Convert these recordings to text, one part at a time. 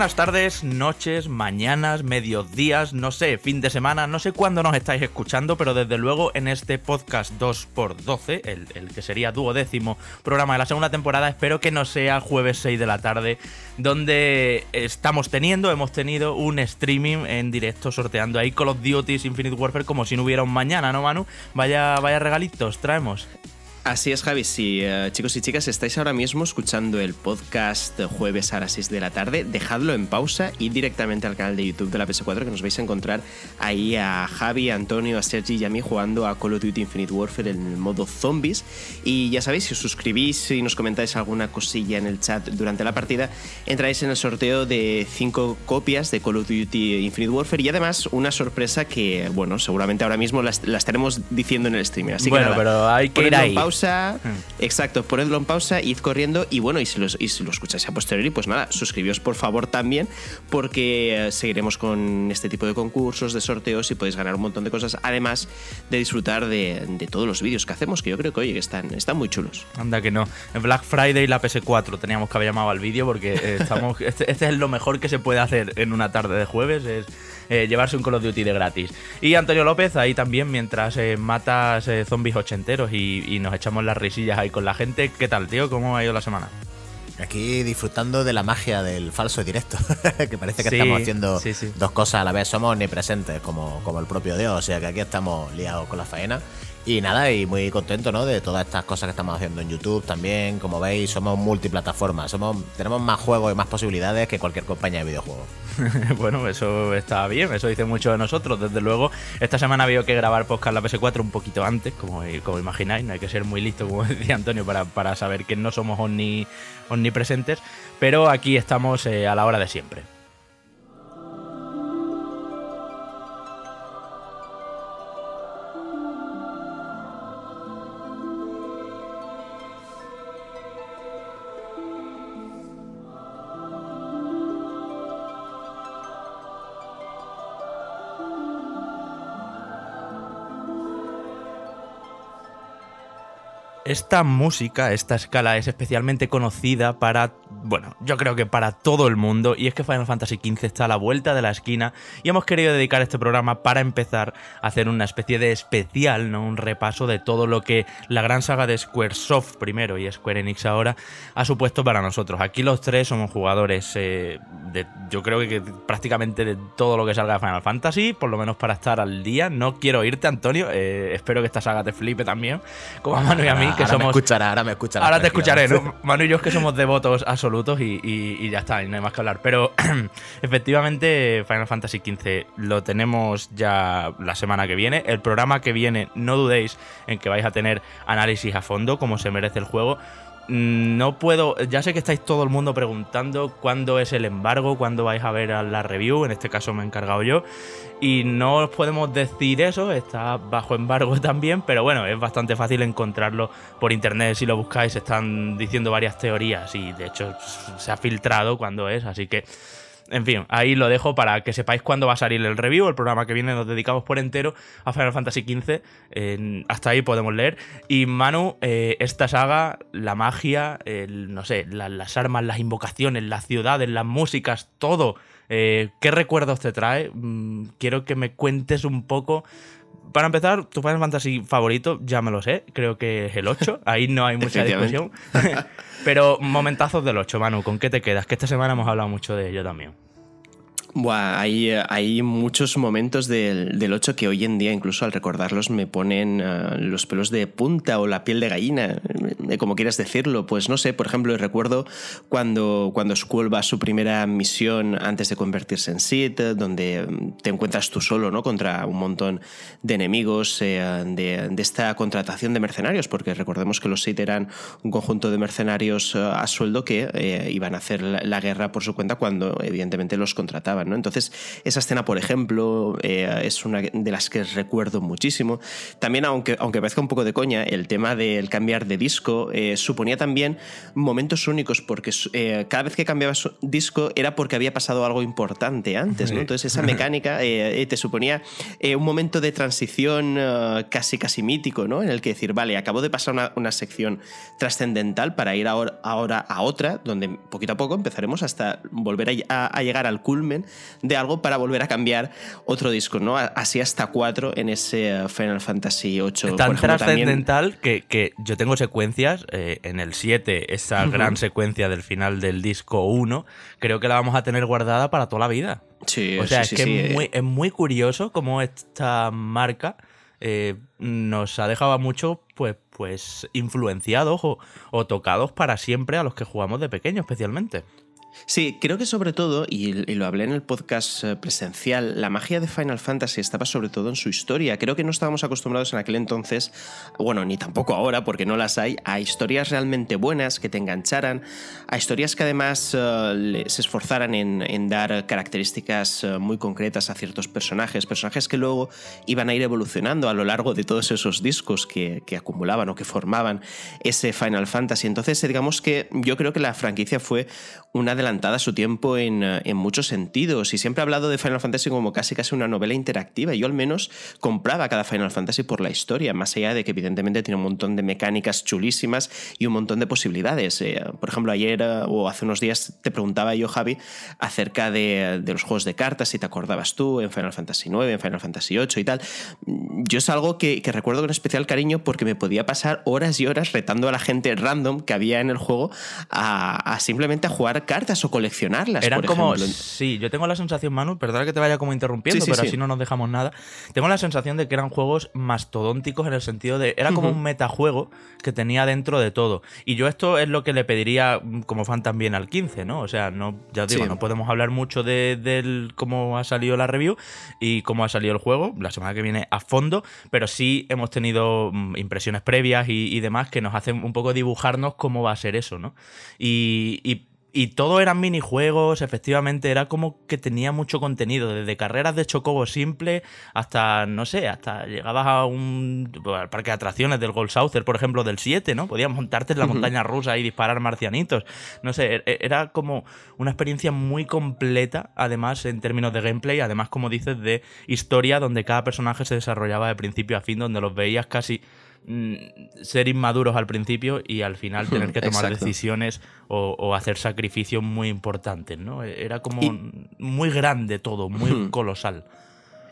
buenas tardes, noches, mañanas, mediodías, no sé, fin de semana, no sé cuándo nos estáis escuchando, pero desde luego en este podcast 2x12, el, que sería duodécimo programa de la segunda temporada, espero que no sea jueves 6 de la tarde, donde estamos teniendo, hemos tenido un streaming en directo sorteando ahí Call of Duty Infinite Warfare como si no hubiera un mañana, ¿no, Manu? Vaya, vaya regalitos, traemos. Así es, Javi. Si eh, chicos y chicas estáis ahora mismo escuchando el podcast jueves a las 6 de la tarde, dejadlo en pausa y directamente al canal de YouTube de la PS4 que nos vais a encontrar ahí a Javi, Antonio, a Sergi y a mí jugando a Call of Duty Infinite Warfare en el modo zombies. Y ya sabéis, si os suscribís y nos comentáis alguna cosilla en el chat durante la partida, entráis en el sorteo de 5 copias de Call of Duty Infinite Warfare y además una sorpresa que, bueno, seguramente ahora mismo las, estaremos diciendo en el streaming. Así que pero hay que ir ahí. Exacto, ponedlo en pausa, id corriendo y bueno, y si, los, lo escucháis a posteriori, pues nada, suscribíos por favor también, porque eh, seguiremos con este tipo de concursos, de sorteos y podéis ganar un montón de cosas, además de disfrutar de, todos los vídeos que hacemos, que yo creo que oye, que están, están muy chulos. Anda que no. En Black Friday y la PS4 teníamos que haber llamado al vídeo porque eh, estamos, este, este, es lo mejor que se puede hacer en una tarde de jueves, es eh, llevarse un Call of Duty de gratis. Y Antonio López ahí también mientras matas zombies ochenteros y, y nos echamos las risillas ahí con la gente. ¿Qué tal, tío? ¿Cómo ha ido la semana? Aquí disfrutando de la magia del falso directo, que parece que estamos haciendo dos cosas a la vez, somos presentes como, como el propio Dios, o sea que aquí estamos liados con la faena y nada, y muy contento, ¿no? De todas estas cosas que estamos haciendo en YouTube también. Como veis, somos multiplataformas, Somos, tenemos más juegos y más posibilidades que cualquier compañía de videojuegos. bueno, eso está bien, eso dice mucho de nosotros. Desde luego, esta semana había que grabar podcast la PS4 un poquito antes, como, como imagináis. No hay que ser muy listo, como decía Antonio, para, saber que no somos omnipresentes. Pero aquí estamos eh, a la hora de siempre. Esta música, esta escala, es especialmente conocida para bueno, yo creo que para todo el mundo, y es que Final Fantasy XV está a la vuelta de la esquina, y hemos querido dedicar este programa para empezar a hacer una especie de especial, ¿no? Un repaso de todo lo que la gran saga de Squaresoft primero y Square Enix ahora ha supuesto para nosotros. Aquí los tres somos jugadores eh, de, yo creo que prácticamente de todo lo que salga de Final Fantasy, por lo menos para estar al día. No quiero irte, Antonio, eh, espero que esta saga te flipe también, como a Manu y a mí, que somos... Me escuchará, ahora me escuchará. Ahora te escucharé, ¿no? Manu y yo es que somos devotos a y, y, ya está, y no hay más que hablar. Pero efectivamente Final Fantasy XV lo tenemos ya la semana que viene. El programa que viene, no dudéis en que vais a tener análisis a fondo, como se merece el juego. Mm, no puedo, ya sé que estáis todo el mundo preguntando cuándo es el embargo, cuándo vais a ver a la review, en este caso me he encargado yo, y no os podemos decir eso, está bajo embargo también, pero bueno, es bastante fácil encontrarlo por internet, si lo buscáis están diciendo varias teorías y de hecho se ha filtrado cuándo es, así que en fin, ahí lo dejo para que sepáis cuándo va a salir el review. El programa que viene nos dedicamos por entero a Final Fantasy XV. hasta ahí podemos leer. Y Manu, eh, esta saga, la magia, no sé, las armas, las invocaciones, las ciudades, las músicas, todo. Eh, ¿Qué recuerdos te trae? Mm, quiero que me cuentes un poco para empezar, tu Final Fantasy favorito, ya me lo sé, creo que es el 8, ahí no hay mucha discusión. Pero momentazos del 8, Manu, ¿con qué te quedas? Que esta semana hemos hablado mucho de ello también hay, muchos momentos del, del, 8 que hoy en día, incluso al recordarlos, me ponen eh, los pelos de punta o la piel de gallina, eh, como quieras decirlo. Pues no sé, por ejemplo, recuerdo cuando, cuando va a su primera misión antes de convertirse en Sith, eh, donde mm, te encuentras tú solo, ¿no? Contra un montón de enemigos de, esta contratación de mercenarios, porque recordemos que los Sith eran un conjunto de mercenarios a sueldo que iban a hacer la, la guerra por su cuenta cuando, evidentemente, los contrataban. Entonces, esa escena, por ejemplo, eh, es una de las que recuerdo muchísimo. También, aunque, aunque parezca un poco de coña, el tema del cambiar de disco eh, suponía también momentos únicos, porque eh, cada vez que cambiabas disco era porque había pasado algo importante antes, Entonces, esa mecánica te suponía un momento de transición casi, casi mítico, En el que decir, vale, acabo de pasar una, sección trascendental para ir ahora, ahora a otra, donde poquito a poco empezaremos hasta volver a llegar al culmen de algo para volver a cambiar otro disco, ¿no? Así hasta cuatro en ese eh, Final Fantasy VIII. Tan trascendental que, yo tengo secuencias, eh, en el 7 esa gran secuencia del final del disco 1, creo que la vamos a tener guardada para toda la vida. Sí, o sea, eh. es muy, curioso cómo esta marca nos ha dejado mucho, pues, pues influenciados o, o, tocados para siempre a los que jugamos de pequeño, especialmente. Sí, creo que sobre todo, y, lo hablé en el podcast eh, presencial, la magia de Final Fantasy estaba sobre todo en su historia. Creo que no estábamos acostumbrados en aquel entonces, bueno, ni tampoco ahora, porque no las hay, a historias realmente buenas que te engancharan, a historias que además eh, se esforzaran en, dar características eh, muy concretas a ciertos personajes, personajes que luego iban a ir evolucionando a lo largo de todos esos discos que acumulaban o que formaban ese Final Fantasy. Entonces, digamos que yo creo que la franquicia fue una de las su tiempo eh, en, muchos sentidos y siempre he hablado de Final Fantasy como casi casi una novela interactiva. Yo al menos compraba cada Final Fantasy por la historia, más allá de que evidentemente tiene un montón de mecánicas chulísimas y un montón de posibilidades. Eh, por ejemplo, ayer eh, o hace unos días te preguntaba yo, Javi, acerca de, los juegos de cartas, si te acordabas tú, en Final Fantasy IX, en Final Fantasy VIII y tal. Yo es algo que, recuerdo con especial cariño porque me podía pasar horas y horas retando a la gente random que había en el juego a, a simplemente a jugar cartas o coleccionarlas. Eran como. Sí, yo tengo la sensación, Manu, perdona que te vaya como interrumpiendo, pero así no nos dejamos nada. Tengo la sensación de que eran juegos mastodónticos en el sentido de. Era como un metajuego que tenía dentro de todo. Y yo esto es lo que le pediría mm, como fan también al 15, ¿no? O sea, no, ya digo, no podemos hablar mucho de, cómo ha salido la review y cómo ha salido el juego la semana que viene a fondo, pero sí hemos tenido mm, impresiones previas y, demás que nos hacen un poco dibujarnos cómo va a ser eso, ¿no? y, y y todo eran minijuegos, efectivamente, era como que tenía mucho contenido, desde carreras de chocobo simple hasta, no sé, hasta llegabas a un pues, parque de atracciones del Gold Souther, por ejemplo, del 7, ¿no? Podías montarte en la montaña rusa y disparar marcianitos. No sé, e-, era como una experiencia muy completa, además, en términos de gameplay, además, como dices, de historia, donde cada personaje se desarrollaba de principio a fin, donde los veías casi Mm, ser inmaduros al principio y al final tener que tomar decisiones o, hacer sacrificios muy importantes, ¿no? E-, era como muy grande todo, muy colosal.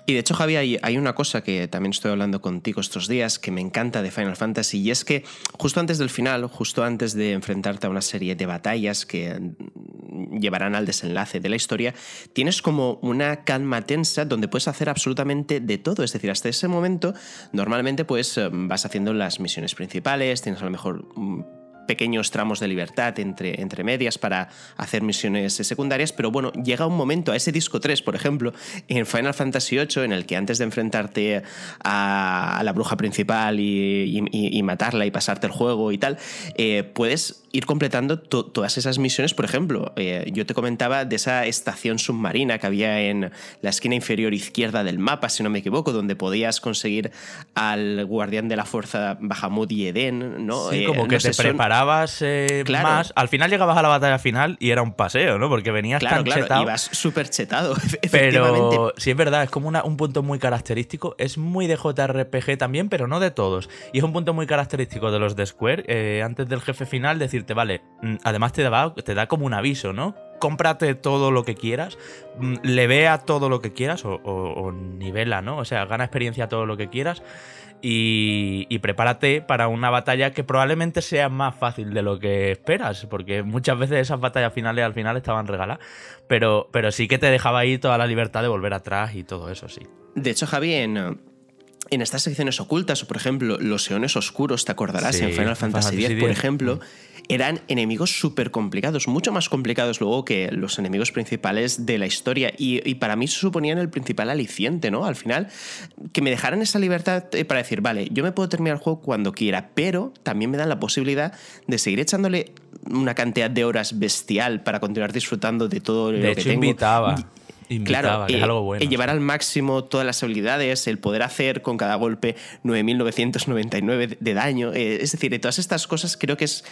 Y de hecho, Javi, hay, hay, una cosa que también estoy hablando contigo estos días que me encanta de Final Fantasy y es que justo antes del final, justo antes de enfrentarte a una serie de batallas que mm, llevarán al desenlace de la historia, tienes como una calma tensa donde puedes hacer absolutamente de todo. Es decir, hasta ese momento normalmente pues em, vas haciendo las misiones principales, tienes a lo mejor mm, pequeños tramos de libertad entre, medias para hacer misiones secundarias, pero bueno, llega un momento a ese disco 3, por ejemplo, en Final Fantasy VIII, en el que antes de enfrentarte a, la bruja principal y, matarla y pasarte el juego y tal, eh, puedes ir completando todas esas misiones. Por ejemplo, eh, yo te comentaba de esa estación submarina que había en la esquina inferior izquierda del mapa, si no me equivoco, donde podías conseguir al guardián de la fuerza Bahamut y Eden, ¿no? Sí, eh, como que te preparabas eh, más. Al final llegabas a la batalla final y era un paseo, ¿no? Porque venías tan chetado. Ibas súper chetado, Pero sí, es verdad, es como un punto muy característico. Es muy de JRPG también, pero no de todos. Y es un punto muy característico de los de Square. Eh, antes del jefe final, decirte, vale, mm, además te da, te da como un aviso, ¿no? cómprate todo lo que quieras, mm, le vea todo lo que quieras o, nivela, ¿no? O sea, gana experiencia todo lo que quieras y, prepárate para una batalla que probablemente sea más fácil de lo que esperas, porque muchas veces esas batallas finales al final estaban regaladas, pero, pero sí que te dejaba ahí toda la libertad de volver atrás y todo eso, sí. De hecho, Javi, en, estas secciones ocultas, o por ejemplo, los eones oscuros, te acordarás, en Final Fantasy X, por ejemplo, mm eran enemigos súper complicados, mucho más complicados luego que los enemigos principales de la historia. Y, para mí suponían el principal aliciente, ¿no? Al final, que me dejaran esa libertad eh, para decir, vale, yo me puedo terminar el juego cuando quiera, pero también me dan la posibilidad de seguir echándole una cantidad de horas bestial para continuar disfrutando de todo lo que tengo. Invitaba claro, y eh, llevar al máximo todas las habilidades, el poder hacer con cada golpe 9.999 de daño. Eh, es decir, de todas estas cosas creo que es,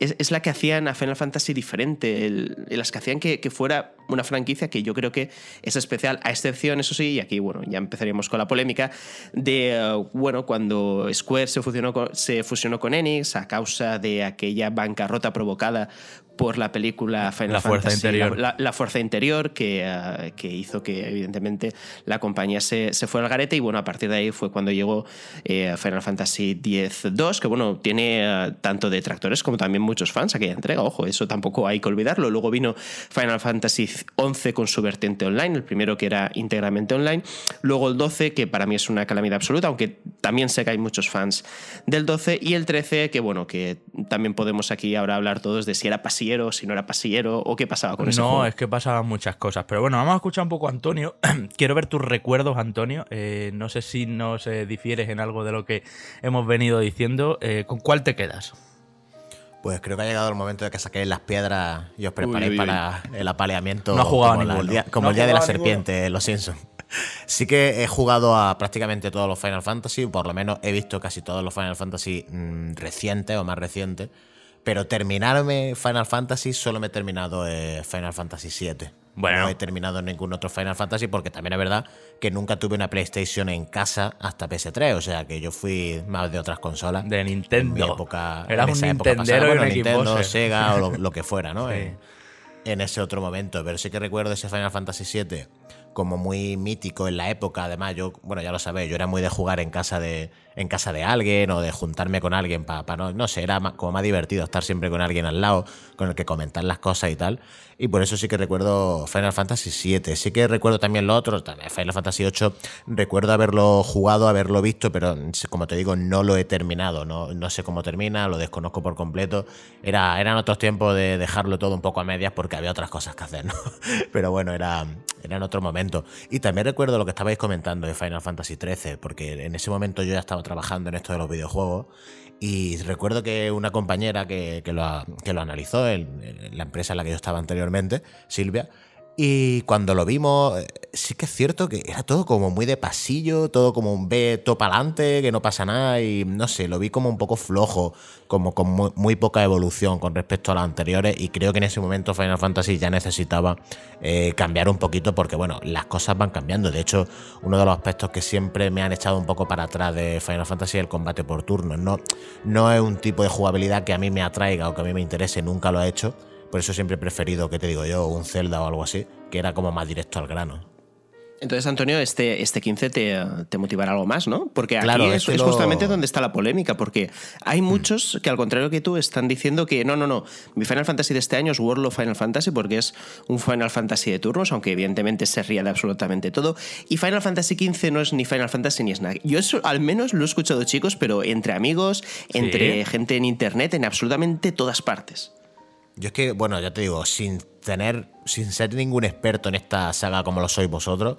es, la que hacían a Final Fantasy diferente, las que hacían que, fuera una franquicia que yo creo que es especial, a excepción, eso sí, y aquí bueno, ya empezaríamos con la polémica, de eh, bueno, cuando Square se fusionó, se fusionó con Enix a causa de aquella bancarrota provocada por la película Final la Fantasy, fuerza interior. La, fuerza interior que, ah, que, hizo que evidentemente la compañía se, se fuera al garete y bueno, a partir de ahí fue cuando llegó eh, Final Fantasy X-2, que bueno, tiene ah, tanto detractores como también muchos fans aquella entrega, ojo, eso tampoco hay que olvidarlo. Luego vino Final Fantasy XI con su vertiente online, el primero que era íntegramente online, luego el 12 que para mí es una calamidad absoluta, aunque también sé que hay muchos fans del 12 y el 13 que bueno, que también podemos aquí ahora hablar todos de si era pasivo si no era pasillero, o qué pasaba con eso. No, es que pasaban muchas cosas. Pero bueno, vamos a escuchar un poco a Antonio. Quiero ver tus recuerdos, Antonio. Eh, no sé si nos eh, difieres en algo de lo que hemos venido diciendo. Eh, ¿Con cuál te quedas? Pues creo que ha llegado el momento de que saquéis las piedras y os preparéis para el apaleamiento. No he jugado como, el día, como el día de la serpiente, los Simpsons. Sí que he jugado a prácticamente todos los Final Fantasy, por lo menos he visto casi todos los Final Fantasy mm, recientes o más recientes. Pero terminarme Final Fantasy, solo me he terminado eh, Final Fantasy VII. Bueno. No he terminado ningún otro Final Fantasy porque también es verdad que nunca tuve una PlayStation en casa hasta PS3. O sea que yo fui más de otras consolas. De Nintendo. En época. Era un Nintendo, eh. Sega o lo, que fuera, ¿no? En, en ese otro momento. Pero sí que recuerdo ese Final Fantasy VII como muy mítico en la época. Además, yo, bueno, ya lo sabéis, yo era muy de jugar en casa de, en casa de alguien o de juntarme con alguien para, no, no, sé, era como más divertido estar siempre con alguien al lado, con el que comentar las cosas y tal. Y por eso sí que recuerdo Final Fantasy VII. Sí que recuerdo también lo otro, también Final Fantasy VIII. Recuerdo haberlo jugado, haberlo visto, pero como te digo, no lo he terminado. No, sé cómo termina, lo desconozco por completo. Era, eran otros tiempos de dejarlo todo un poco a medias porque había otras cosas que hacer, Pero bueno, era, era en otro momento. Y también recuerdo lo que estabais comentando de Final Fantasy XIII, porque en ese momento yo ya estaba trabajando en esto de los videojuegos. Y recuerdo que una compañera que, lo, analizó, en, la empresa en la que yo estaba anteriormente, Silvia, y cuando lo vimos, eh, sí que es cierto que era todo como muy de pasillo, todo como un ve, topa adelante, que no pasa nada, y no sé, lo vi como un poco flojo, como con muy, poca evolución con respecto a las anteriores, y creo que en ese momento Final Fantasy ya necesitaba eh, cambiar un poquito, porque bueno, las cosas van cambiando. De hecho, uno de los aspectos que siempre me han echado un poco para atrás de Final Fantasy es el combate por turnos. No, no es un tipo de jugabilidad que a mí me atraiga o que a mí me interese, nunca lo he hecho por eso siempre he preferido, que te digo yo, un Zelda o algo así, que era como más directo al grano. Entonces, Antonio, este, este 15 te, motivará algo más, ¿no? Porque aquí es, justamente donde está la polémica, porque hay mm. muchos que, al contrario que tú, están diciendo que no, no, no, mi Final Fantasy de este año es World of Final Fantasy porque es un Final Fantasy de turnos, aunque evidentemente se ría de absolutamente todo. Y Final Fantasy 15 no es ni Final Fantasy ni Snack. Yo eso al menos lo he escuchado, chicos, pero entre amigos, entre gente en internet, en absolutamente todas partes. Yo es que, bueno, ya te digo, sin tener, sin ser ningún experto en esta saga como lo sois vosotros,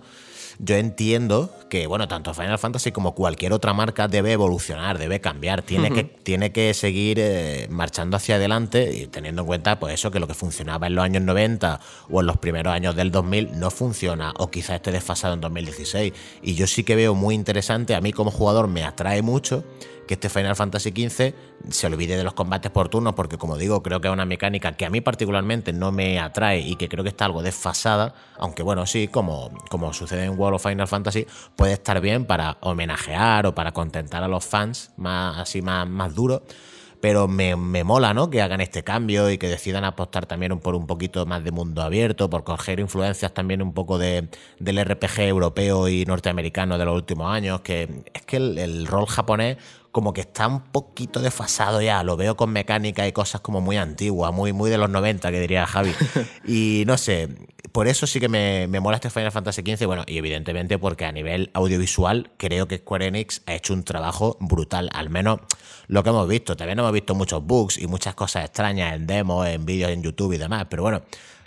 yo entiendo que, bueno, tanto Final Fantasy como cualquier otra marca debe evolucionar, debe cambiar, tiene, que, tiene que seguir eh, marchando hacia adelante y teniendo en cuenta, pues eso, que lo que funcionaba en los años 90 o en los primeros años del 2000 no funciona o quizás esté desfasado en 2016. Y yo sí que veo muy interesante, a mí como jugador me atrae mucho que este Final Fantasy XV se olvide de los combates por turnos, porque como digo, creo que es una mecánica que a mí particularmente no me atrae y que creo que está algo desfasada, aunque bueno, sí, como, como sucede en World of Final Fantasy, puede estar bien para homenajear o para contentar a los fans más así más, más duros pero me, mola, ¿no? Que hagan este cambio y que decidan apostar también por un poquito más de mundo abierto, por coger influencias también un poco del RPG europeo y norteamericano de los últimos años, que es que el rol japonés como que está un poquito desfasado ya. Lo veo con mecánica y cosas como muy antiguas, muy, muy de los 90, que diría Javi. Y no sé, por eso sí que me, me mola este Final Fantasy XV. Bueno, y evidentemente porque a nivel audiovisual creo que Square Enix ha hecho un trabajo brutal, al menos lo que hemos visto. También hemos visto muchos bugs y muchas cosas extrañas en demos, en vídeos en YouTube y demás. Pero bueno,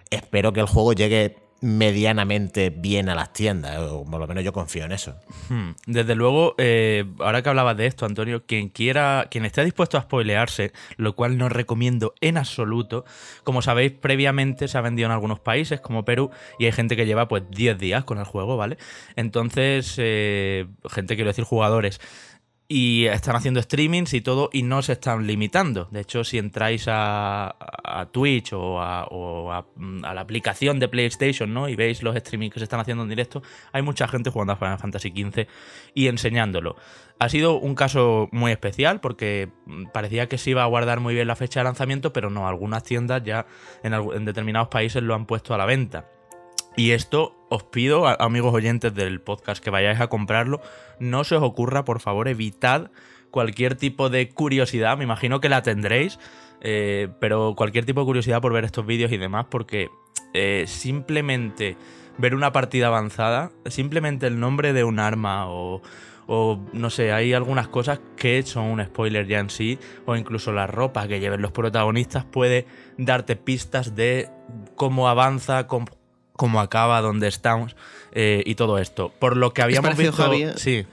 espero que el juego llegue medianamente bien a las tiendas, o por lo menos yo confío en eso. Hmm. Desde luego, eh, ahora que hablabas de esto, Antonio, quien quiera, quien esté dispuesto a spoilearse, lo cual no recomiendo en absoluto, como sabéis, previamente se ha vendido en algunos países como Perú y hay gente que lleva pues 10 días con el juego, ¿vale? Entonces, eh, gente, quiero decir, jugadores, y están haciendo streamings y todo y no se están limitando. De hecho, si entráis a, Twitch o, mm, a, la aplicación de PlayStation ¿no? y veis los streamings que se están haciendo en directo, hay mucha gente jugando a Final Fantasy XV y enseñándolo. Ha sido un caso muy especial porque mm, parecía que se iba a guardar muy bien la fecha de lanzamiento, pero no, algunas tiendas ya en determinados países lo han puesto a la venta. Y esto os pido, amigos oyentes del podcast, que vayáis a comprarlo. No se os ocurra, por favor, evitad cualquier tipo de curiosidad. Me imagino que la tendréis, eh, pero cualquier tipo de curiosidad por ver estos vídeos y demás, porque eh, simplemente ver una partida avanzada, simplemente el nombre de un arma o, o no sé, hay algunas cosas que son un spoiler ya en sí, o incluso la ropa que lleven los protagonistas puede darte pistas de cómo avanza, cómo, cómo acaba, dónde estamos eh, y todo esto. Por lo que habíamos visto. Sí.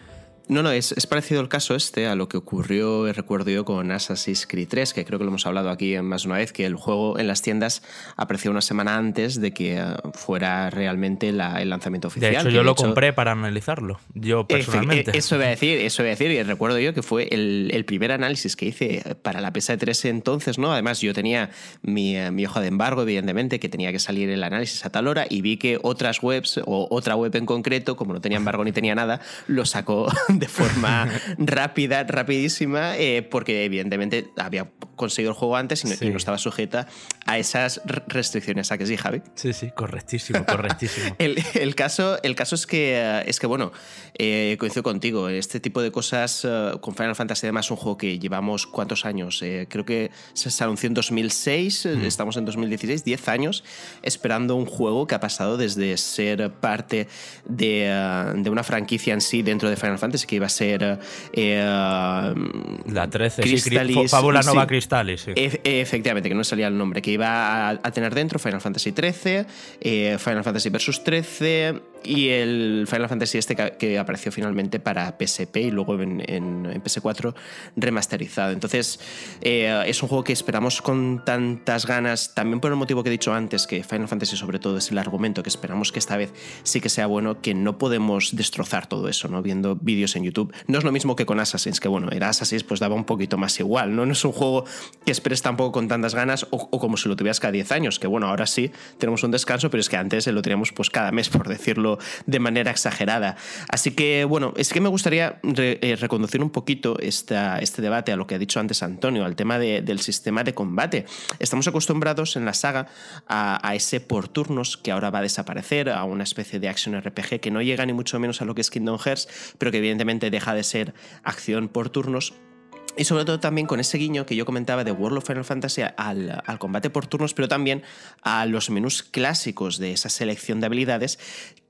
No, no, es, parecido el caso este a lo que ocurrió, recuerdo yo, con Assassin's Creed 3, que creo que lo hemos hablado aquí más de una vez, que el juego en las tiendas apareció una semana antes de que eh, fuera realmente el lanzamiento oficial. De hecho, yo lo compré para analizarlo, yo eh, personalmente. eso voy a decir, eso iba a decir, y recuerdo yo que fue el, primer análisis que hice para la PS3 entonces, ¿no? Además, yo tenía mi, eh, mi, hoja de embargo, evidentemente, que tenía que salir el análisis a tal hora, y vi que otras webs, o otra web en concreto, como no tenía embargo ni tenía nada, lo sacó de forma rápida, rapidísima, eh, porque evidentemente había conseguido el juego antes y no, estaba sujeta a esas restricciones. ¿A que sí, Javi? Sí, sí, correctísimo, correctísimo. el, caso, el caso es que, eh, es que bueno, eh, coincido contigo, este tipo de cosas con Final Fantasy además es un juego que llevamos cuántos años, creo que se anunció en 2006, estamos en 2016, 10 años esperando un juego que ha pasado desde ser parte de una franquicia en sí dentro de Final Fantasy que iba a ser. Eh, eh, la 13, Crystalis, Nova Cristales. E-, efectivamente, que no salía el nombre, que iba a, tener dentro Final Fantasy XIII, eh, Final Fantasy Versus XIII, y el Final Fantasy este que apareció finalmente para PSP y luego en, PS4 remasterizado. Entonces eh, es un juego que esperamos con tantas ganas, también por el motivo que he dicho antes, que Final Fantasy sobre todo es el argumento, que esperamos que esta vez sí que sea bueno, que no podemos destrozar todo eso, ¿no? Viendo vídeos en YouTube. No es lo mismo que con Assassin's, que bueno, era Assassin's pues daba un poquito más igual, ¿no? es un juego que esperes tampoco con tantas ganas o, o como si lo tuvieras cada 10 años, que bueno, ahora sí tenemos un descanso, pero es que antes lo teníamos pues cada mes, por decirlo de manera exagerada. Así que, bueno, es que me gustaría eh, reconducir un poquito esta, este debate a lo que ha dicho antes Antonio, al tema del sistema de combate. Estamos acostumbrados en la saga a, ese por turnos que ahora va a desaparecer, a una especie de acción RPG que no llega ni mucho menos a lo que es Kingdom Hearts, pero que evidentemente deja de ser acción por turnos y sobre todo también con ese guiño que yo comentaba de World of Final Fantasy al, al, combate por turnos, pero también a los menús clásicos de esa selección de habilidades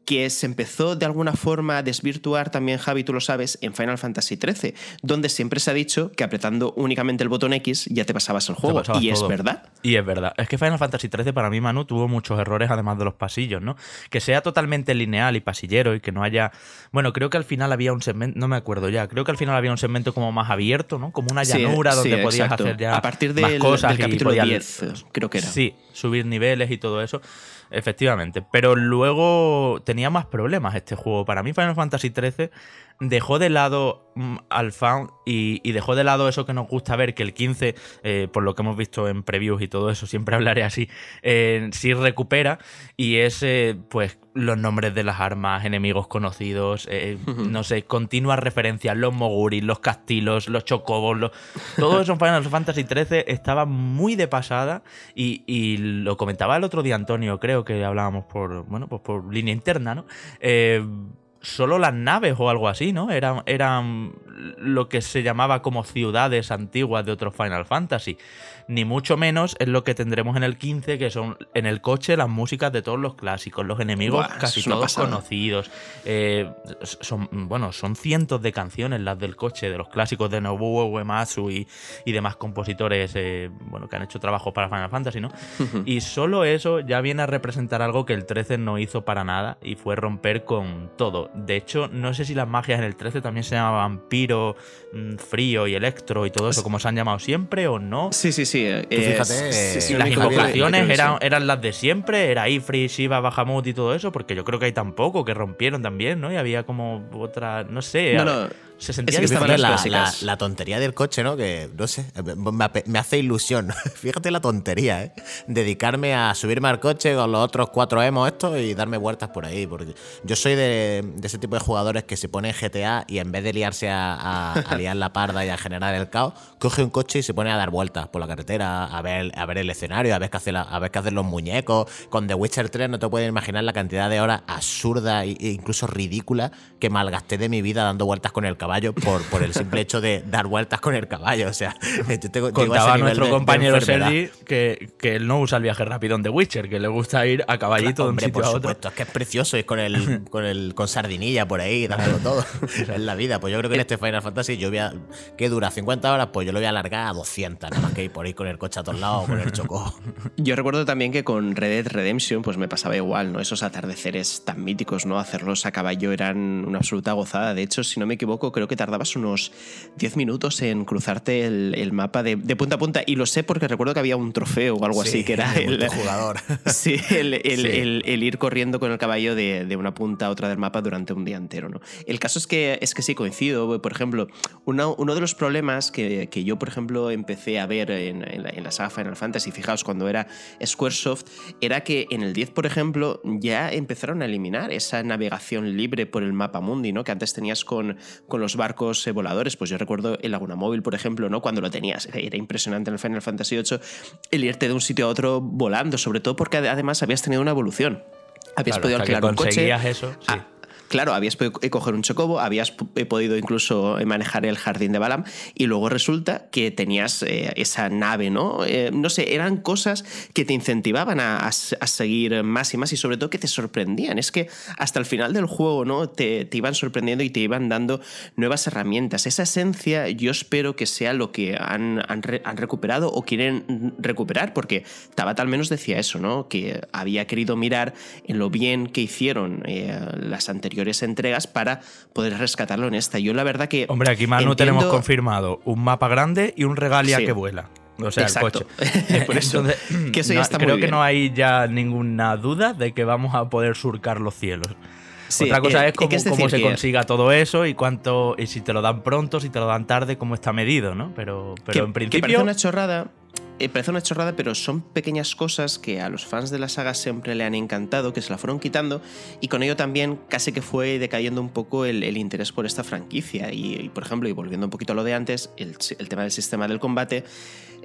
que se empezó de alguna forma a desvirtuar también, Javi, tú lo sabes, en Final Fantasy XIII, donde siempre se ha dicho que apretando únicamente el botón X ya te pasabas el juego. y es verdad. Y es verdad. Es que Final Fantasy XIII para mí, Manu, tuvo muchos errores además de los pasillos, ¿no? Que sea totalmente lineal y pasillero y que no haya... Bueno, creo que al final había un segmento, no me acuerdo ya, creo que al final había un segmento como más abierto, ¿no? Como una llanura donde podías hacer ya... A partir más cosas del capítulo 10, creo que era. Sí, subir niveles y todo eso. Efectivamente, pero luego tenía más problemas este juego. Para mí Final Fantasy XIII dejó de lado mm, al fan y, dejó de lado eso que nos gusta ver, que el 15, eh, por lo que hemos visto en previews y todo eso, siempre hablaré así, eh, sí recupera y es eh, pues los nombres de las armas, enemigos conocidos, eh, eh, no sé, continuas referencias, los moguris, los castilos, los chocobos, los... todo eso en Final Fantasy XIII estaba muy de pasada y, lo comentaba el otro día Antonio, creo que hablábamos por, bueno, pues por línea interna, ¿no? Eh, solo las naves o algo así, ¿no? Eran, eran lo que se llamaba como ciudades antiguas de otro Final Fantasy ni mucho menos es lo que tendremos en el 15, que son en el coche las músicas de todos los clásicos, los enemigos casi todos conocidos. Eh, son, bueno, son cientos de canciones las del coche, de los clásicos de Nobuo Uematsu y, demás compositores eh, bueno, que han hecho trabajo para Final Fantasy, ¿no? Y solo eso ya viene a representar algo que el 13 no hizo para nada y fue romper con todo. De hecho, no sé si las magias en el 13 también se llamaban Vampiro, mm, Frío y Electro y todo eso, pues como se han llamado siempre o no. Sí, sí, sí sí. Eh, fíjate, eh, las invocaciones eran, eran las de siempre, era Ifri, Shiva, Bahamut y todo eso, porque yo creo que hay tampoco que rompieron también, ¿no? Y había como otra, no sé. No, se sentía que, la, la, tontería del coche, ¿no? Que, no sé, me, hace ilusión. Fíjate la tontería, ¿eh? Dedicarme a subirme al coche con los otros cuatro hemos esto y darme vueltas por ahí. Porque yo soy de, ese tipo de jugadores que se pone GTA y en vez de liarse a, liar la parda y a generar el caos, coge un coche y se pone a dar vueltas por la carretera, a ver, a ver el escenario, a ver qué hace a ver qué hacen los muñecos. Con The Witcher 3 no te puedes imaginar la cantidad de horas Absurda e incluso ridícula que malgasté de mi vida dando vueltas con el caballo por, por el simple hecho de dar vueltas con el caballo. O sea, Contaba a nuestro compañero Sergi que, que, él no usa el viaje rápido en The Witcher, que le gusta ir a caballito de un hombre, sitio por a otro. Supuesto, es que es precioso, ir con el, con el con sardinilla por ahí, dándolo todo. es la vida. Pues yo creo que en eh, este Final Fantasy yo voy ¿Qué dura? ¿50 horas? Pues yo lo voy a alargar a 200, nada más que ir por ahí con el coche a todos lados, con el chocó. Yo recuerdo también que con Red Dead Redemption, pues me pasaba igual, ¿no? Esos atardeceres tan míticos, ¿no? Hacerlos a caballo eran una absoluta gozada. De hecho, si no me equivoco, creo que tardabas unos 10 minutos en cruzarte el, mapa de, punta a punta. Y lo sé porque recuerdo que había un trofeo o algo así, que era el, jugador. Sí, el, ir corriendo con el caballo de, una punta a otra del mapa durante un día entero. ¿no? El caso es que, es que sí coincido. Por ejemplo, uno de los problemas que, yo, por ejemplo, empecé a ver en, en, la, en saga Final Fantasy, fijaos, cuando era Squaresoft, era que en el 10, por ejemplo, ya empezaron a eliminar esa navegación libre por el mapa mundi, ¿no? que antes tenías con, con los barcos eh, voladores. Pues yo recuerdo el Laguna Móvil, por ejemplo, ¿no? cuando lo tenías. Era impresionante en el Final Fantasy VIII el irte de un sitio a otro volando, sobre todo porque además habías tenido una evolución. Habías podido alquilar un coche. Eso, sí claro, habías podido eh, coger un chocobo, habías eh, podido incluso eh, manejar el jardín de Balam y luego resulta que tenías esa nave, ¿no? no sé, eran cosas que te incentivaban a, seguir más y más y sobre todo que te sorprendían. Es que hasta el final del juego, ¿no? Te, iban sorprendiendo y te iban dando nuevas herramientas. Esa esencia yo espero que sea lo que han, recuperado o quieren recuperar, porque Tabata al menos decía eso, ¿no? Que había querido mirar en lo bien que hicieron las anteriores entregas para poder rescatarlo en esta. Yo la verdad que... Hombre, aquí Manu no tenemos confirmado un mapa grande y un regalia que vuela. O sea, Exacto. el coche. creo que no hay ya ninguna duda de que vamos a poder surcar los cielos. Otra cosa eh, es cómo, se consiga todo eso y cuánto y si te lo dan pronto, si te lo dan tarde, cómo está medido, ¿no? Pero, pero en principio. Que una chorrada, eh, parece una chorrada, pero son pequeñas cosas que a los fans de la saga siempre le han encantado, que se la fueron quitando, y con ello también casi que fue decayendo un poco el, interés por esta franquicia. Y, por ejemplo, y volviendo un poquito a lo de antes, el, tema del sistema del combate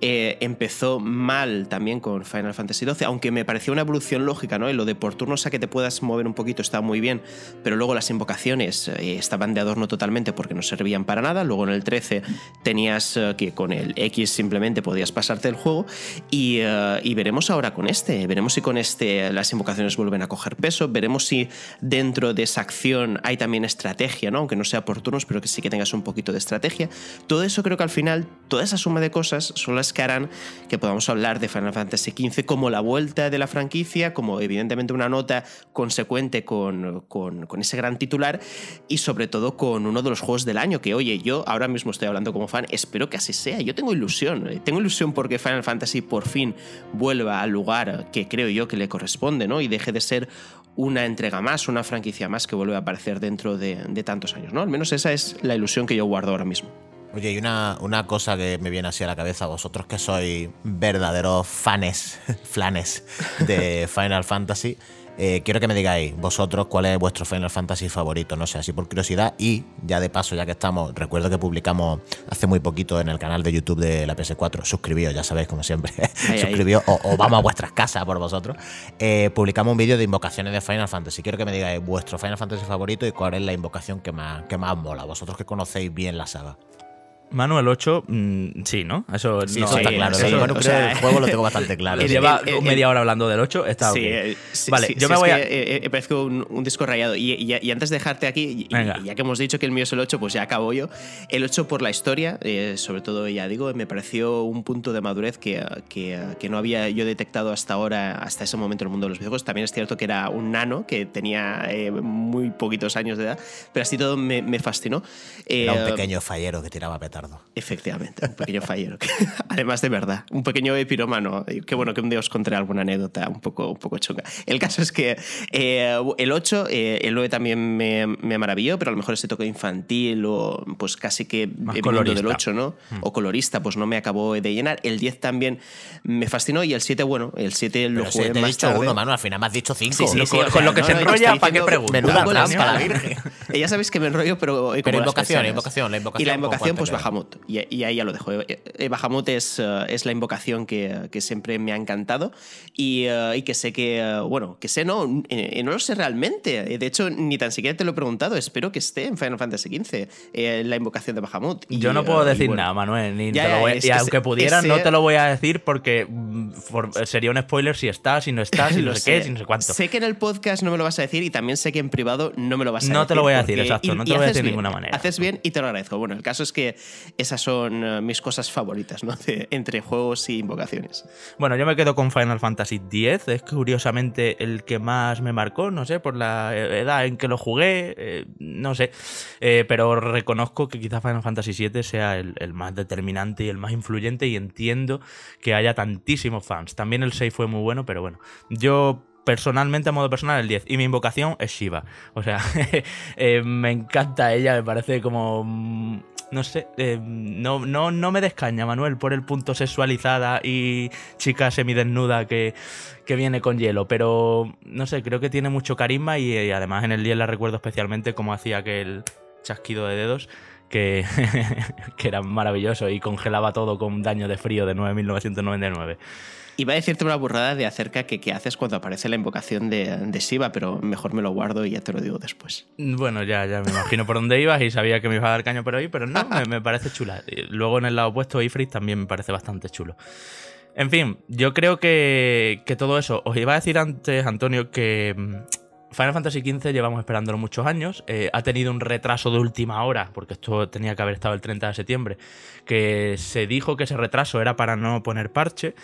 eh, empezó mal también con Final Fantasy XII, aunque me pareció una evolución lógica, ¿no? lo de por turnos a que te puedas mover un poquito estaba muy bien, pero luego las invocaciones eh, estaban de adorno totalmente porque no servían para nada. Luego en el 13 tenías que con el X simplemente podías pasarte el juego eh, y, veremos ahora con este. Veremos si con este las invocaciones vuelven a coger peso. Veremos si dentro de esa acción hay también estrategia, ¿no? Aunque no sea por turnos, pero que sí que tengas un poquito de estrategia. Todo eso creo que al final, toda esa suma de cosas son las que harán que podamos hablar de Final Fantasy XV como la vuelta de la franquicia, como evidentemente una nota consecuente con, con ese gran titular y sobre todo con uno de los juegos del año. Que oye, yo ahora mismo estoy hablando como fan, espero que así sea. Yo tengo ilusión. Eh, tengo ilusión porque Final Fantasy por fin vuelva al lugar que creo yo que le corresponde, ¿no? Y deje de ser una entrega más, una franquicia más que vuelve a aparecer dentro de, tantos años, ¿no? Al menos esa es la ilusión que yo guardo ahora mismo. Oye, y una, una cosa que me viene así a la cabeza, vosotros que sois verdaderos fanes, flanes de Final Fantasy, eh, quiero que me digáis vosotros cuál es vuestro Final Fantasy favorito, no sé, así por curiosidad. Y ya de paso, ya que estamos, recuerdo que publicamos hace muy poquito en el canal de YouTube de la PS4, suscribíos, ya sabéis, como siempre, suscribíos O, vamos a vuestras casas por vosotros. Eh, publicamos un vídeo de invocaciones de Final Fantasy. Quiero que me digáis vuestro Final Fantasy favorito y cuál es la invocación que más, que más mola, vosotros que conocéis bien la saga. Manuel 8, mm, sí, ¿no? Eso, está claro. el juego lo tengo bastante claro. lleva eh, eh, media eh, hora hablando del 8, está sí, Vale, yo me voy parezco un, disco rayado. Y, antes de dejarte aquí, ya que hemos dicho que el mío es el 8, pues ya acabo yo. El 8 por la historia, sobre todo, ya digo, me pareció un punto de madurez que, que, no había yo detectado hasta ahora, hasta ese momento en el mundo de los viejos. También es cierto que era un nano que tenía muy poquitos años de edad, pero así todo me, fascinó. era un pequeño fallero que tiraba petardos. Efectivamente, un pequeño fallero. Además de verdad, un pequeño epiromano. Qué bueno que un día os conté alguna anécdota un poco, un poco chunga. El caso es que eh, el 8, eh, el 9 también me, me, maravilló, pero a lo mejor ese toque infantil o pues casi que colorido del 8, ¿no? Hmm. O colorista, pues no me acabó de llenar. El 10 también me fascinó y el 7, bueno, el 7 lo pero jugué más he dicho tarde. mano, al final me has dicho 5. Sí, sí, sí, con, lo que no, se enrolla, ¿para qué preguntas? Menuda trampa. Ya sabéis que me enrollo, pero... Pero invocación, invocación, la invocación. Y la invocación, pues baja Bahamut. Y, ahí ya lo dejo. Eh, eh, Bahamut es, eh, es la invocación que, que, siempre me ha encantado y, que sé que, bueno, que sé, no, no lo sé realmente. De hecho, ni tan siquiera te lo he preguntado. Espero que esté en Final Fantasy XV la invocación de Bahamut. Y, Yo no puedo decir nada, Manuel. y aunque pudiera, no te lo voy a decir porque mm, sería un spoiler si está, si no está, si no sé, qué, si no sé cuánto. Sé que en el podcast no me lo vas a decir y también sé que en privado no me lo vas a no decir. No te lo voy a decir, exacto. no te lo voy a decir de ninguna manera. Haces bien y te lo agradezco. Bueno, el caso es que esas son eh, mis cosas favoritas, ¿no? entre juegos y invocaciones. Bueno, yo me quedo con Final Fantasy X, es curiosamente el que más me marcó, no sé, por la edad en que lo jugué, eh, no sé, eh, pero reconozco que quizá Final Fantasy VII sea el, el, más determinante y el más influyente y entiendo que haya tantísimos fans. También el 6 fue muy bueno, pero bueno, yo personalmente a modo personal el 10. Y mi invocación es Shiva. O sea, eh, me encanta ella, me parece como... Mm, no sé, eh, no, no, no me descaña Manuel por el punto sexualizada y chica semidesnuda que, que viene con hielo, pero no sé, creo que tiene mucho carisma y, además en el 10 la recuerdo especialmente como hacía aquel chasquido de dedos. Que, que, era maravilloso y congelaba todo con daño de frío de 9.999. Iba a decirte una burrada de acerca de qué haces cuando aparece la invocación de, de pero mejor me lo guardo y ya te lo digo después. Bueno, ya, ya me imagino por dónde ibas y sabía que me iba a dar caño por ahí, pero no, me, parece chula. Luego en el lado opuesto, Ifrit también me parece bastante chulo. En fin, yo creo que, todo eso. Os iba a decir antes, Antonio, que mm, Final Fantasy XV llevamos esperándolo muchos años. Eh, ha tenido un retraso de última hora, porque esto tenía que haber estado el 30 de septiembre, que se dijo que ese retraso era para no poner parche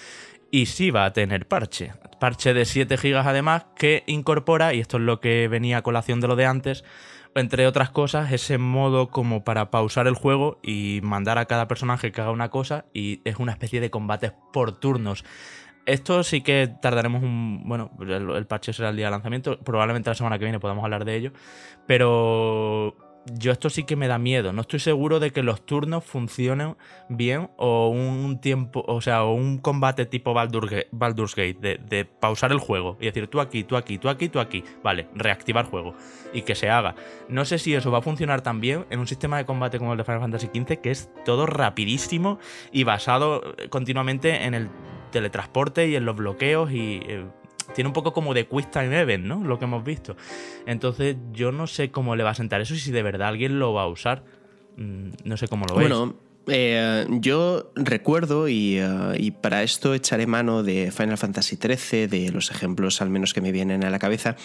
y sí va a tener parche. Parche de 7 GB además que incorpora, y esto es lo que venía a colación de lo de antes, entre otras cosas, ese modo como para pausar el juego y mandar a cada personaje que haga una cosa y es una especie de combates por turnos. Esto sí que tardaremos un. Bueno, el, el, parche será el día de lanzamiento. Probablemente la semana que viene podamos hablar de ello. Pero yo esto sí que me da miedo. No estoy seguro de que los turnos funcionen bien o un tiempo, o sea, un combate tipo Baldur's Gate, de, pausar el juego y decir tú aquí, tú aquí, tú aquí, tú aquí. Vale, reactivar juego y que se haga. No sé si eso va a funcionar tan bien en un sistema de combate como el de Final Fantasy XV, que es todo rapidísimo y basado continuamente en el teletransporte y en los bloqueos y eh, tiene un poco como de Quick Time Event, ¿no? Lo que hemos visto. Entonces yo no sé cómo le va a sentar eso y si de verdad alguien lo va a usar. Mm, no sé cómo lo veis. Bueno, eh, yo recuerdo, eh, y, para esto echaré mano de Final Fantasy XIII, de los ejemplos al menos que me vienen a la cabeza,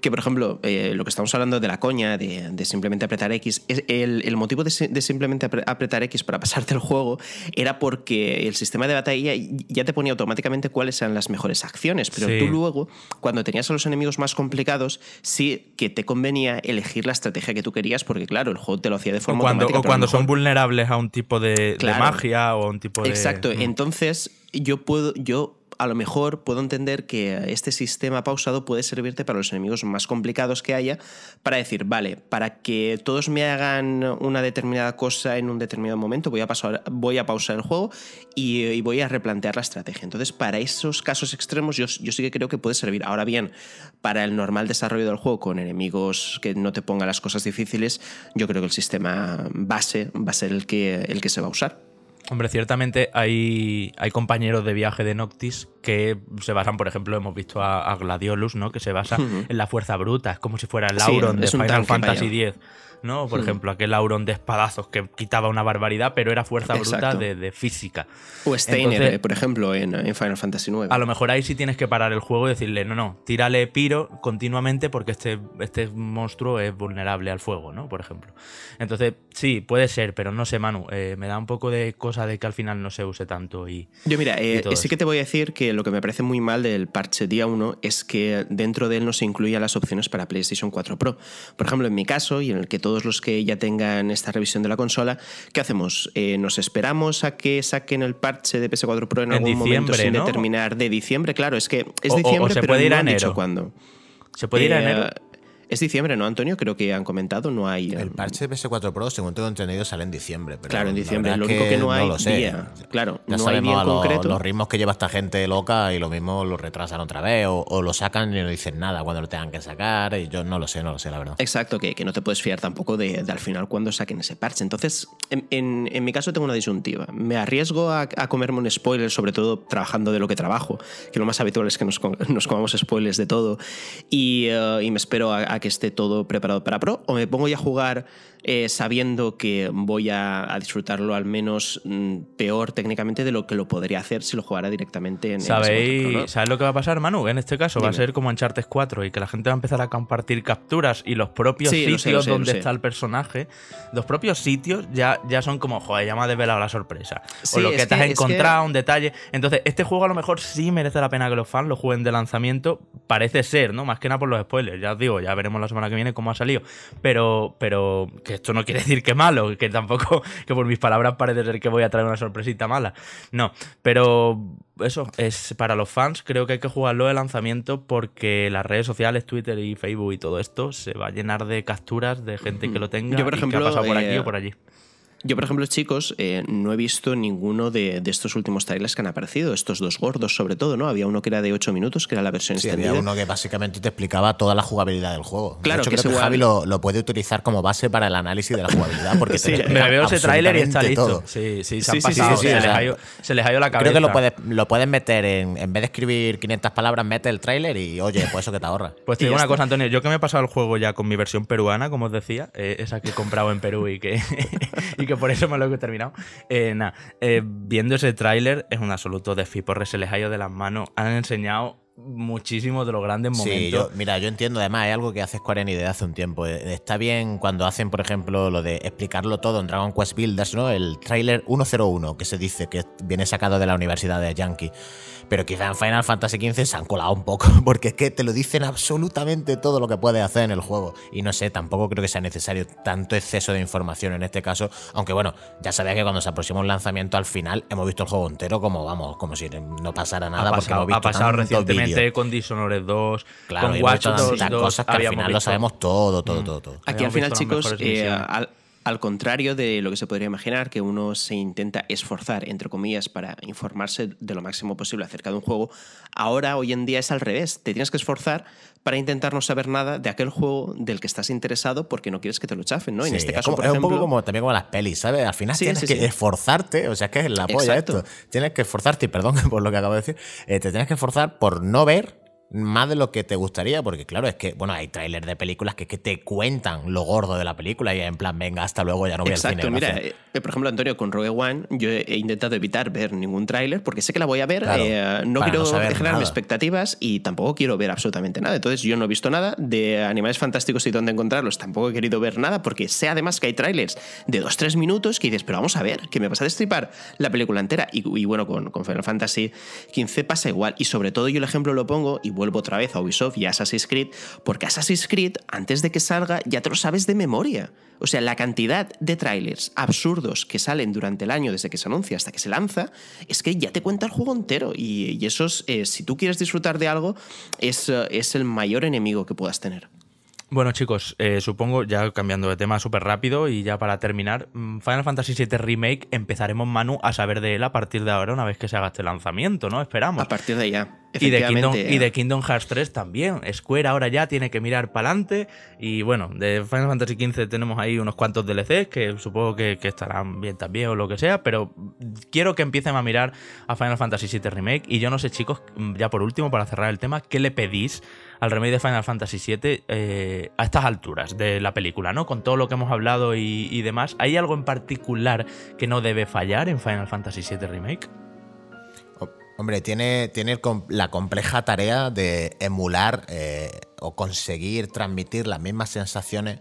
que por ejemplo, eh, lo que estamos hablando de la coña, de, simplemente apretar X, el, motivo de, simplemente apretar X para pasarte el juego era porque el sistema de batalla ya te ponía automáticamente cuáles eran las mejores acciones, pero tú luego, cuando tenías a los enemigos más complicados, sí que te convenía elegir la estrategia que tú querías, porque claro, el juego te lo hacía de forma O cuando son vulnerables a un tipo de de, magia o un tipo de. Exacto. Mm. Entonces, yo puedo. Yo a lo mejor puedo entender que este sistema pausado puede servirte para los enemigos más complicados que haya, para decir, vale, para que todos me hagan una determinada cosa en un determinado momento, voy a, pausar el juego y, voy a replantear la estrategia. Entonces, para esos casos extremos, yo, sí que creo que puede servir. Ahora bien, para el normal desarrollo del juego, con enemigos que no te pongan las cosas difíciles, yo creo que el sistema base va a ser el que se va a usar. Hombre, ciertamente hay, hay compañeros de viaje de Noctis que se basan, por ejemplo, hemos visto a, Gladiolus, ¿no? Que se basa en la fuerza bruta, es como si fuera el Auron de Final Fantasy X. ¿no? Por ejemplo, aquel Auron de espadazos que quitaba una barbaridad, pero era fuerza bruta de, física. O Steiner, eh, por ejemplo, en, Final Fantasy IX. A lo mejor ahí sí tienes que parar el juego y decirle, no, no, tírale piro continuamente porque este, este monstruo es vulnerable al fuego, ¿no? Por ejemplo. Entonces, sí, puede ser, pero no sé, Manu, eh, me da un poco de cosa de que al final no se use tanto y... Yo mira, eh, sí que te voy a decir que lo que me parece muy mal del parche día 1 es que dentro de él no se incluía las opciones para PlayStation 4 Pro. Por ejemplo, en mi caso, y en el que todos los que ya tengan esta revisión de la consola, ¿qué hacemos? Eh, ¿Nos esperamos a que saquen el parche de PS4 Pro en, algún momento sin determinar de diciembre? Claro, es que es diciembre, se pero puede ir a enero. dicho ¿Se puede ir a eh, enero? Es diciembre, ¿no, Antonio? Creo que han comentado, no hay. El um, parche de PS4 Pro, según tengo entendido, sale en diciembre. claro, en diciembre. Lo único que, no hay lo día. Claro, no hay día concreto. Los ritmos que lleva esta gente loca y lo mismo lo retrasan otra vez o, lo sacan y no dicen nada cuando lo tengan que sacar. Y yo no lo sé, no lo sé, la verdad. Exacto, que, que no te puedes fiar tampoco de, de al final cuando saquen ese parche. Entonces, en, en, mi caso tengo una disyuntiva. Me arriesgo a, a, comerme un spoiler, sobre todo trabajando de lo que trabajo, que lo más habitual es que nos, comamos spoilers de todo. Y, eh, y me espero a que esté todo preparado para pro o me pongo ya a jugar eh, sabiendo que voy a, disfrutarlo al menos mm, peor técnicamente de lo que lo podría hacer si lo jugara directamente en ¿Sabéis, en ¿sabéis lo que va a pasar, Manu? En este caso va a ser como en Chartes 4 y que la gente va a empezar a compartir capturas y los propios sitios donde está el personaje, los propios sitios ya, ya son como, joder, ya me ha desvelado la sorpresa. o lo que te has encontrado, un detalle. Entonces, este juego a lo mejor sí merece la pena que los fans lo jueguen de lanzamiento, parece ser, ¿no? Más que nada por los spoilers, ya os digo, ya veremos la semana que viene cómo ha salido. Pero, pero que esto no quiere decir que malo, que tampoco, que por mis palabras parece ser que voy a traer una sorpresita mala. No, pero eso es para los fans, creo que hay que jugarlo de lanzamiento porque las redes sociales, Twitter y Facebook y todo esto se va a llenar de capturas de gente que lo tenga. que ha pasado por aquí eh, o por allí. Yo, por ejemplo, chicos, eh, no he visto ninguno de, de, estos últimos trailers que han aparecido, estos dos gordos sobre todo, ¿no? Había uno que era de 8 minutos, que era la versión sí, extendida. Había uno que básicamente te explicaba toda la jugabilidad del juego. Claro, que, Javi lo, lo, puede utilizar como base para el análisis de la jugabilidad, porque sí, me veo ese tráiler y está listo. Sí, Sí, sí, se se, les ha ido, la cabeza. Creo que lo puedes, lo puedes meter en, en vez de escribir 500 palabras, mete el tráiler y oye, pues eso que te ahorra. Pues te digo una cosa, Antonio, yo que me he pasado el juego ya con mi versión peruana, como os decía, eh, esa que he comprado en Perú y que, que por eso me lo he terminado. Eh, nada, eh, viendo ese tráiler es un absoluto desfi, por se les ha ido de las manos. Han enseñado muchísimo de los grandes momentos. mira, yo entiendo, además hay algo que hace Square Enix desde hace un tiempo. Eh. Está bien cuando hacen, por ejemplo, lo de explicarlo todo en Dragon Quest Builders, ¿no? El tráiler 101, que se dice que viene sacado de la Universidad de Yankee pero quizá en Final Fantasy XV se han colado un poco, porque es que te lo dicen absolutamente todo lo que puedes hacer en el juego. Y no sé, tampoco creo que sea necesario tanto exceso de información en este caso, aunque bueno, ya sabía que cuando se aproxima un lanzamiento al final hemos visto el juego entero como vamos, como si no pasara nada. Ha pasado, recientemente con Dishonored 2, con Watch 2, cosas que al final lo sabemos todo, todo, mm. todo, Aquí al final, chicos, al contrario de lo que se podría imaginar, que uno se intenta esforzar, entre comillas, para informarse de lo máximo posible acerca de un juego, ahora hoy en día es al revés. Te tienes que esforzar para intentar no saber nada de aquel juego del que estás interesado porque no quieres que te lo chafen, ¿no? en este caso, por ejemplo, un poco como también como las pelis, ¿sabes? Al final tienes que esforzarte, o sea, que es la polla esto. Tienes que esforzarte, perdón por lo que acabo de decir, eh, te tienes que esforzar por no ver más de lo que te gustaría, porque claro, es que, bueno, hay trailers de películas que, que te cuentan lo gordo de la película y en plan, venga, hasta luego, ya no voy al cine. Mira, eh, por ejemplo, Antonio, con Rogue One yo he intentado evitar ver ningún tráiler porque sé que la voy a ver, eh, no quiero generarme expectativas y tampoco quiero ver absolutamente nada. Entonces yo no he visto nada de Animales Fantásticos y dónde encontrarlos, tampoco he querido ver nada porque sé además que hay trailers de 2-3 minutos que dices, pero vamos a ver, que me vas a destripar la película entera. Y, bueno, con, con Final Fantasy 15 pasa igual. Y sobre todo yo el ejemplo lo pongo y vuelvo otra vez a Ubisoft y a Assassin's Creed, porque Assassin's Creed, antes de que salga, ya te lo sabes de memoria. O sea, la cantidad de trailers absurdos que salen durante el año desde que se anuncia hasta que se lanza, es que ya te cuenta el juego entero. Y, eso, es, eh, si tú quieres disfrutar de algo, es eh, el mayor enemigo que puedas tener. Bueno chicos, eh, supongo, ya cambiando de tema súper rápido y ya para terminar, mm, Final Fantasy VII Remake empezaremos Manu a saber de él a partir de ahora una vez que se haga este lanzamiento, ¿no? Esperamos. A partir de ya. Y de, Kingdom, Hearts 3 también. Square ahora ya tiene que mirar para adelante. Y bueno, de Final Fantasy XV tenemos ahí unos cuantos DLCs que supongo que, que, estarán bien también o lo que sea. Pero quiero que empiecen a mirar a Final Fantasy VII Remake. Y yo no sé chicos, mm, ya por último, para cerrar el tema, ¿qué le pedís? al remake de Final Fantasy VII eh, a estas alturas de la película, ¿no? Con todo lo que hemos hablado y, demás, ¿hay algo en particular que no debe fallar en Final Fantasy VII Remake? Hombre, tiene, la compleja tarea de emular eh, o conseguir transmitir las mismas sensaciones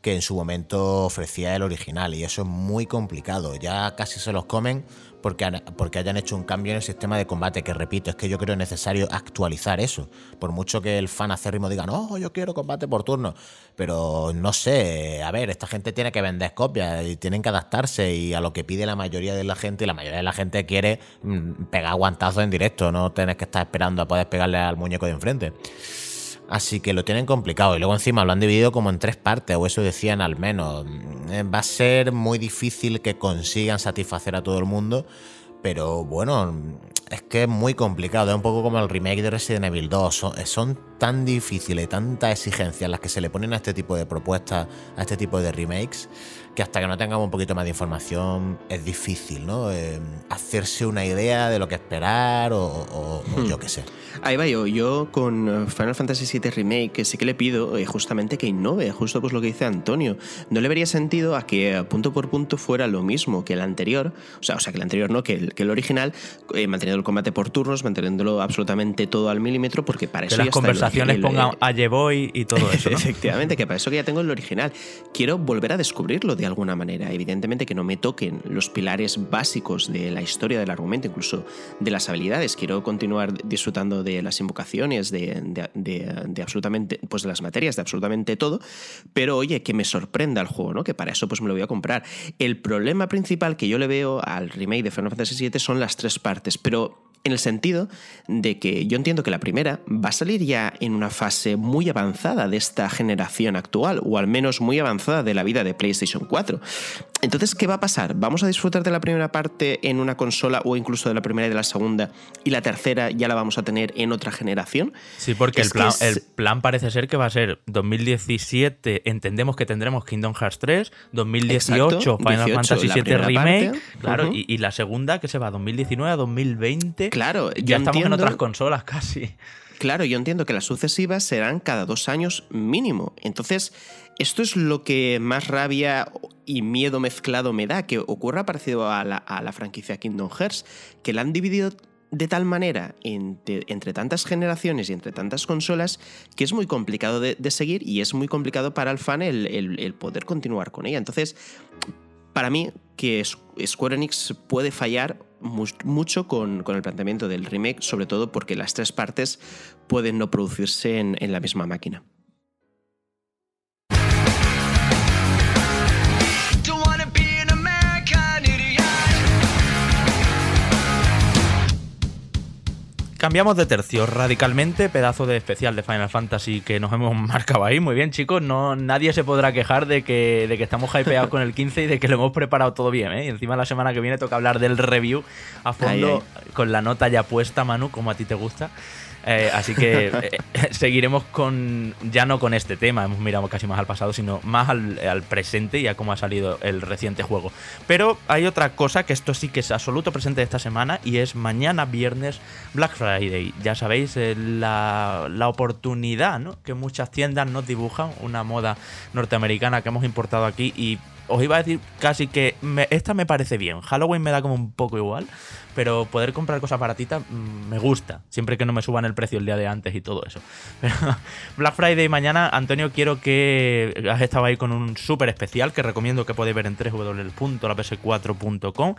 que en su momento ofrecía el original y eso es muy complicado, ya casi se los comen porque, porque hayan hecho un cambio en el sistema de combate, que repito, es que yo creo necesario actualizar eso. Por mucho que el fan acérrimo diga, no, yo quiero combate por turno. Pero no sé, a ver, esta gente tiene que vender copias y tienen que adaptarse y a lo que pide la mayoría de la gente, y la mayoría de la gente quiere mm, pegar guantazos en directo, no tienes que estar esperando a poder pegarle al muñeco de enfrente. Así que lo tienen complicado. Y luego encima lo han dividido como en tres partes, o eso decían al menos. Eh, va a ser muy difícil que consigan satisfacer a todo el mundo. Pero bueno, es que es muy complicado. Es un poco como el remake de Resident Evil 2. Son, eh, son tan difíciles, tantas exigencias las que se le ponen a este tipo de propuestas, a este tipo de remakes que hasta que no tengamos un poquito más de información es difícil, ¿no? Eh, hacerse una idea de lo que esperar o, hmm. yo qué sé. Ahí va yo, yo con Final Fantasy VII Remake sí que le pido eh, justamente que innove, justo pues lo que dice Antonio. No le vería sentido a que punto por punto fuera lo mismo que el anterior, o sea, o sea que el anterior no, que el, original, eh, manteniendo el combate por turnos, manteniéndolo absolutamente todo al milímetro, porque para que eso... Las conversaciones ponga pongan a Boy y todo eso. Efectivamente, que para eso que ya tengo el original. Quiero volver a descubrirlo, de alguna manera. Evidentemente que no me toquen los pilares básicos de la historia del argumento, incluso de las habilidades. Quiero continuar disfrutando de las invocaciones, de, de, absolutamente, pues de las materias, de absolutamente todo, pero oye, que me sorprenda el juego, ¿no? Que para eso pues me lo voy a comprar. El problema principal que yo le veo al remake de Final Fantasy VII son las tres partes, pero en el sentido de que yo entiendo que la primera va a salir ya en una fase muy avanzada de esta generación actual, o al menos muy avanzada de la vida de PlayStation 4. Entonces, ¿qué va a pasar? ¿Vamos a disfrutar de la primera parte en una consola o incluso de la primera y de la segunda y la tercera ya la vamos a tener en otra generación? Sí, porque el plan, parece ser que va a ser 2017, entendemos que tendremos Kingdom Hearts 3, 2018 Final Fantasy VII Remake, claro, y, la segunda que se va 2019 a 2020. Claro, ya estamos en otras consolas casi. Claro, yo entiendo que las sucesivas serán cada dos años mínimo. Entonces esto es lo que más rabia y miedo mezclado me da, que ocurra parecido a la, franquicia Kingdom Hearts, que la han dividido de tal manera entre, tantas generaciones y entre tantas consolas que es muy complicado de, seguir y es muy complicado para el fan el, poder continuar con ella. Entonces, para mí, que Square Enix puede fallar mucho con, el planteamiento del remake, sobre todo porque las tres partes pueden no producirse en la misma máquina. Cambiamos de tercio radicalmente, pedazo de especial de Final Fantasy que nos hemos marcado ahí. Muy bien, chicos, no, nadie se podrá quejar de que, de que estamos hypeados con el 15 y de que lo hemos preparado todo bien. ¿eh? Y encima la semana que viene toca hablar del review a fondo, con la nota ya puesta, Manu, como a ti te gusta. Eh, así que eh, seguiremos con, ya no con este tema, hemos mirado casi más al pasado, sino más al, presente y a cómo ha salido el reciente juego. Pero hay otra cosa que esto sí que es absoluto presente de esta semana y es mañana viernes Black Friday. Ya sabéis, eh, la, oportunidad que muchas tiendas nos dibujan, una moda norteamericana que hemos importado aquí y os iba a decir casi que esta me parece bien. Halloween me da como un poco igual, pero poder comprar cosas baratitas mm, me gusta, siempre que no me suban el precio el día de antes y todo eso. Pero Black Friday mañana, Antonio, quiero que has estado ahí con un súper especial que recomiendo que podéis ver en www.laps4.com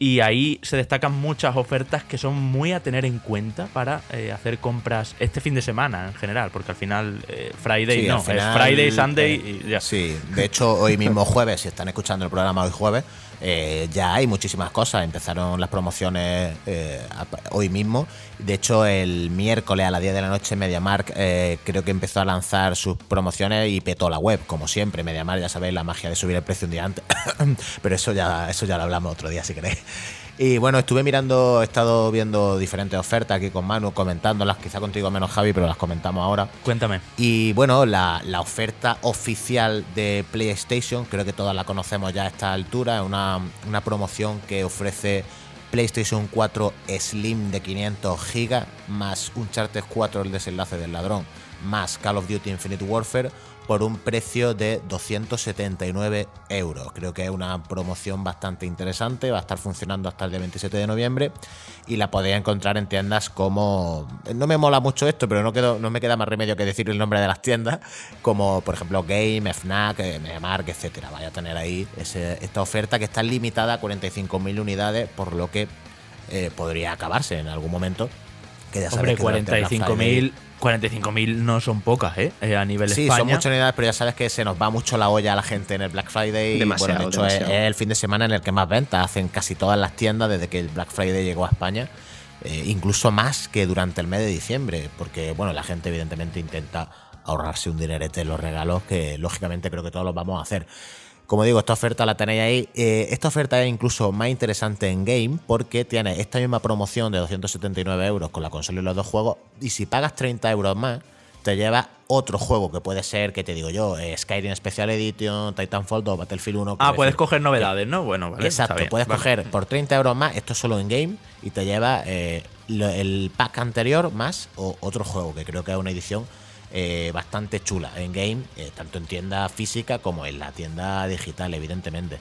y ahí se destacan muchas ofertas que son muy a tener en cuenta para eh, hacer compras este fin de semana en general, porque al final eh, Friday no, es Friday, eh, Sunday y ya. Sí, de hecho hoy mismo jueves, si están escuchando el programa hoy jueves, eh, ya hay muchísimas cosas. Empezaron las promociones eh, hoy mismo. De hecho, el miércoles a las 10 de la noche, MediaMark eh, creo que empezó a lanzar sus promociones y petó la web, como siempre. MediaMark, ya sabéis, la magia de subir el precio un día antes. Pero eso ya, eso ya lo hablamos otro día, si queréis. Y bueno, estuve mirando, he estado viendo diferentes ofertas aquí con Manu, comentándolas, quizá contigo menos Javi, pero las comentamos ahora. Cuéntame. Y bueno, la, oferta oficial de PlayStation, creo que todas la conocemos ya a esta altura, es una, una promoción que ofrece PlayStation 4 Slim de 500 GB, más Uncharted 4 el desenlace del ladrón, más Call of Duty Infinite Warfare por un precio de 279 euros. Creo que es una promoción bastante interesante, va a estar funcionando hasta el día 27 de noviembre y la podéis encontrar en tiendas como... No me mola mucho esto, pero no, no me queda más remedio que decir el nombre de las tiendas, como por ejemplo Game, Fnac, eh, M-Mark, etc. Vaya a tener ahí esta oferta que está limitada a 45.000 unidades, por lo que eh, podría acabarse en algún momento. Que ya sabéis que... 45.000 45.000 no son pocas, ¿eh? eh a nivel España. Sí, son muchas unidades, pero ya sabes que se nos va mucho la olla a la gente en el Black Friday. Demasiado, Es, el fin de semana en el que más ventas hacen casi todas las tiendas desde que el Black Friday llegó a España. Eh, incluso más que durante el mes de diciembre, porque bueno, la gente evidentemente intenta ahorrarse un dinerete en los regalos, que lógicamente creo que todos los vamos a hacer. Como digo, esta oferta la tenéis ahí. Eh, esta oferta es incluso más interesante en game porque tiene esta misma promoción de 279 euros con la consola y los dos juegos. Y si pagas 30 euros más, te lleva otro juego que puede ser, que te digo yo, eh, Skyrim Special Edition, Titanfall 2, Battlefield 1. Ah, puedes coger novedades, ¿no? Bueno, vale. Exacto, puedes coger por 30 euros más, esto solo en game, y te lleva eh, el pack anterior más o otro juego, que creo que es una edición eh, bastante chula en game, eh, tanto en tienda física como en la tienda digital, evidentemente.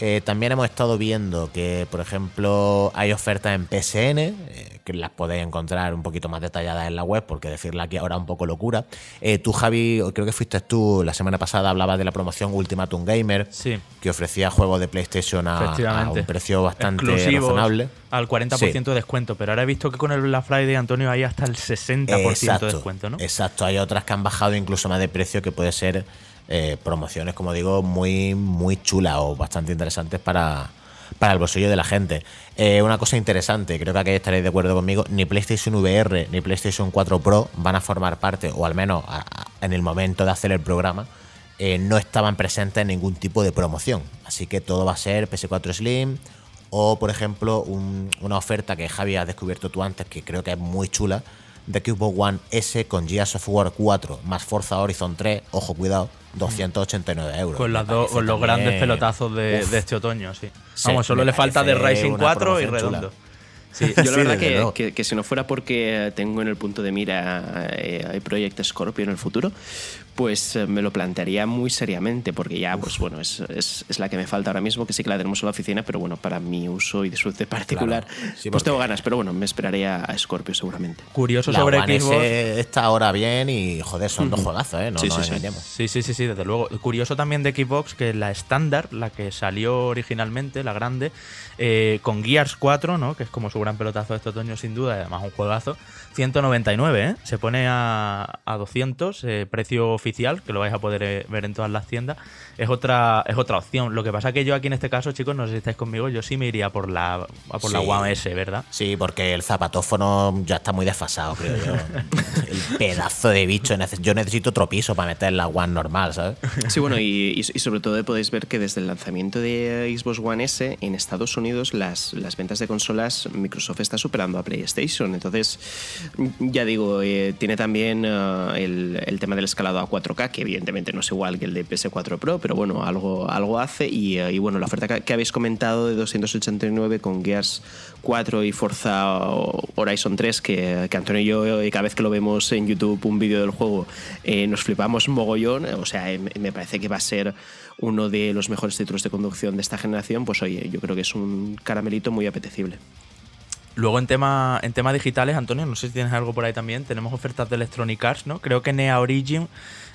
Eh, también hemos estado viendo que, por ejemplo, hay ofertas en PSN, eh, que las podéis encontrar un poquito más detalladas en la web, porque decirla aquí ahora es un poco locura. Eh, tú, Javi, creo que fuiste tú la semana pasada, hablabas de la promoción Ultimatum Gamer, que ofrecía juegos de PlayStation a, un precio bastante razonable. Al 40% de descuento, pero ahora he visto que con el Black Friday, Antonio, hay hasta el 60% de descuento, ¿no? Exacto, hay otras que han bajado incluso más de precio, que puede ser eh, promociones, como digo, muy, muy chulas o bastante interesantes para, el bolsillo de la gente. Eh, una cosa interesante, creo que aquí estaréis de acuerdo conmigo, ni PlayStation VR ni PlayStation 4 Pro van a formar parte, o al menos en el momento de hacer el programa, eh, no estaban presentes en ningún tipo de promoción. Así que todo va a ser PS4 Slim o, por ejemplo, una oferta que Javi has descubierto tú antes, que creo que es muy chula, de hubo One S con Gears of War 4 más Forza Horizon 3, ojo cuidado, 289 euros. Con, las dos, los grandes pelotazos de, este otoño, sí. Vamos, solo le falta de Rising 4 y redondo. Sí, yo la verdad que, si no fuera porque tengo en el punto de mira el eh, proyecto Scorpio en el futuro, pues eh, me lo plantearía muy seriamente, porque ya, pues bueno, es, la que me falta ahora mismo, que sí que la tenemos en la oficina, pero bueno, para mi uso y disfrute particular, pues tengo ganas, pero bueno, me esperaría a, Scorpio seguramente. Curioso sobre Xbox. está ahora bien y joder, son dos jodazos ¿eh? No, sí, no sí, sí, sí, sí, desde luego. Curioso también de Xbox que la estándar, la que salió originalmente, la grande, eh, con Gears 4, ¿no? Que es como su gran pelotazo de este otoño, sin duda, además un juegazo, 199, ¿eh? Se pone a, a 200, eh, precio oficial que lo vais a poder eh, ver en todas las tiendas, es otra, es otra opción. Lo que pasa que yo aquí en este caso, chicos, no sé si estáis conmigo, yo sí me iría por la, por la One S, ¿verdad? Sí, porque el zapatófono ya está muy desfasado, creo yo. el pedazo de bicho. Yo necesito otro piso para meter la One normal, ¿sabes? Sí, bueno, y, sobre todo podéis ver que desde el lanzamiento de Xbox One S en Estados Unidos las, las ventas de consolas Microsoft está superando a PlayStation. Entonces, ya digo, eh, tiene también eh, el, el, tema del escalado 4K, que evidentemente no es igual que el de PS4 Pro, pero bueno, algo, algo hace. Y, eh, bueno, la oferta que, habéis comentado de 289 con Gears 4 y Forza Horizon 3, que, Antonio y yo, eh, cada vez que lo vemos en YouTube un vídeo del juego, eh, nos flipamos mogollón. O sea, em, me parece que va a ser uno de los mejores títulos de conducción de esta generación. Pues oye, yo creo que es un caramelito muy apetecible. Luego en tema, en temas digitales, Antonio, no sé si tienes algo por ahí también. Tenemos ofertas de Electronic Arts, ¿no? Creo que Nea Origin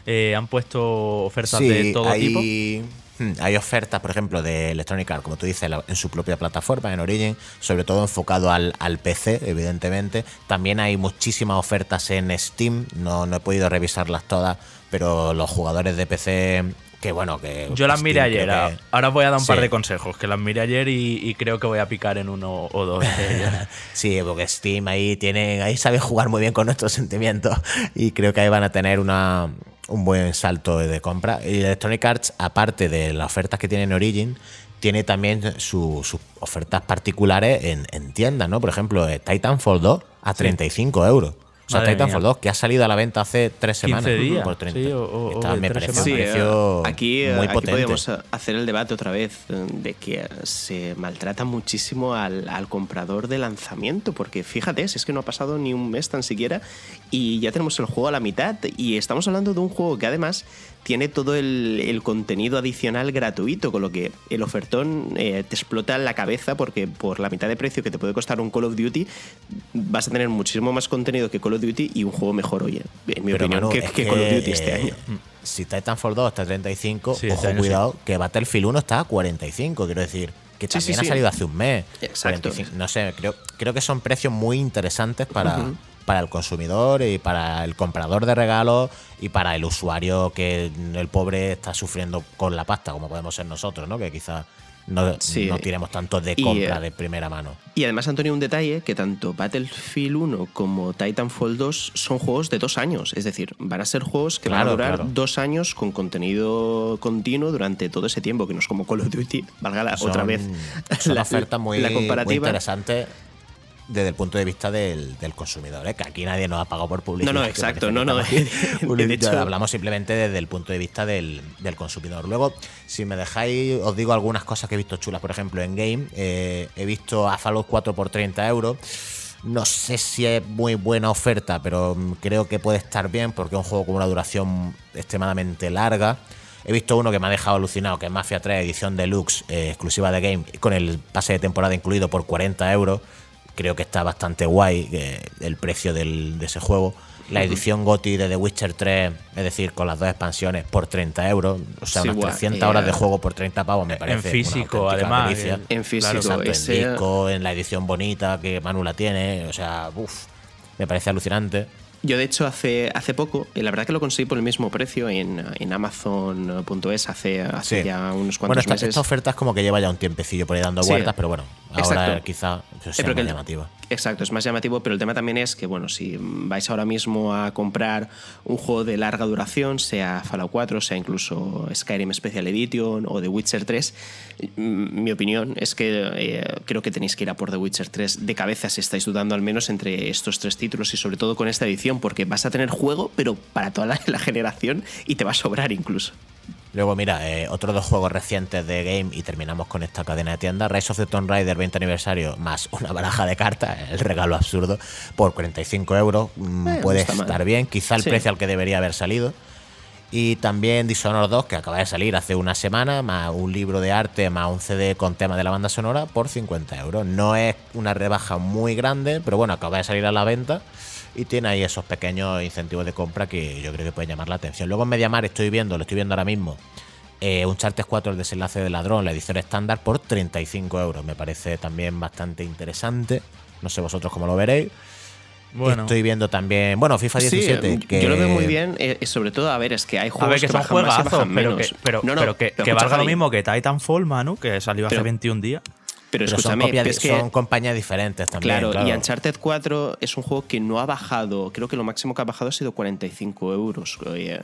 eh, han puesto ofertas de todo hay, tipo. Hmm, hay ofertas, por ejemplo, de Electronic Arts, como tú dices, en su propia plataforma, en Origin, sobre todo enfocado al, PC, evidentemente. También hay muchísimas ofertas en Steam, no, no he podido revisarlas todas, pero los jugadores de PC que bueno, que. Yo las pues, miré ayer. Ah, ahora voy a dar un par de consejos, que las miré ayer y, creo que voy a picar en uno o dos sí, porque Steam ahí tiene. Ahí sabe jugar muy bien con nuestros sentimientos. Y creo que ahí van a tener una un buen salto de compra. Y Electronic Arts, aparte de las ofertas que tiene en Origin, tiene también sus ofertas particulares en, tiendas, ¿no? Por ejemplo, eh, Titanfall 2 a 35 euros. O sea, Titanfall 2, que ha salido a la venta hace tres semanas. días. 30. me, eh, aquí, eh, podemos eh, hacer el debate otra vez de que se maltrata muchísimo al, al, comprador de lanzamiento, porque fíjate, si es que no ha pasado ni un mes tan siquiera y ya tenemos el juego a la mitad y estamos hablando de un juego que además tiene todo el, contenido adicional gratuito, con lo que el ofertón eh, te explota la cabeza porque por la mitad de precio que te puede costar un Call of Duty vas a tener muchísimo más contenido que Call of Duty y un juego mejor, hoy, en mi opinión, que, Call of Duty este año. Mm, si Titanfall 2 está a 35, ojo, este cuidado, que Battlefield 1 está a 45, quiero decir que también ha salido hace un mes. Exacto. no sé, creo, creo que son precios muy interesantes para, para el consumidor y para el comprador de regalos y para el usuario que el pobre está sufriendo con la pasta, como podemos ser nosotros, ¿no? Que quizás no, no, tiremos tanto de compra eh, de primera mano. Y además, Antonio, un detalle que tanto Battlefield 1 como Titanfall 2 son juegos de dos años. Es decir, van a ser juegos que van a durar dos años con contenido continuo durante todo ese tiempo, que no es como Call of Duty, valga la, otra vez. la oferta muy, muy interesante desde el punto de vista del, consumidor, ¿eh? que aquí nadie nos ha pagado por publicidad. No, no, exacto, no, no. hablamos simplemente desde el punto de vista del, consumidor. Luego, si me dejáis, os digo algunas cosas que he visto chulas. Por ejemplo, en Game eh, he visto a Fallout 4 por 30 euros. No sé si es muy buena oferta, pero mm, creo que puede estar bien porque es un juego con una duración extremadamente larga. He visto uno que me ha dejado alucinado, que es Mafia 3 edición deluxe, eh, exclusiva de Game, con el pase de temporada incluido por 40 euros creo que está bastante guay el precio de ese juego. La edición GOTI de The Witcher 3, es decir, con las dos expansiones por 30 euros, o sea, unas 300 horas de juego por 30 pavos, me parece. En físico, además. En, físico, en en la edición bonita que Manu la tiene, o sea, uff, me parece alucinante. Yo, de hecho, hace, hace poco, eh, la verdad que lo conseguí por el mismo precio en, en Amazon.es hace, hace ya unos cuantos bueno, esta, oferta es como que lleva ya un tiempecillo por ahí dando vueltas, pero bueno, ahora quizá eh, sea pero llamativa. Exacto, es más llamativo, pero el tema también es que, bueno, si vais ahora mismo a comprar un juego de larga duración, sea Fallout 4, sea incluso Skyrim Special Edition o The Witcher 3, mm, mi opinión es que eh, creo que tenéis que ir a por The Witcher 3 de cabeza si estáis dudando al menos entre estos tres títulos y sobre todo con esta edición, porque vas a tener juego, pero para toda la generación y te va a sobrar incluso. Luego, mira, eh, otros dos juegos recientes de Game y terminamos con esta cadena de tiendas. Rise of the Tomb Raider 20 aniversario más una baraja de cartas, el regalo absurdo, por 45 euros. Mm, eh, puede estar bien, quizá el precio al que debería haber salido. Y también Dishonored 2, que acaba de salir hace una semana, más un libro de arte, más un CD con tema de la banda sonora, por 50 euros. No es una rebaja muy grande, pero bueno, acaba de salir a la venta y tiene ahí esos pequeños incentivos de compra que yo creo que pueden llamar la atención. Luego en Mediamar estoy viendo, lo estoy viendo ahora mismo, eh, un Chartes 4 el desenlace de ladrón, la edición estándar por 35 euros. Me parece también bastante interesante. No sé vosotros cómo lo veréis. Bueno. Estoy viendo también. Bueno, FIFA 17. Em, yo lo veo muy bien, eh, eh, sobre todo, a ver, es que hay juegos que, son juegazos, pero, que, pero, que, valga lo mismo que Titanfall, Manu, que salió hace 21 días. Pero, escúchame, son, compañías diferentes también. Claro, y Uncharted 4 es un juego que no ha bajado, creo que lo máximo que ha bajado ha sido 45 euros. Puede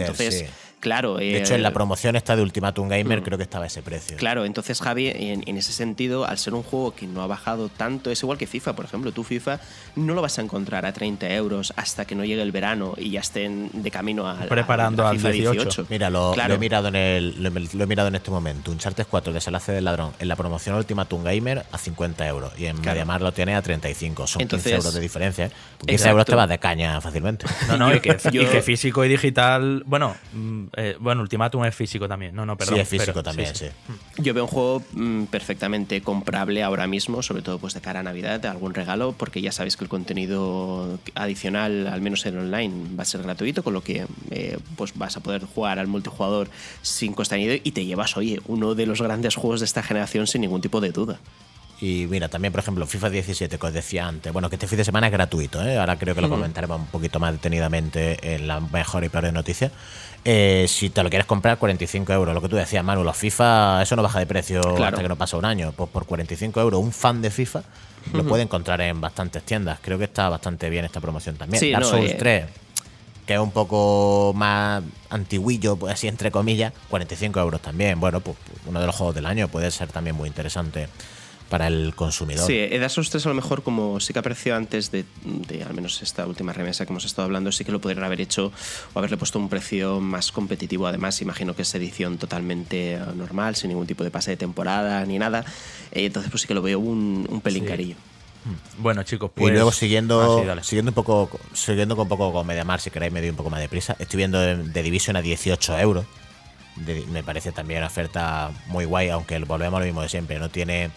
Entonces, ser, Claro. De hecho, en la eh, promoción esta de Ultimatum Gamer mm. creo que estaba ese precio. Claro, entonces Javi, en, ese sentido, al ser un juego que no ha bajado tanto, es igual que FIFA, por ejemplo, tú FIFA no lo vas a encontrar a 30 euros hasta que no llegue el verano y ya estén de camino a... Preparando FIFA al 18. Mira, lo, he mirado en lo, he mirado en este momento. Un Chartes 4 de del Ladrón en la promoción Ultimatum Gamer a 50 euros y en claro. lo tiene a 35. Son 15 euros de diferencia. 15 ¿eh? euros te vas de caña fácilmente. No, no, y que físico y digital, bueno mm, eh, bueno, Ultimatum es físico también. físico Yo veo un juego mm, perfectamente comprable ahora mismo, sobre todo pues de cara a Navidad, de algún regalo, porque ya sabéis que el contenido adicional, al menos en online, va a ser gratuito, con lo que eh, pues vas a poder jugar al multijugador sin coste añadido y te llevas, oye, uno de los grandes juegos de esta generación sin ningún tipo de duda. Y mira, también, por ejemplo, FIFA 17, que os decía antes. Bueno, que este fin de semana es gratuito, ¿eh? Ahora creo que lo comentaremos un poquito más detenidamente en la mejor y de noticias. Eh, si te lo quieres comprar, 45 euros. Lo que tú decías, Manu, los FIFA, eso no baja de precio hasta que no pasa un año. Pues por 45 euros, un fan de FIFA lo puede encontrar en bastantes tiendas. Creo que está bastante bien esta promoción también. Dark Souls 3, eh, que es un poco más antiguillo, pues así entre comillas, 45 euros también. Bueno, pues uno de los juegos del año puede ser también muy interesante para el consumidor. Sí, Edasos 3 a lo mejor, como sí que apareció antes de, al menos esta última remesa que hemos estado hablando, sí que lo pudieran haber hecho o haberle puesto un precio más competitivo. Además, imagino que es edición totalmente eh, normal, sin ningún tipo de pase de temporada ni nada. Eh, entonces, pues sí que lo veo un, un pelín carillo. Mm. Bueno, chicos, pues. Y luego pues, siguiendo, ah, siguiendo un poco, siguiendo con un poco con Mediamar, si queréis me doy un poco más de prisa. Estoy viendo de Division a 18 euros. me parece también una oferta muy guay, aunque volvemos a lo mismo de siempre. No tiene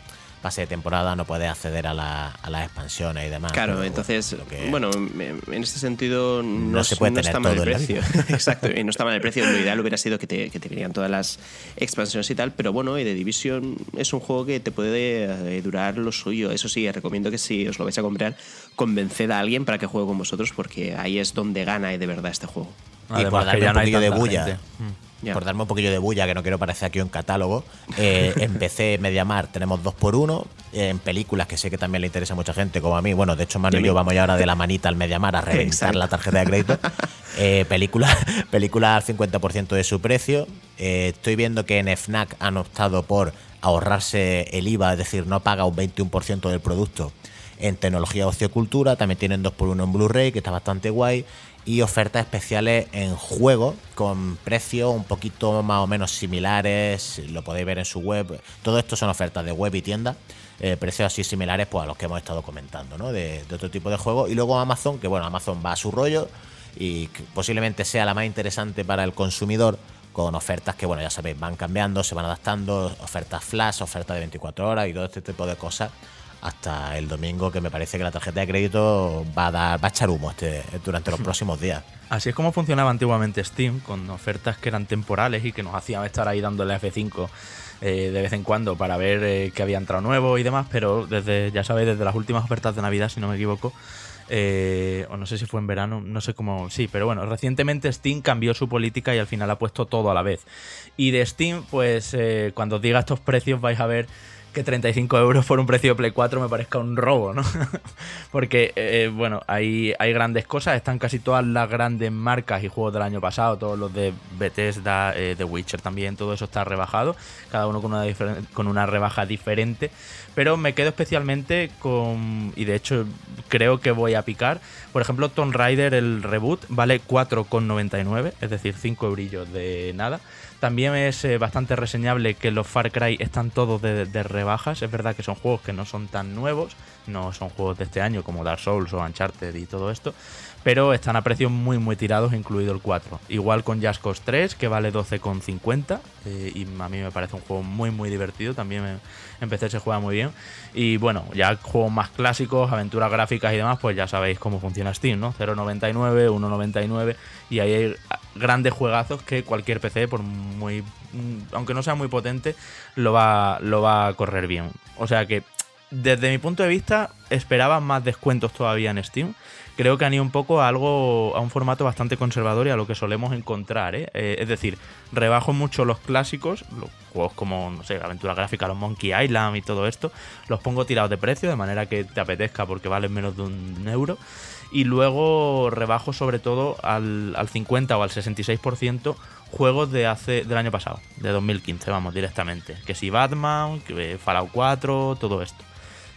de temporada no puede acceder a, la, las expansiones y demás. Claro, entonces, bueno, en este sentido no, se puede tener está mal el precio. Exacto, y no está mal el precio. Lo ideal hubiera sido que te, que vinieran todas las expansiones y tal, pero bueno, y de Division es un juego que te puede eh, durar lo suyo. Eso sí, recomiendo que si os lo vais a comprar, convenced a alguien para que juegue con vosotros, porque ahí es donde gana y de verdad este juego. y que ya de bulla. Mm. Por darme un poquillo de bulla, que no quiero parecer aquí un catálogo. Eh, en empecé Mediamar, tenemos dos por uno. en películas que sé que también le interesa a mucha gente, como a mí. Bueno, de hecho, Manu y yo vamos ya ahora de la manita al Mediamar a reventar la tarjeta de crédito. Eh, películas al 50% de su precio. Eh, estoy viendo que en FNAC han optado por ahorrarse el IVA, es decir, no paga un 21% del producto en tecnología ociocultura, también tienen 2x1 en Blu-ray, que está bastante guay y ofertas especiales en juego con precios un poquito más o menos similares, lo podéis ver en su web. Todo esto son ofertas de web y tienda, eh, precios así similares pues, a los que hemos estado comentando, ¿no? De, de otro tipo de juegos. Y luego Amazon, que bueno, Amazon va a su rollo y posiblemente sea la más interesante para el consumidor con ofertas que, bueno, ya sabéis, van cambiando, se van adaptando, ofertas flash, ofertas de 24 horas y todo este tipo de cosas hasta el domingo, que me parece que la tarjeta de crédito va a, dar, va a echar humo este, durante los próximos días. Así es como funcionaba antiguamente Steam, con ofertas que eran temporales y que nos hacían estar ahí dándole F5 eh, de vez en cuando para ver eh, que había entrado nuevo y demás, pero desde, ya sabéis, desde las últimas ofertas de Navidad, si no me equivoco, eh, o no sé si fue en verano, no sé cómo, sí, pero bueno, recientemente Steam cambió su política y al final ha puesto todo a la vez. Y de Steam, pues cuando os diga estos precios vais a ver que 35 euros por un precio de Play 4 me parezca un robo, ¿no? Porque, eh, eh, bueno, hay, hay grandes cosas, están casi todas las grandes marcas y juegos del año pasado, todos los de Bethesda, de eh, The Witcher también, todo eso está rebajado, cada uno con una, con una rebaja diferente, pero me quedo especialmente con, y de hecho creo que voy a picar, por ejemplo, Tomb Raider, el reboot, vale 4,99, es decir, 5 brillos de nada. También es eh, bastante reseñable que los Far Cry están todos de, rebajas. Es verdad que son juegos que no son tan nuevos, no son juegos de este año como Dark Souls o Uncharted y todo esto, pero están a precios muy muy tirados, incluido el 4. Igual con Just 3, que vale 12,50 eh, y a mí me parece un juego muy muy divertido, también empecé empecé se juega muy bien. Y bueno, ya juegos más clásicos, aventuras gráficas y demás, pues ya sabéis cómo funciona Steam, ¿no? 0,99, 1,99 y ahí hay grandes juegazos que cualquier PC, por muy. aunque no sea muy potente, lo va, lo va a correr bien. O sea que, desde mi punto de vista, esperaba más descuentos todavía en Steam. Creo que han ido un poco a algo. a un formato bastante conservador y a lo que solemos encontrar, ¿eh? Eh, es decir, rebajo mucho los clásicos, los juegos como, no sé, aventura gráfica, los Monkey Island y todo esto, los pongo tirados de precio, de manera que te apetezca porque valen menos de un euro y luego rebajo sobre todo al, 50 o al 66% juegos de hace del año pasado, de 2015, vamos, directamente. Que si Batman, que Fallout 4, todo esto.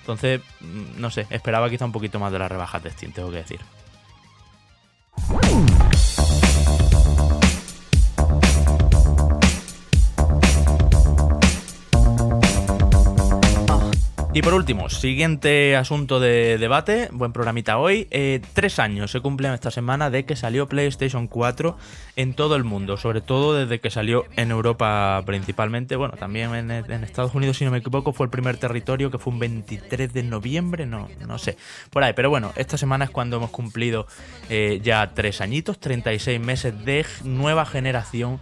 Entonces, mm, no sé, esperaba quizá un poquito más de las rebajas de Steam, tengo que decir. Y por último, siguiente asunto de debate, buen programita hoy. Eh, tres años se cumplen esta semana de que salió PlayStation 4 en todo el mundo, sobre todo desde que salió en Europa principalmente. Bueno, también en, Estados Unidos, si no me equivoco, fue el primer territorio que fue un 23 de noviembre, no, no sé, por ahí. Pero bueno, esta semana es cuando hemos cumplido eh, ya tres añitos, 36 meses de nueva generación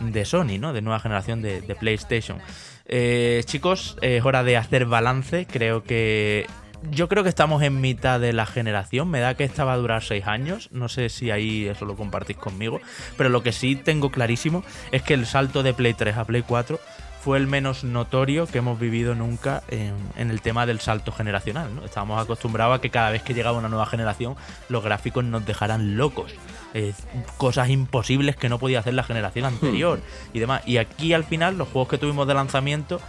de Sony, ¿no? De nueva generación de PlayStation. Eh, chicos, es hora de hacer balance. Creo que. Yo creo que estamos en mitad de la generación. Me da que esta va a durar seis años. No sé si ahí eso lo compartís conmigo. Pero lo que sí tengo clarísimo es que el salto de Play 3 a Play 4 fue el menos notorio que hemos vivido nunca en, el tema del salto generacional. ¿no? Estábamos acostumbrados a que cada vez que llegaba una nueva generación los gráficos nos dejaran locos. Eh, cosas imposibles que no podía hacer la generación hmm. anterior y demás. Y aquí al final los juegos que tuvimos de lanzamiento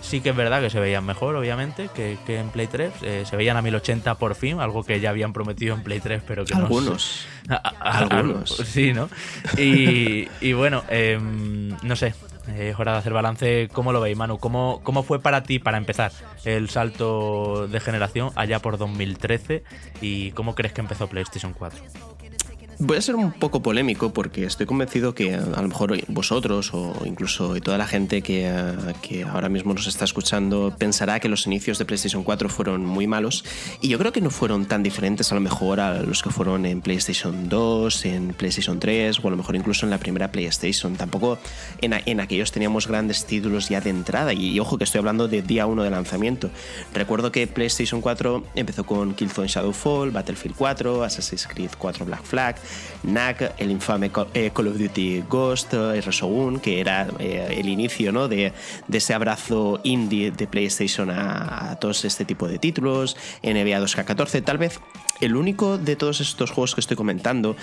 sí que es verdad que se veían mejor, obviamente, que, en Play 3. Eh, se veían a 1080 por fin, algo que ya habían prometido en Play 3, pero que algunos. no. algunos. Sí, ¿no? Y, bueno, em, no sé. Eh, es hora de hacer balance. ¿Cómo lo veis, Manu? ¿Cómo, ¿Cómo fue para ti, para empezar, el salto de generación allá por 2013? ¿Y cómo crees que empezó PlayStation 4? Voy a ser un poco polémico porque estoy convencido que eh, a lo mejor vosotros o incluso toda la gente eh, que, ahora mismo nos está escuchando pensará que los inicios de PlayStation 4 fueron muy malos y yo creo que no fueron tan diferentes a lo mejor a los que fueron en PlayStation 2, en PlayStation 3 o a lo mejor incluso en la primera PlayStation. Tampoco en, aquellos teníamos grandes títulos ya de entrada y, ojo que estoy hablando de día 1 de lanzamiento. Recuerdo que PlayStation 4 empezó con Killzone Shadowfall, Battlefield 4, Assassin's Creed 4 Black Flag, ...NAC, el infame eh, Call of Duty Ghost, eh, ...RSO1... que era eh, el inicio ¿no? de, ese abrazo indie de PlayStation a, a todos este tipo de títulos, NBA 2K14, tal vez el único de todos estos juegos que estoy comentando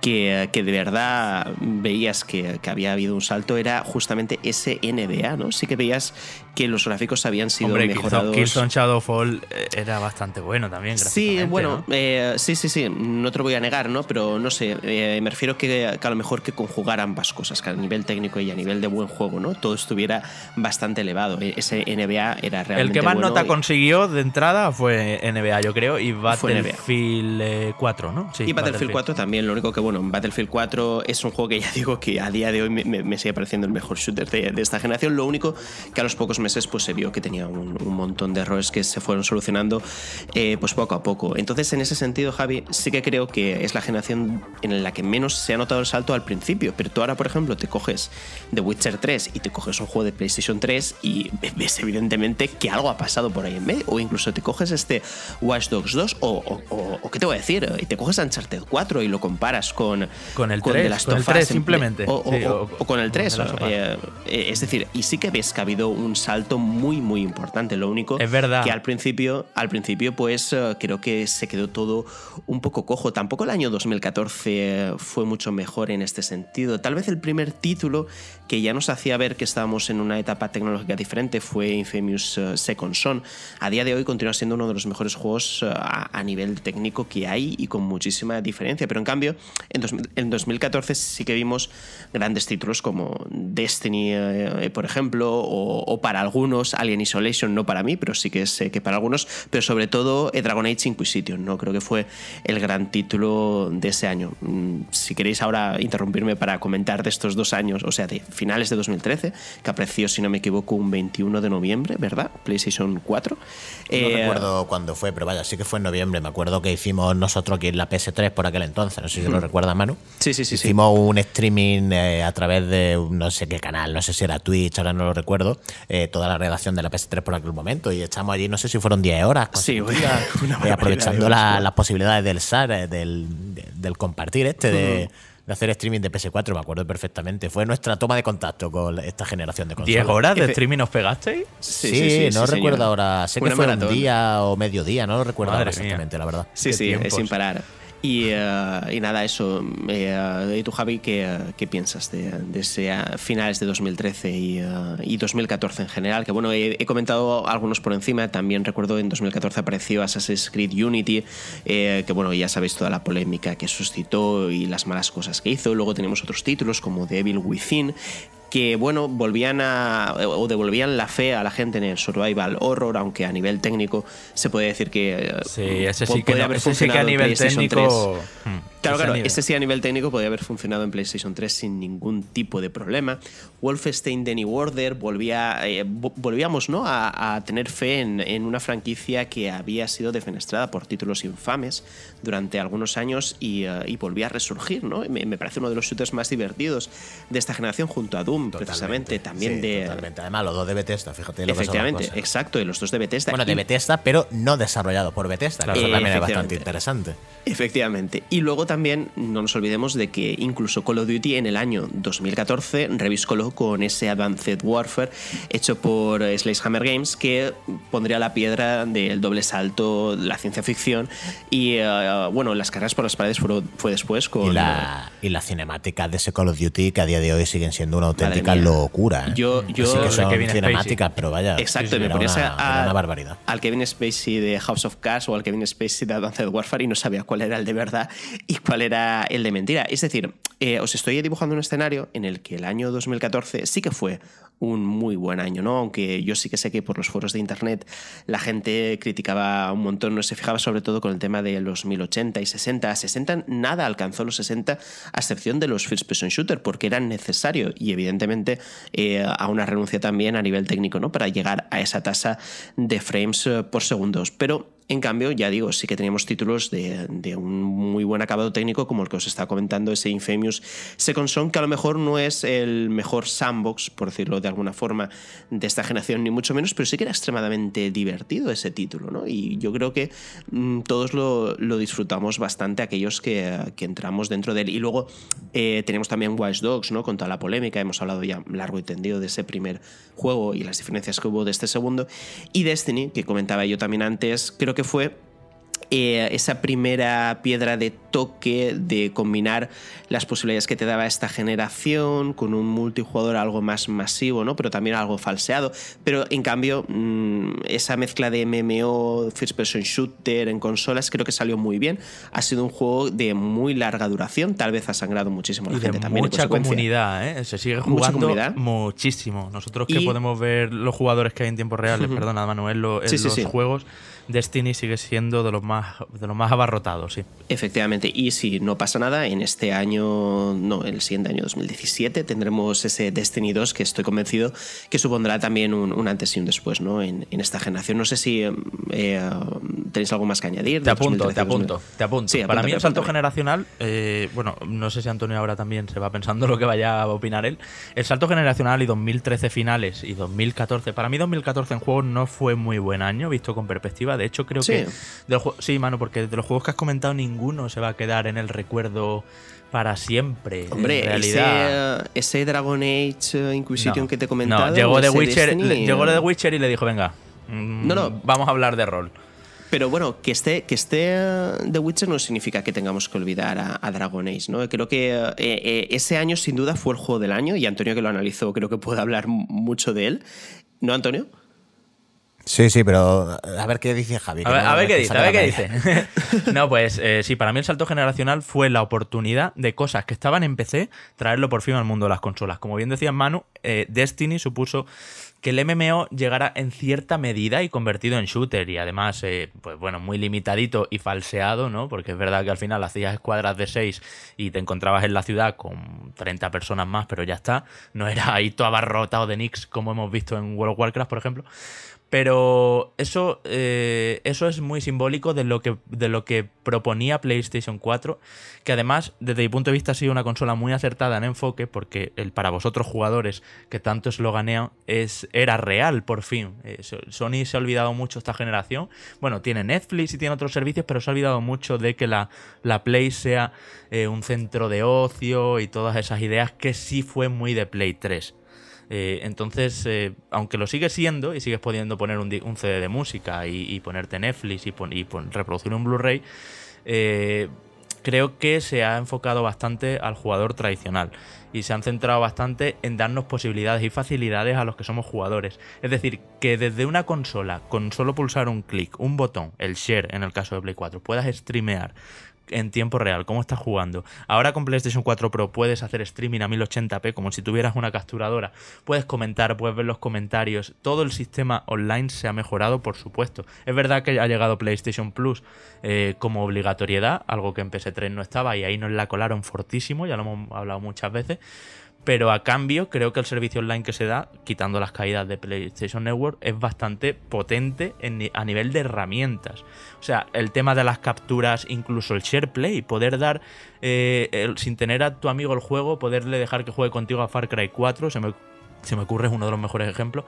que, que de verdad veías que, que, había habido un salto era justamente ese NBA, ¿no? Sí que veías que los gráficos habían sido Hombre, mejorados. Shadowfall eh, era bastante bueno también. Sí, bueno, eh, sí, sí, sí, no te lo voy a negar, ¿no? Pero no sé, eh, me refiero que, que a lo mejor que conjugar ambas cosas, que a nivel técnico y a nivel de buen juego, ¿no? Todo estuviera bastante elevado. E, ese NBA era realmente. El que más nota consiguió de entrada fue NBA, yo creo, y Battlefield 4, ¿no? Sí, y Battlefield, Battlefield 4 también, lo único que bueno, Battlefield 4 es un juego que ya digo que a día de hoy me, sigue pareciendo el mejor shooter de, esta generación. Lo único que a los pocos meses pues se vio que tenía un, montón de errores que se fueron solucionando eh, pues poco a poco. Entonces, en ese sentido, Javi, sí que creo que es la generación en la que menos se ha notado el salto al principio. Pero tú ahora, por ejemplo, te coges The Witcher 3 y te coges un juego de PlayStation 3 y ves evidentemente que algo ha pasado por ahí en medio. O incluso te coges este Watch Dogs 2 o qué te voy a decir, y te coges Uncharted 4 y lo comparas con, con el 3, simplemente. O, con el 3. Eh, eh, es decir, y sí que ves que ha habido un salto muy, muy importante. Lo único es verdad. que al principio, al principio pues eh, creo que se quedó todo un poco cojo. Tampoco el año 2014 fue mucho mejor en este sentido. Tal vez el primer título que ya nos hacía ver que estábamos en una etapa tecnológica diferente fue Infamous Second Son. A día de hoy continúa siendo uno de los mejores juegos a nivel técnico que hay y con muchísima diferencia. Pero en cambio, en, 2014 sí que vimos grandes títulos como Destiny, eh, por ejemplo, o, para algunos Alien Isolation, no para mí, pero sí que sé que para algunos, pero sobre todo eh, Dragon Age Inquisition, ¿no? creo que fue el gran título de ese año. Mm, si queréis ahora interrumpirme para comentar de estos dos años, o sea, de finales de 2013, que apreció, si no me equivoco, un 21 de noviembre, ¿verdad? PlayStation 4. No eh, recuerdo cuándo fue, pero vaya, sí que fue en noviembre. Me acuerdo que hicimos nosotros aquí en la PS3 por aquel entonces, no sé si lo recuerdo mano Sí, sí, sí. Hicimos un streaming eh, a través de no sé qué canal, no sé si era Twitch, ahora no lo recuerdo, eh, toda la redacción de la PS3 por aquel momento y echamos allí, no sé si fueron 10 horas. Eh, aprovechando las posibilidades del SAR, del, compartir este, de mm. hacer streaming de PS4, me acuerdo perfectamente. Fue nuestra toma de contacto con esta generación de consolas. ¿10 horas de streaming os pegasteis? Sí, no recuerdo ahora. Sé que fue un día o mediodía, no lo recuerdo ahora exactamente, la verdad. Sí, sí, es sin parar. Eh, y, nada, eso. Eh, eh, ¿Y tú, Javi, qué, piensas de, ese, finales de 2013 y, y, 2014 en general? Que bueno, he, comentado algunos por encima. También recuerdo en 2014 apareció Assassin's Creed Unity, que bueno, ya sabéis toda la polémica que suscitó y las malas cosas que hizo. Luego tenemos otros títulos como Devil Within, que bueno, volvían a o devolvían la fe a la gente en el survival horror, aunque a nivel técnico se puede decir que sí, a nivel técnico Claro, claro, este sí a nivel técnico podía haber funcionado en PlayStation 3 sin ningún tipo de problema. Wolfenstein Danny Warder volvía, eh, volvíamos ¿no? a, tener fe en, una franquicia que había sido defenestrada por títulos infames durante algunos años y, eh, volvía a resurgir. ¿no? Me, parece uno de los shooters más divertidos de esta generación junto a Doom, precisamente. También de... Totalmente. Además, los dos de Bethesda, fíjate. Lo efectivamente, exacto, y los dos de Bethesda. Bueno, de Bethesda, pero no desarrollado por Bethesda, claro, también es bastante interesante. Efectivamente. Y luego también también no nos olvidemos de que incluso Call of Duty en el año 2014 reviscoló con ese Advanced Warfare hecho por Sledgehammer Games que pondría la piedra del doble salto, la ciencia ficción y eh, bueno, las carreras por las paredes fue, después con... Y la, y la, cinemática de ese Call of Duty que a día de hoy siguen siendo una auténtica locura. ¿eh? Yo, yo que Spacey. pero vaya... Exacto, me ponías a, una barbaridad. al Kevin Spacey de House of Cards o al Kevin Spacey de Advanced Warfare y no sabía cuál era el de verdad y cuál era el de mentira. Es decir, eh, os estoy dibujando un escenario en el que el año 2014 sí que fue un muy buen año, ¿no? Aunque yo sí que sé que por los foros de internet la gente criticaba un montón, no se fijaba sobre todo con el tema de los 1080 y 60. A 60 nada alcanzó los 60 a excepción de los first person shooter porque era necesario y evidentemente eh, a una renuncia también a nivel técnico, ¿no? Para llegar a esa tasa de frames eh, por segundos. Pero en cambio, ya digo, sí que teníamos títulos de, un muy buen acabado técnico, como el que os estaba comentando, ese Infamous Second Son, que a lo mejor no es el mejor sandbox, por decirlo de alguna forma, de esta generación, ni mucho menos, pero sí que era extremadamente divertido ese título, ¿no? Y yo creo que mm, todos lo, disfrutamos bastante, aquellos que, entramos dentro de él. Y luego eh, tenemos también Watch Dogs, ¿no? Con toda la polémica, hemos hablado ya largo y tendido de ese primer juego y las diferencias que hubo de este segundo. Y Destiny, que comentaba yo también antes, creo que fue eh, esa primera piedra de toque de combinar las posibilidades que te daba esta generación con un multijugador algo más masivo, ¿no? Pero también algo falseado. Pero en cambio, mm, esa mezcla de MMO, First Person Shooter en consolas creo que salió muy bien. Ha sido un juego de muy larga duración, tal vez ha sangrado muchísimo la gente también. Mucha comunidad, ¿eh? Se sigue jugando muchísimo. Nosotros que podemos ver los jugadores que hay en tiempo real, perdona Manuel, los juegos Destiny sigue siendo de los más, de los más abarrotados, sí. Efectivamente, y si no pasa nada, en este año, no, el siguiente año 2017, tendremos ese Destiny 2 que estoy convencido que supondrá también un, antes y un después, ¿no? En, esta generación. No sé si eh, eh, tenéis algo más que añadir. Te apunto, te apunto, te apunto. Sí, Para mí el salto generacional, eh, bueno, no sé si Antonio ahora también se va pensando lo que vaya a opinar él. El salto generacional y 2013 finales y 2014. Para mí 2014 en juego no fue muy buen año, visto con perspectiva de hecho, creo que. sí, mano, porque de los juegos que has comentado, ninguno se va a quedar en el recuerdo para siempre. Hombre, en realidad. Ese, Dragon Age eh, Inquisition que te comentaba. No, llegó The, Witcher, eh. Witcher y le dijo: venga, no, no. Mm, vamos a hablar de rol. Pero bueno, que esté, que esté eh, The Witcher no significa que tengamos que olvidar a, Dragon Age, ¿no? Creo que ese año sin duda fue el juego del año y Antonio que lo analizó creo que puede hablar mucho de él. ¿No, Antonio? Sí, sí, pero eh, a ver qué dice Javi. A ver, qué dice, a ver qué dice. no, pues eh, sí, para mí el salto generacional fue la oportunidad de cosas que estaban en PC, traerlo por fin al mundo de las consolas. Como bien decía Manu, eh, Destiny supuso que el MMO llegara en cierta medida y convertido en shooter y además, pues bueno, muy limitadito y falseado, ¿no? Porque es verdad que al final hacías escuadras de 6 y te encontrabas en la ciudad con 30 personas más, pero ya está. No era ahí todo abarrotado de nicks como hemos visto en World of Warcraft, por ejemplo. Pero eh, eso, es muy simbólico de lo, que, proponía PlayStation 4, que además, desde mi punto de vista, ha sido una consola muy acertada en enfoque, porque el para vosotros jugadores que tanto esloganean es, era real por fin. Eh, Sony se ha olvidado mucho esta generación. Bueno, tiene Netflix y tiene otros servicios, pero se ha olvidado mucho de que la, Play sea eh, un centro de ocio y todas esas ideas que sí fue muy de Play 3. Eh, entonces, eh, aunque lo sigues siendo y sigues pudiendo poner un, CD de música y, ponerte Netflix y, reproducir un Blu-ray, eh, creo que se ha enfocado bastante al jugador tradicional y se han centrado bastante en darnos posibilidades y facilidades a los que somos jugadores. Es decir, que desde una consola, con solo pulsar un clic, un botón, el share en el caso de Play 4, puedas streamear en tiempo real, cómo estás jugando. Ahora con PlayStation 4 Pro puedes hacer streaming a 1080p como si tuvieras una capturadora. Puedes comentar, puedes ver los comentarios. Todo el sistema online se ha mejorado, por supuesto. Es verdad que ha llegado PlayStation Plus eh, como obligatoriedad, algo que en PS3 no estaba y ahí nos la colaron fortísimo, ya lo hemos hablado muchas veces pero a cambio creo que el servicio online que se da, quitando las caídas de PlayStation Network, es bastante potente a nivel de herramientas. O sea, el tema de las capturas, incluso el Share SharePlay, poder dar, eh, sin tener a tu amigo el juego, poderle dejar que juegue contigo a Far Cry 4, se me, se me ocurre, es uno de los mejores ejemplos.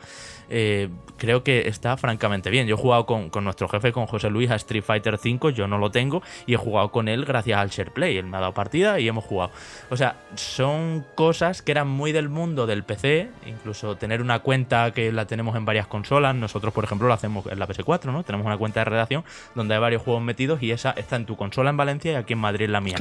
Eh, creo que está francamente bien. Yo he jugado con, nuestro jefe, con José Luis, a Street Fighter V, yo no lo tengo, y he jugado con él gracias al SharePlay. Él me ha dado partida y hemos jugado. O sea, son cosas que eran muy del mundo del PC, incluso tener una cuenta que la tenemos en varias consolas. Nosotros, por ejemplo, lo hacemos en la PS4, ¿no? Tenemos una cuenta de redacción donde hay varios juegos metidos y esa está en tu consola en Valencia y aquí en Madrid la mía.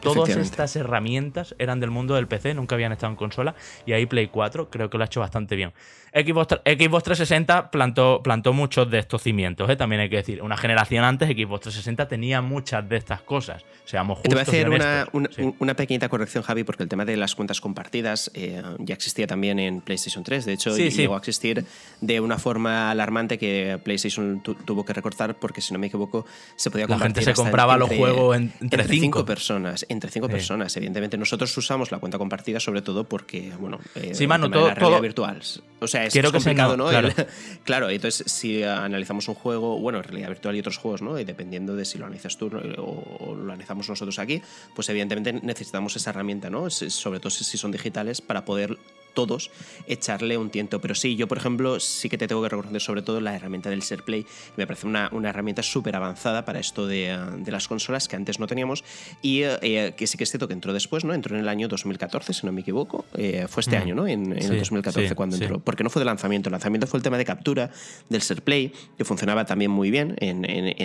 Todas estas herramientas eran del mundo del PC, nunca habían estado en consola y ahí Play 4 creo que lo ha hecho bastante bien. Xbox, 360 plantó, plantó muchos de estos cimientos, ¿eh? también hay que decir. Una generación antes, Xbox 360 tenía muchas de estas cosas. Seamos justos. Te voy a hacer una, pequeña corrección, Javi, porque el tema de las cuentas compartidas eh, ya existía también en PlayStation 3. De hecho, llegó a existir de una forma alarmante que PlayStation tuvo que recortar porque, si no me equivoco, se podía compartir. La gente se compraba los juegos entre, cinco. personas. Entre cinco personas, evidentemente. Nosotros usamos la cuenta compartida sobre todo porque, bueno, eh, la realidad virtual. O sea, es, complicado, no, Claro. entonces si analizamos un juego, bueno, en realidad virtual y otros juegos, ¿no? Y dependiendo de si lo analizas tú o, lo analizamos nosotros aquí, pues evidentemente necesitamos esa herramienta, ¿no? Sobre todo si son digitales para poder todos echarle un tiento. Pero sí, yo por ejemplo sí que te tengo que reconocer sobre todo la herramienta del SharePlay. Me parece una, herramienta súper avanzada para esto ah, de, las consolas que antes no teníamos y eh, eh, que sí que es cierto que entró después, ¿no? Entró en el año 2014, si no me equivoco. Eh, fue este mm. año, ¿no? En, el 2014 cuando entró. Porque no fue de lanzamiento. El lanzamiento fue el tema de captura del SharePlay, que funcionaba también muy bien en,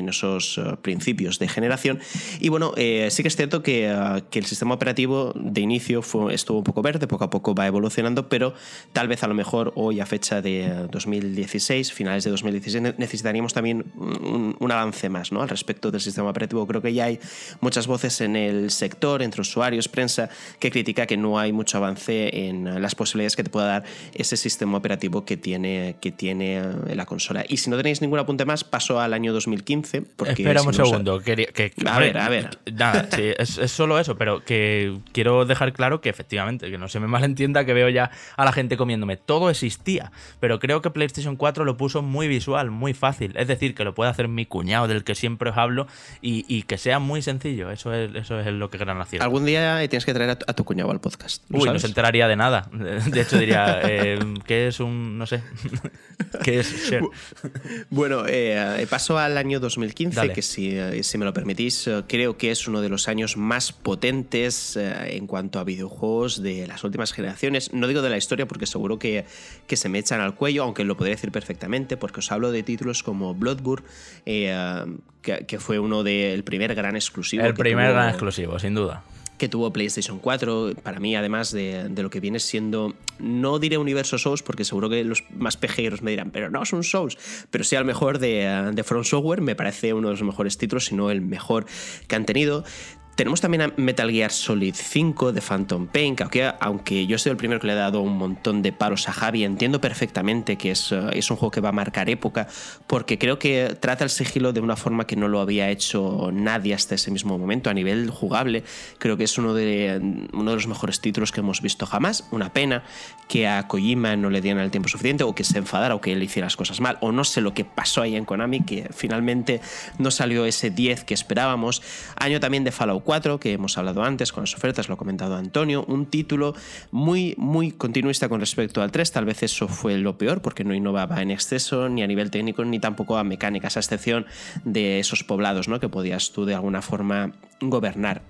esos principios de generación. Y bueno, sí que es cierto que, ah, que el sistema operativo de inicio estuvo un poco verde, poco a poco va evolucionando pero tal vez a lo mejor hoy a fecha de 2016, eh, finales de 2016, necesitaríamos también un, avance más ¿no? al respecto del sistema operativo. Creo que ya hay muchas voces en el sector, entre usuarios, prensa, que critica que no hay mucho avance en las posibilidades que te pueda dar ese sistema operativo que tiene, que tiene eh, la consola. Y si no tenéis ningún apunte más, paso al año 2015. Porque Espera un segundo. que, a ver, a ver. es, es solo eso, pero que quiero dejar claro que efectivamente, que no se me malentienda que veo ya a la gente comiéndome. Todo existía, pero creo que PlayStation 4 lo puso muy visual, muy fácil. Es decir, que lo puede hacer mi cuñado del que siempre os hablo y, que sea muy sencillo. Eso es, eso es lo que gran acierto. Algún día eh, tienes que traer a tu, cuñado al podcast. Uy, no se enteraría de nada. De hecho diría, eh, que es un, no sé, que es Bueno, eh, paso al año 2015, que si, si me lo permitís, creo que es uno de los años más potentes en cuanto a videojuegos de las últimas generaciones. No digo de la historia porque seguro que, se me echan al cuello, aunque lo podría decir perfectamente, porque os hablo de títulos como Bloodborne, eh, que, fue uno del primer gran exclusivo. El primer gran exclusivo, sin duda. Que tuvo PlayStation 4, para mí, además de, lo que viene siendo, no diré universo Souls, porque seguro que los más pejeros me dirán, pero no son Souls, pero sí al mejor de, de From Software, me parece uno de los mejores títulos, si no el mejor que han tenido. Tenemos también a Metal Gear Solid 5 de Phantom Pain, que aunque, yo soy el primero que le ha dado un montón de paros a Javi, entiendo perfectamente que eh, es, un juego que va a marcar época, porque creo que trata el sigilo de una forma que no lo había hecho nadie hasta ese mismo momento. A nivel jugable, creo que es uno de, uno de los mejores títulos que hemos visto jamás. Una pena que a Kojima no le dieran el tiempo suficiente, o que se enfadara, o que él hiciera las cosas mal, o no sé lo que pasó ahí en Konami, que finalmente no salió ese 10 que esperábamos. Año también de Fallout que hemos hablado antes con las ofertas, lo ha comentado Antonio, un título muy, muy continuista con respecto al 3, tal vez eso fue lo peor porque no innovaba en exceso ni a nivel técnico ni tampoco a mecánicas, a excepción de esos poblados ¿no? que podías tú de alguna forma gobernar.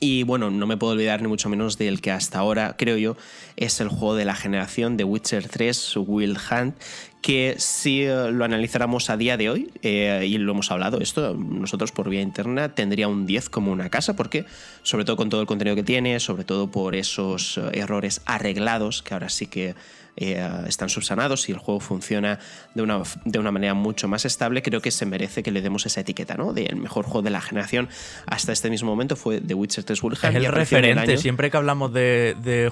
Y bueno, no me puedo olvidar ni mucho menos del que hasta ahora, creo yo, es el juego de la generación de Witcher 3, Will Hunt, que si eh, lo analizáramos a día de hoy, eh, y lo hemos hablado esto, nosotros por vía interna tendría un 10 como una casa, porque sobre todo con todo el contenido que tiene, sobre todo por esos eh, errores arreglados, que ahora sí que eh, están subsanados y el juego funciona de una, de una manera mucho más estable, creo que se merece que le demos esa etiqueta, ¿no? De el mejor juego de la generación hasta este mismo momento fue The Witcher 3 Es el referente, siempre que hablamos de, de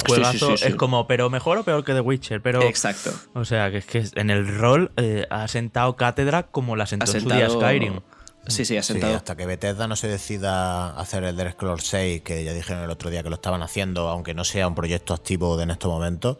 es como, pero mejor o peor que The Witcher, pero... Exacto. O sea, que es que en el rol eh, ha sentado cátedra como la sentó en su Skyrim. Sí, sí, ha sentado. hasta que Bethesda no se decida hacer el The Scrolls 6, que ya dijeron el otro día que lo estaban haciendo, aunque no sea un proyecto activo de en estos momentos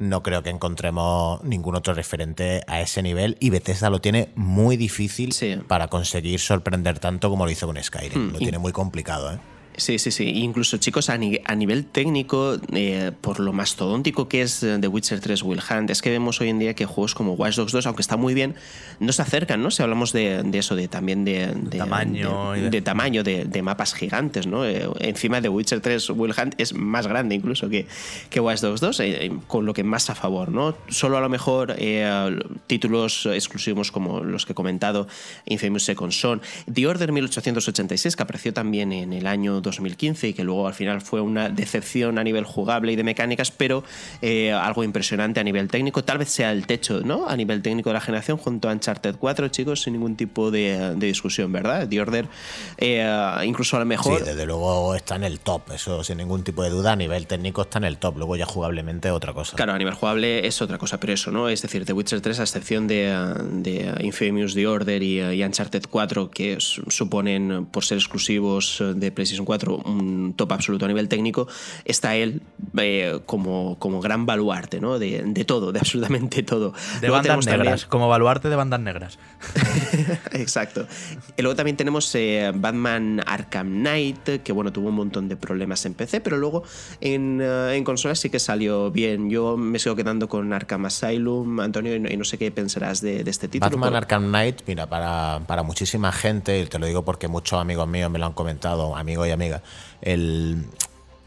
no creo que encontremos ningún otro referente a ese nivel y Bethesda lo tiene muy difícil para conseguir sorprender tanto como lo hizo con Skyrim. Hmm. Lo tiene muy complicado, ¿eh? Sí, sí, sí. Incluso, chicos, a, nivel técnico, eh, por lo mastodóntico que es eh, The Witcher 3 Will Hunt, es que vemos hoy en día que juegos como Watch Dogs 2, aunque está muy bien, no se acercan, ¿no? Si hablamos de, eso, de también de, tamaño, de, tamaño de, mapas gigantes, ¿no? Eh, encima de Witcher 3 Will Hunt es más grande incluso que, que Watch Dogs 2, con lo que más a favor, ¿no? Solo a lo mejor títulos exclusivos como los que he comentado, Infamous Second Son, The Order 1886, que apareció también en el año 2015 y que luego al final fue una decepción a nivel jugable y de mecánicas, pero eh, algo impresionante a nivel técnico. Tal vez sea el techo, ¿no? A nivel técnico de la generación junto a Uncharted 4, chicos, sin ningún tipo de, discusión, ¿verdad? The Order, eh, incluso a lo mejor... Sí, desde luego está en el top, eso sin ningún tipo de duda, a nivel técnico está en el top, luego ya jugablemente otra cosa. Claro, a nivel jugable es otra cosa, pero eso, ¿no? Es decir, The Witcher 3, a excepción de, de Infamous, The Order y, Uncharted 4, que suponen, por ser exclusivos de PlayStation un top absoluto a nivel técnico, está él eh, como, como gran baluarte, De, todo, de absolutamente todo. como baluarte de bandas negras. Exacto. Y luego también tenemos eh, Batman Arkham Knight, que bueno, tuvo un montón de problemas en PC, pero luego en, eh, en consolas sí que salió bien. Yo me sigo quedando con Arkham Asylum, Antonio, y no, sé qué pensarás de, este título. Batman Arkham Knight, mira, para, para muchísima gente, y te lo digo porque muchos amigos míos me lo han comentado, amigos y amigas Amiga, El,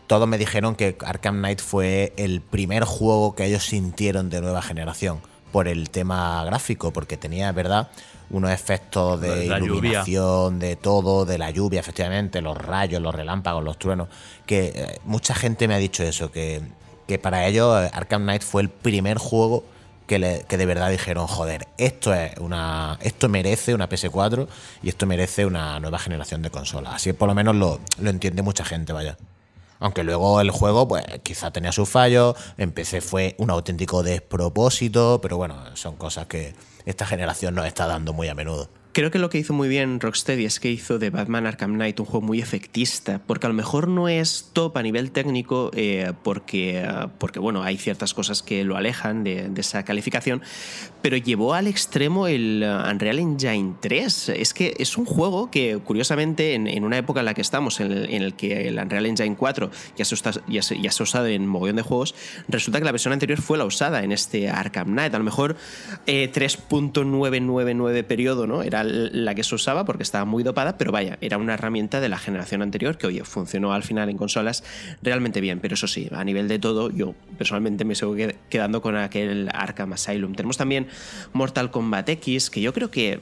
todos me dijeron que Arkham Knight fue el primer juego que ellos sintieron de nueva generación por el tema gráfico, porque tenía, ¿verdad? Unos efectos de iluminación, de todo, de la lluvia, efectivamente, los rayos, los relámpagos, los truenos. Que eh, mucha gente me ha dicho eso, que, que para ellos eh, Arkham Knight fue el primer juego que, de verdad dijeron, joder, esto es una. Esto merece una PS4 y esto merece una nueva generación de consolas. Así por lo menos lo, entiende mucha gente, vaya. Aunque luego el juego, pues quizá tenía sus fallos. empecé fue un auténtico despropósito. Pero bueno, son cosas que esta generación nos está dando muy a menudo. Creo que lo que hizo muy bien Rocksteady es que hizo de Batman Arkham Knight un juego muy efectista, porque a lo mejor no es top a nivel técnico, eh, porque, porque bueno, hay ciertas cosas que lo alejan de, esa calificación, pero llevó al extremo el eh, Unreal Engine 3. Es que es un juego que, curiosamente, en, una época en la que estamos, en el, que el Unreal Engine 4 ya se, ya, se, ha usado en mogollón de juegos, resulta que la versión anterior fue la usada en este Arkham Knight. A lo mejor 3.999 eh, periodo, ¿no? Era la que se usaba porque estaba muy dopada, pero vaya, era una herramienta de la generación anterior que, oye, funcionó al final en consolas realmente bien. Pero eso sí, a nivel de todo, yo personalmente me sigo quedando con aquel Arkham Asylum. Tenemos también Mortal Kombat X, que yo creo que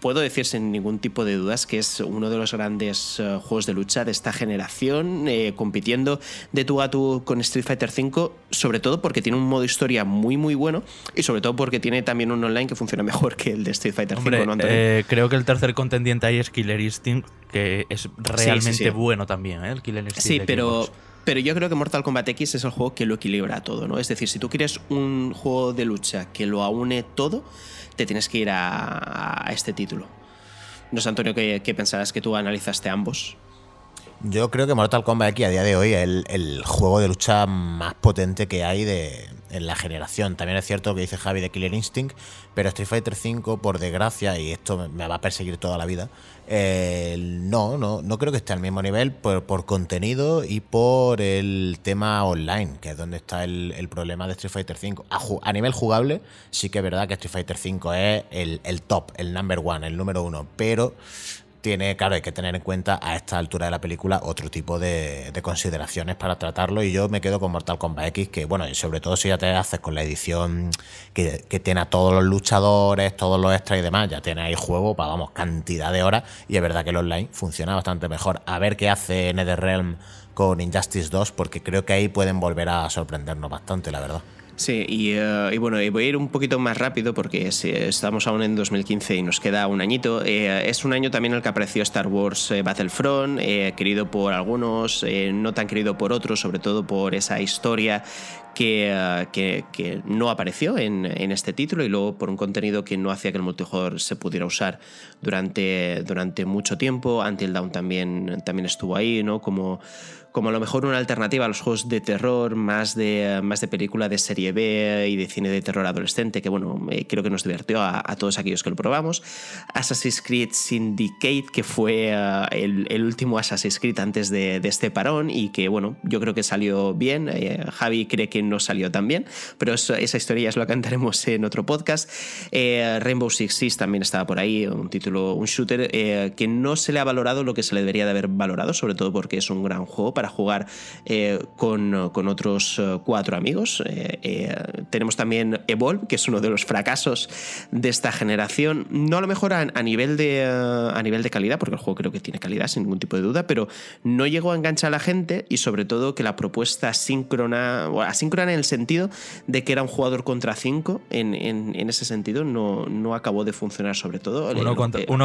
puedo decir sin ningún tipo de dudas que es uno de los grandes eh, juegos de lucha de esta generación, eh, compitiendo de tú a tú con Street Fighter V, sobre todo porque tiene un modo historia muy, muy bueno y sobre todo porque tiene también un online que funciona mejor que el de Street Fighter V, eh, eh, creo que el tercer contendiente ahí es Killer Instinct, que es realmente bueno también, ¿eh? Sí, pero, pero yo creo que Mortal Kombat X es el juego que lo equilibra todo, ¿no? Es decir, si tú quieres un juego de lucha que lo aúne todo, te tienes que ir a, este título. No sé, Antonio, ¿qué, qué pensarás que tú analizaste ambos? Yo creo que Mortal Kombat aquí a día de hoy es el, juego de lucha más potente que hay de, en la generación. También es cierto que dice Javi de Killer Instinct, pero Street Fighter V, por desgracia, y esto me va a perseguir toda la vida, no, no, no creo que esté al mismo nivel por, contenido y por el tema online, que es donde está el, problema de Street Fighter V. A, nivel jugable, sí que es verdad que Street Fighter V es el top, el number one, el número uno, pero tiene, claro, hay que tener en cuenta a esta altura de la película otro tipo de, consideraciones para tratarlo y yo me quedo con Mortal Kombat X, que bueno, y sobre todo si ya te haces con la edición que, tiene a todos los luchadores, todos los extras y demás, ya tiene ahí juego para, vamos, cantidad de horas y es verdad que el online funciona bastante mejor. A ver qué hace NetherRealm con Injustice 2, porque creo que ahí pueden volver a sorprendernos bastante, la verdad. Sí, y, eh, bueno, voy a ir un poquito más rápido porque estamos aún en 2015 y nos queda un añito. Eh, es un año también en el que apareció Star Wars eh, Battlefront, querido por algunos, no tan querido por otros, sobre todo por esa historia que, no apareció en, este título y luego por un contenido que no hacía que el multijugador se pudiera usar durante, durante mucho tiempo. Until Down también, también estuvo ahí, ¿no? Como, como a lo mejor una alternativa a los juegos de terror, más de, más de película de serie B y de cine de terror adolescente, que bueno, eh, creo que nos divertió a, todos aquellos que lo probamos. Assassin's Creed Syndicate, que fue eh, el, último Assassin's Creed antes de, este parón y que bueno, yo creo que salió bien. Eh, Javi cree que no salió tan bien, pero esa historia ya es lo cantaremos en otro podcast. Rainbow Six Siege también estaba por ahí, un título, un shooter que no se le ha valorado lo que se le debería de haber valorado, sobre todo porque es un gran juego para jugar eh, con, otros eh, cuatro amigos. Eh, tenemos también Evolve, que es uno de los fracasos de esta generación. No a lo mejor a, nivel de, a nivel de calidad, porque el juego creo que tiene calidad, sin ningún tipo de duda, pero no llegó a enganchar a la gente y sobre todo que la propuesta asíncrona, asíncrona en el sentido de que era un jugador contra cinco, en, ese sentido no, no acabó de funcionar sobre todo. Uno,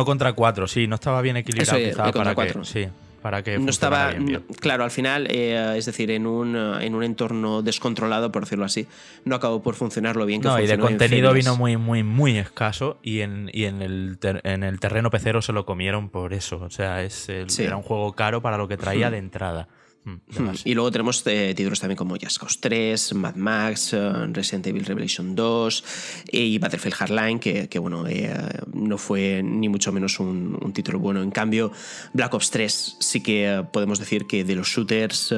contra, cuatro, sí, no estaba bien equilibrado cuatro. sí para que no estaba claro al final eh, es decir en un, eh, en un entorno descontrolado por decirlo así no acabó por funcionar lo bien que no y de contenido vino muy muy muy escaso y en, el en el terreno pecero se lo comieron por eso o sea es era un juego caro para lo que traía de entrada Mm, mm. Y luego tenemos eh, títulos también como Just Cause 3, Mad Max, eh, Resident Evil Revelation 2 y Battlefield Hardline, que, bueno, eh, no fue ni mucho menos un, título bueno. En cambio, Black Ops 3 sí que podemos decir que de los shooters,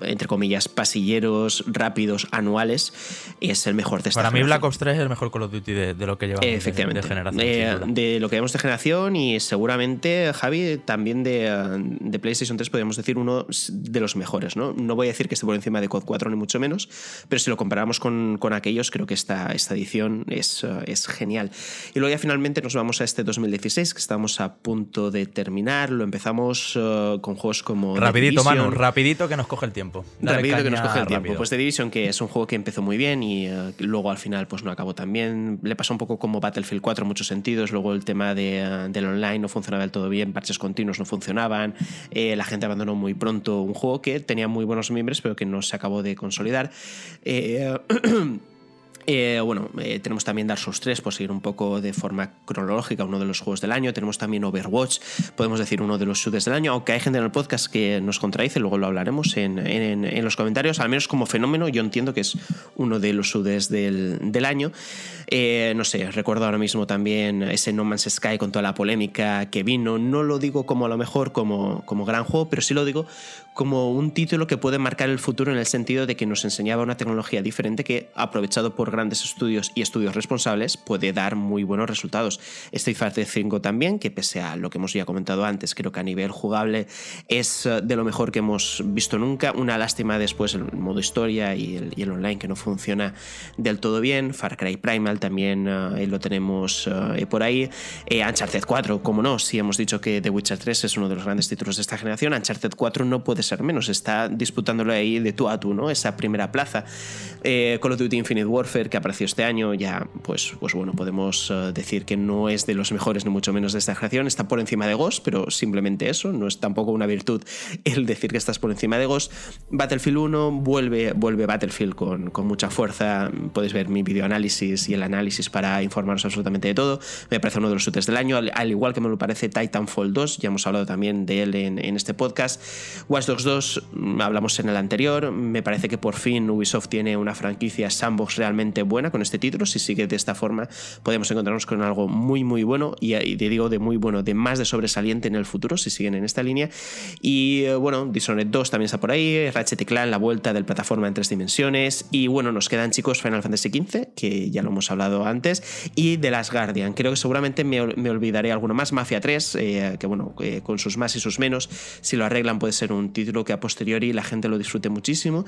entre comillas, pasilleros, rápidos, anuales, es el mejor de esta Para mí Black Ops 3 es el mejor Call of Duty de, lo que llevamos De, generación. de lo que llevamos de generación y seguramente, Javi, también de, de PlayStation 3 podríamos decir uno de los mejores, ¿no? No voy a decir que esté por encima de COD 4 ni mucho menos, pero si lo comparamos con, con aquellos, creo que esta, esta edición es, eh, es genial. Y luego ya finalmente nos vamos a este 2016, que estamos a punto de terminar, lo empezamos eh, con juegos como... Rapidito, Manu, rapidito que nos coge el tiempo. rapidito que nos coge el tiempo. Pues The Division, que es un juego que empezó muy bien y eh, luego al final pues no acabó tan bien. Le pasó un poco como Battlefield 4 en muchos sentidos, luego el tema del online no funcionaba del todo bien, parches continuos no funcionaban, la gente abandonó muy pronto un juego que tenía muy buenos miembros, pero que no se acabó de consolidar. Eh, eh, bueno, eh, tenemos también Dark Souls 3, por seguir un poco de forma cronológica, uno de los juegos del año. Tenemos también Overwatch, podemos decir uno de los shooters del año, aunque hay gente en el podcast que nos contradice, luego lo hablaremos en, los comentarios. Al menos como fenómeno, yo entiendo que es uno de los shooters del, año. no sé, recuerdo ahora mismo también ese No Man's Sky con toda la polémica que vino. No lo digo como a lo mejor como, como gran juego, pero sí lo digo como un título que puede marcar el futuro en el sentido de que nos enseñaba una tecnología diferente que, aprovechado por grandes estudios y estudios responsables, puede dar muy buenos resultados. Far Cry 5 también, que pese a lo que hemos ya comentado antes, creo que a nivel jugable es eh, de lo mejor que hemos visto nunca. Una lástima después el modo historia y el, online que no funciona del todo bien. Far Cry Primal también eh, lo tenemos eh, por ahí. Eh, Uncharted 4, como no, si hemos dicho que The Witcher 3 es uno de los grandes títulos de esta generación, Uncharted 4 no puede ser menos. Está disputándolo ahí de tú a tú, ¿no? Esa primera plaza. Eh, Call of Duty Infinite Warfare, que apareció este año, ya, pues, pues bueno, podemos eh, decir que no es de los mejores, ni mucho menos de esta creación, Está por encima de Ghost, pero simplemente eso. No es tampoco una virtud el decir que estás por encima de Ghost. Battlefield 1 vuelve, vuelve Battlefield con, mucha fuerza. Podéis ver mi videoanálisis y el análisis para informaros absolutamente de todo. Me parece uno de los shooters del año, al, igual que me lo parece Titanfall 2. Ya hemos hablado también de él en, este podcast. 2, mm, hablamos en el anterior, me parece que por fin Ubisoft tiene una franquicia sandbox realmente buena con este título, si sigue de esta forma podemos encontrarnos con algo muy muy bueno y, eh, te digo de muy bueno, de más de sobresaliente en el futuro si siguen en esta línea y eh, bueno, Dishonored 2 también está por ahí, Ratchet Clan, la vuelta del plataforma en tres dimensiones y bueno, nos quedan chicos Final Fantasy 15 que ya lo hemos hablado antes, y The Last Guardian, creo que seguramente me, olvidaré alguno más, Mafia 3, eh, que bueno, con sus más y sus menos, si lo arreglan puede ser un título título que a posteriori la gente lo disfrute muchísimo.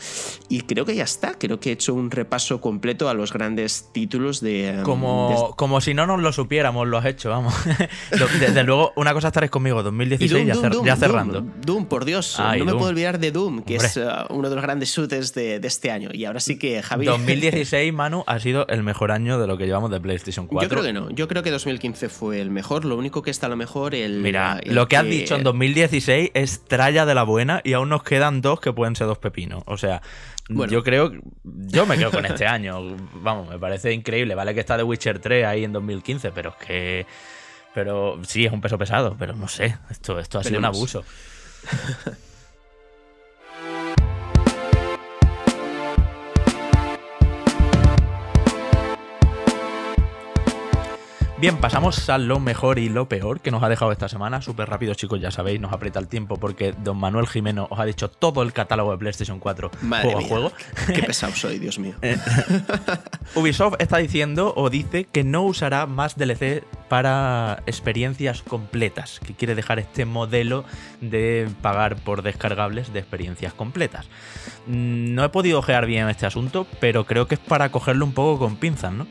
Y creo que ya está, creo que he hecho un repaso completo a los grandes títulos de... Em, como, este- como si no nos lo supiéramos, lo has hecho, vamos. Desde luego, una cosa estaréis conmigo, 2016 ya, cerrando. Doom, por Dios, no me puedo olvidar de Doom, que es eh, uno de los grandes shooters de, este año. Y ahora sí que, Javi... 2016, Manu, ha sido el mejor año de lo que llevamos de PlayStation 4. Yo creo que no, yo creo que 2015 fue el mejor, lo único que está a lo mejor el... Mira, lo que, que has dicho en 2016 es tralla de la buena y aún nos quedan dos que pueden ser dos pepinos. O sea, yo creo. Yo me quedo con este año. Vamos, me parece increíble. Vale que está The Witcher 3 ahí en 2015, pero es que. Pero sí, es un peso pesado, pero no sé. Esto, esto ha sido un abuso. Bien, pasamos a lo mejor y lo peor que nos ha dejado esta semana. Súper rápido, chicos, ya sabéis, nos aprieta el tiempo porque don Manuel Jimeno os ha dicho todo el catálogo de PlayStation 4 juego a juego. Qué pesado soy, Dios mío. Eh, Ubisoft está diciendo o dice que no usará más DLC para experiencias completas, que quiere dejar este modelo de pagar por descargables de experiencias completas. Mm, no he podido ojear bien este asunto, pero creo que es para cogerlo un poco con pinzas, ¿no?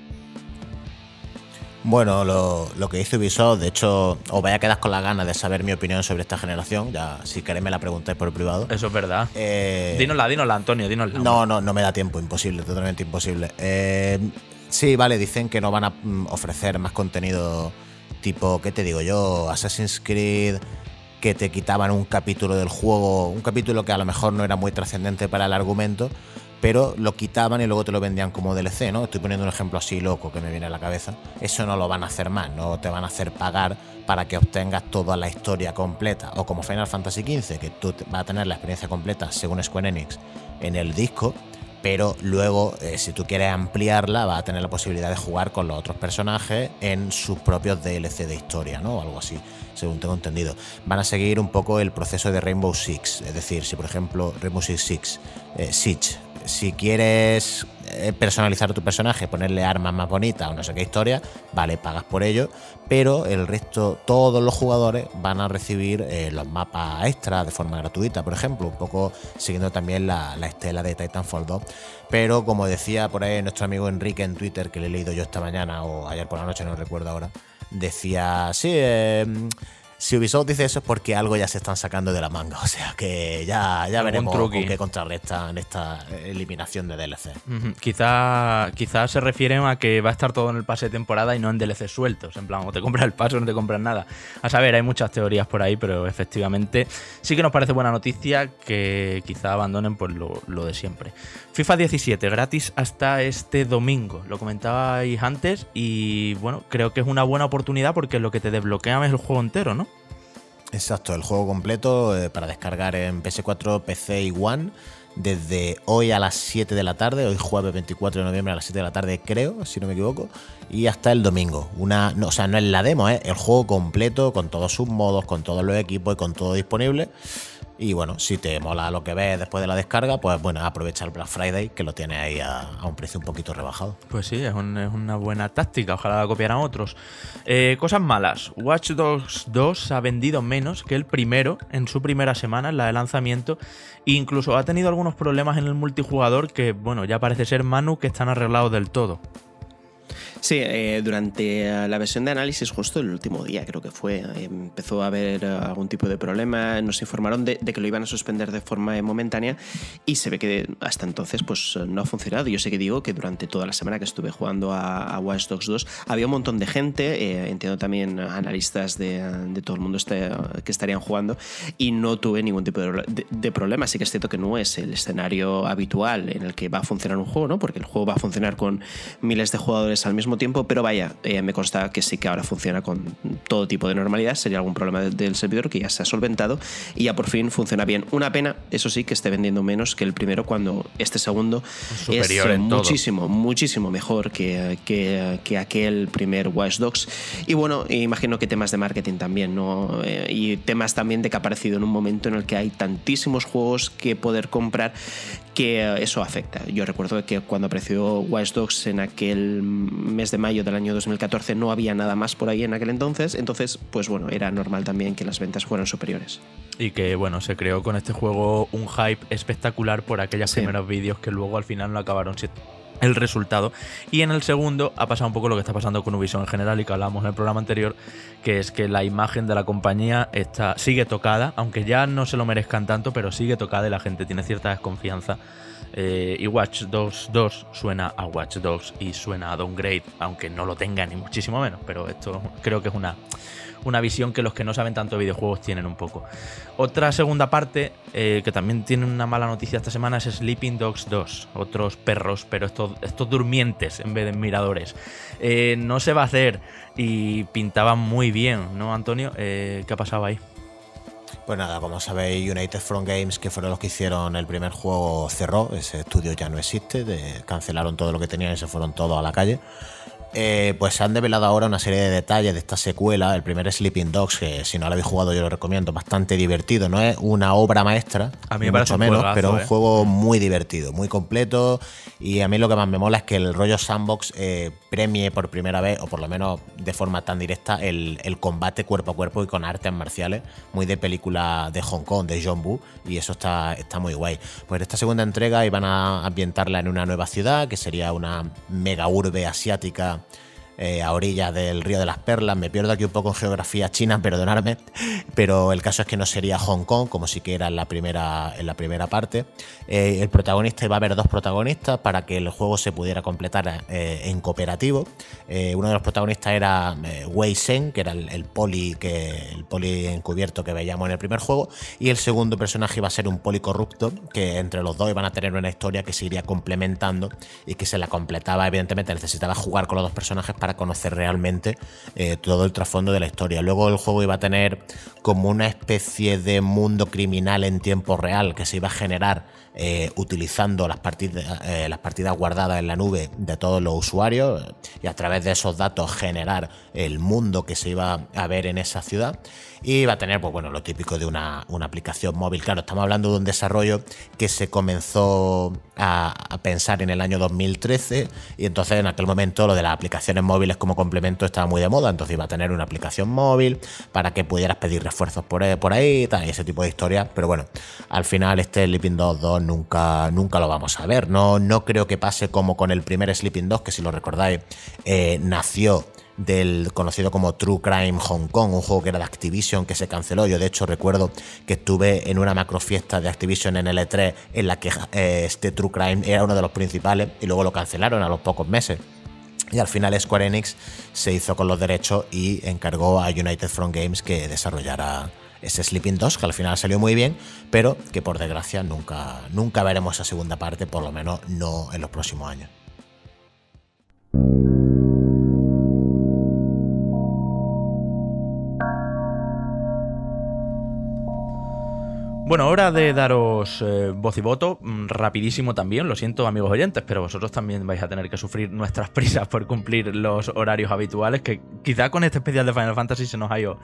Bueno, lo, que hice Ubisoft, de hecho, os vaya a quedar con la ganas de saber mi opinión sobre esta generación. Ya, si queréis, me la preguntáis por privado. Eso es verdad. Eh, dínosla, dínosla, Antonio, dínosla. No, no, no me da tiempo, imposible, totalmente imposible. Eh, sí, vale, dicen que no van a mm, ofrecer más contenido tipo, ¿qué te digo yo? Assassin's Creed, que te quitaban un capítulo del juego, un capítulo que a lo mejor no era muy trascendente para el argumento pero lo quitaban y luego te lo vendían como DLC, ¿no? Estoy poniendo un ejemplo así loco que me viene a la cabeza. Eso no lo van a hacer más, no te van a hacer pagar para que obtengas toda la historia completa. O como Final Fantasy XV, que tú vas a tener la experiencia completa, según Square Enix, en el disco, pero luego, eh, si tú quieres ampliarla, vas a tener la posibilidad de jugar con los otros personajes en sus propios DLC de historia, ¿no? O algo así, según tengo entendido. Van a seguir un poco el proceso de Rainbow Six, es decir, si por ejemplo Rainbow Six, eh, Siege si quieres eh, personalizar tu personaje, ponerle armas más bonitas o no sé qué historia, vale, pagas por ello, pero el resto, todos los jugadores van a recibir eh, los mapas extra de forma gratuita, por ejemplo, un poco siguiendo también la, estela de Titanfall 2. Pero como decía por ahí nuestro amigo Enrique en Twitter, que le he leído yo esta mañana o ayer por la noche, no recuerdo ahora, decía, sí, eh, si Ubisoft dice eso es porque algo ya se están sacando de la manga. O sea que ya, ya veremos con qué en esta eh, eliminación de DLC. Quizás se refieren a que va a estar todo en el pase de temporada y no en DLC sueltos. En plan, o te compras el paso o no te compras nada. A saber, hay muchas teorías por ahí, pero efectivamente sí que nos parece buena noticia que quizá abandonen pues, lo, lo de siempre. FIFA 17, gratis hasta este domingo. Lo comentabais antes y bueno, creo que es una buena oportunidad porque lo que te desbloquea es el juego entero, ¿no? Exacto, el juego completo eh, para descargar en PS4, PC y One desde hoy a las 7 de la tarde, hoy jueves 24 de noviembre a las 7 de la tarde, creo, si no me equivoco, y hasta el domingo. Una, o sea, no es la demo, ¿eh? el juego completo, con todos sus modos, con todos los equipos y con todo disponible. Y bueno, si te mola lo que ves después de la descarga, pues bueno, aprovecha el Black Friday que lo tienes ahí a, un precio un poquito rebajado. Pues sí, es, una buena táctica, ojalá la copiaran otros. Eh, cosas malas, Watch Dogs 2 ha vendido menos que el primero en su primera semana, en la de lanzamiento, e incluso ha tenido algunos problemas en el multijugador que, bueno, ya parece ser Manu que están arreglados del todo. Sí, eh, durante eh, la versión de análisis, justo el último día creo que fue, empezó a haber eh, algún tipo de problema, nos informaron de, que lo iban a suspender de forma momentánea y se ve que hasta entonces pues no ha funcionado. Yo sé que digo que durante toda la semana que estuve jugando a, Watch Dogs 2 había un montón de gente, entiendo también analistas de, todo el mundo este, que estarían jugando y no tuve ningún tipo de, de problema, así que es cierto que no es el escenario habitual en el que va a funcionar un juego, ¿no? porque el juego va a funcionar con miles de jugadores al mismo tiempo, pero vaya, eh, me consta que sí que ahora funciona con todo tipo de normalidad, sería algún problema del, servidor que ya se ha solventado y ya por fin funciona bien. Una pena, eso sí, que esté vendiendo menos que el primero cuando este segundo es eh, muchísimo, muchísimo mejor que, aquel primer Watch Dogs. Y bueno, imagino que temas de marketing también, ¿no? Eh, y temas también de que ha aparecido en un momento en el que hay tantísimos juegos que poder comprar que eso afecta. Yo recuerdo que cuando apareció Wise Dogs en aquel mes de mayo del año 2014 no había nada más por ahí en aquel entonces, entonces pues bueno, era normal también que las ventas fueran superiores. Y que bueno, se creó con este juego un hype espectacular por aquellos primeros vídeos que luego al final no acabaron siendo el resultado. Y en el segundo ha pasado un poco lo que está pasando con Ubisoft en general y que hablábamos en el programa anterior, que es que la imagen de la compañía está, sigue tocada, aunque ya no se lo merezcan tanto, pero sigue tocada y la gente tiene cierta desconfianza. Eh, y Watch Dogs 2 suena a Watch Dogs y suena a Downgrade, aunque no lo tenga ni muchísimo menos, pero esto creo que es una una visión que los que no saben tanto de videojuegos tienen un poco. Otra segunda parte, eh, que también tiene una mala noticia esta semana, es Sleeping Dogs 2. Otros perros, pero estos, estos durmientes en vez de miradores. Eh, no se va a hacer y pintaban muy bien, ¿no, Antonio? Eh, ¿Qué ha pasado ahí? Pues nada, como sabéis, United Front Games, que fueron los que hicieron el primer juego, cerró. Ese estudio ya no existe, de, cancelaron todo lo que tenían y se fueron todos a la calle. Eh, pues se han develado ahora una serie de detalles de esta secuela. El primer Sleeping Dogs, que si no lo habéis jugado yo lo recomiendo, bastante divertido. No es una obra maestra, mucho menos, pero un ¿eh? juego muy divertido, muy completo. Y a mí lo que más me mola es que el rollo sandbox eh, premie por primera vez, o por lo menos de forma tan directa, el, combate cuerpo a cuerpo y con artes marciales, muy de película de Hong Kong, de John Woo, y eso está, está muy guay. Pues esta segunda entrega iban a ambientarla en una nueva ciudad, que sería una mega urbe asiática eh, a orillas del río de las perlas. Me pierdo aquí un poco en geografía china, perdonadme, pero el caso es que no sería Hong Kong, como sí que era en la primera, en la primera parte. Eh, el protagonista iba a haber dos protagonistas para que el juego se pudiera completar eh, en cooperativo. uno de los protagonistas era Wei Shen, que era el, poli que, el poli encubierto que veíamos en el primer juego, y el segundo personaje iba a ser un poli corrupto, que entre los dos iban a tener una historia que se iría complementando y que se la completaba, evidentemente necesitaba jugar con los dos personajes para conocer realmente eh, todo el trasfondo de la historia. Luego el juego iba a tener como una especie de mundo criminal en tiempo real que se iba a generar eh, utilizando las partidas, eh, las partidas guardadas en la nube de todos los usuarios y a través de esos datos generar el mundo que se iba a ver en esa ciudad y va a tener, pues bueno, lo típico de una, aplicación móvil. Claro, estamos hablando de un desarrollo que se comenzó a, pensar en el año 2013 y entonces en aquel momento lo de las aplicaciones móviles como complemento estaba muy de moda, entonces iba a tener una aplicación móvil para que pudieras pedir refuerzos por, por ahí, tal, ese tipo de historias, pero bueno, al final este Sleeping 2 2 nunca, nunca lo vamos a ver, no, no creo que pase como con el primer Sleeping 2, que si lo recordáis eh, nació del conocido como True Crime Hong Kong, un juego que era de Activision que se canceló. Yo de hecho recuerdo que estuve en una macro fiesta de Activision en L3 en la que eh, este True Crime era uno de los principales y luego lo cancelaron a los pocos meses. Y al final Square Enix se hizo con los derechos y encargó a United Front Games que desarrollara ese Sleeping 2, que al final salió muy bien, pero que por desgracia nunca, nunca veremos esa segunda parte, por lo menos no en los próximos años. Bueno, hora de daros eh, voz y voto, mm, rapidísimo también, lo siento amigos oyentes, pero vosotros también vais a tener que sufrir nuestras prisas por cumplir los horarios habituales, que quizá con este especial de Final Fantasy se nos ha ido,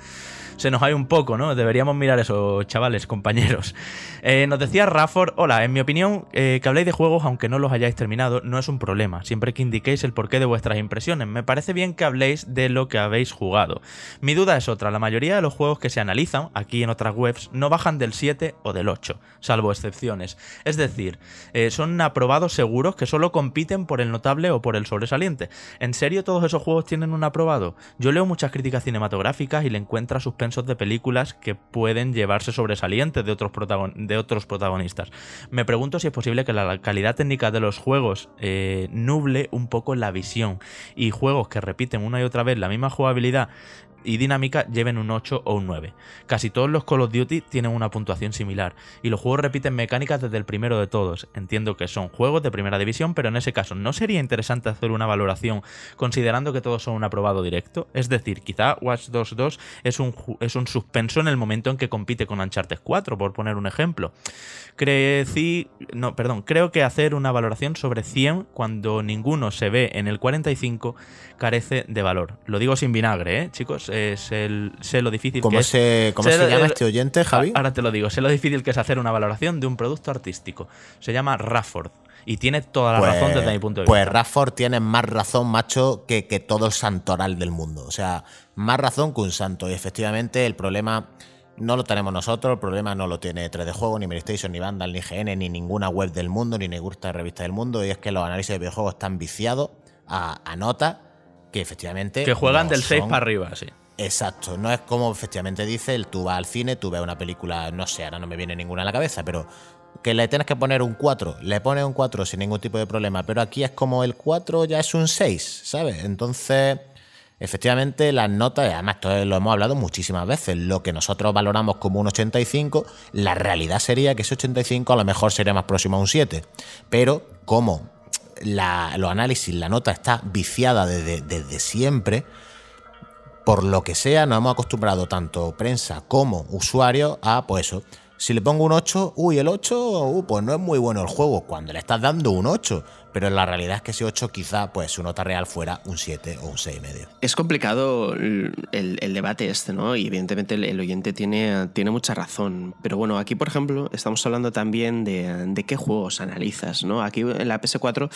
se nos ha un poco, ¿no? Deberíamos mirar eso, chavales, compañeros. Eh, nos decía Rafford, hola, en mi opinión, eh, que habléis de juegos aunque no los hayáis terminado, no es un problema, siempre que indiquéis el porqué de vuestras impresiones, me parece bien que habléis de lo que habéis jugado. Mi duda es otra, la mayoría de los juegos que se analizan aquí en otras webs no bajan del 7 o del 8, salvo excepciones. Es decir, eh, son aprobados seguros que solo compiten por el notable o por el sobresaliente. ¿En serio todos esos juegos tienen un aprobado? Yo leo muchas críticas cinematográficas y le encuentro suspensos de películas que pueden llevarse sobresalientes de otros, de otros protagonistas. Me pregunto si es posible que la calidad técnica de los juegos eh, nuble un poco la visión y juegos que repiten una y otra vez la misma jugabilidad y dinámica lleven un 8 o un 9. Casi todos los Call of Duty tienen una puntuación similar, y los juegos repiten mecánicas desde el primero de todos. Entiendo que son juegos de primera división, pero en ese caso, ¿no sería interesante hacer una valoración considerando que todos son un aprobado directo? Es decir, quizá Watch 2 2 es un, es un suspenso en el momento en que compite con Uncharted 4, por poner un ejemplo. Crecí, no, perdón, creo que hacer una valoración sobre 100 cuando ninguno se ve en el 45 carece de valor. Lo digo sin vinagre, ¿eh, chicos? Es el, sé lo difícil que es. ¿Cómo se llama este oyente, Javi? Ahora te lo digo, sé lo difícil que es hacer una valoración de un producto artístico. Se llama Rafford. Y tiene toda la razón desde pues, mi punto de pues vista. Pues Rafford tiene más razón, macho, que, que todo el santoral del mundo. O sea, más razón que un santo. Y efectivamente el problema no lo tenemos nosotros, el problema no lo tiene 3D Juego, ni Meristation, ni Vandal, ni GN, ni ninguna web del mundo, ni ninguna revista del mundo, y es que los análisis de videojuegos están viciados a, a notas que efectivamente... Que juegan del 6 para arriba, sí. Exacto, no es como efectivamente dice el tú vas al cine, tú ves una película, no sé, ahora no me viene ninguna a la cabeza, pero que le tienes que poner un 4, le pones un 4 sin ningún tipo de problema, pero aquí es como el 4 ya es un 6, ¿sabes? Entonces Efectivamente, las notas, además esto lo hemos hablado muchísimas veces, lo que nosotros valoramos como un 85, la realidad sería que ese 85 a lo mejor sería más próximo a un 7. Pero como los análisis, la nota está viciada desde, desde siempre, por lo que sea, nos hemos acostumbrado tanto prensa como usuarios a, pues eso, si le pongo un 8, uy, el 8, uh, pues no es muy bueno el juego, cuando le estás dando un 8 pero la realidad es que ese 8 quizá pues su nota real fuera un 7 o un 6,5. Es complicado el, debate este, ¿no? Y evidentemente el, oyente tiene, tiene mucha razón. Pero bueno, aquí por ejemplo estamos hablando también de, de qué juegos analizas, ¿no? Aquí en la PS4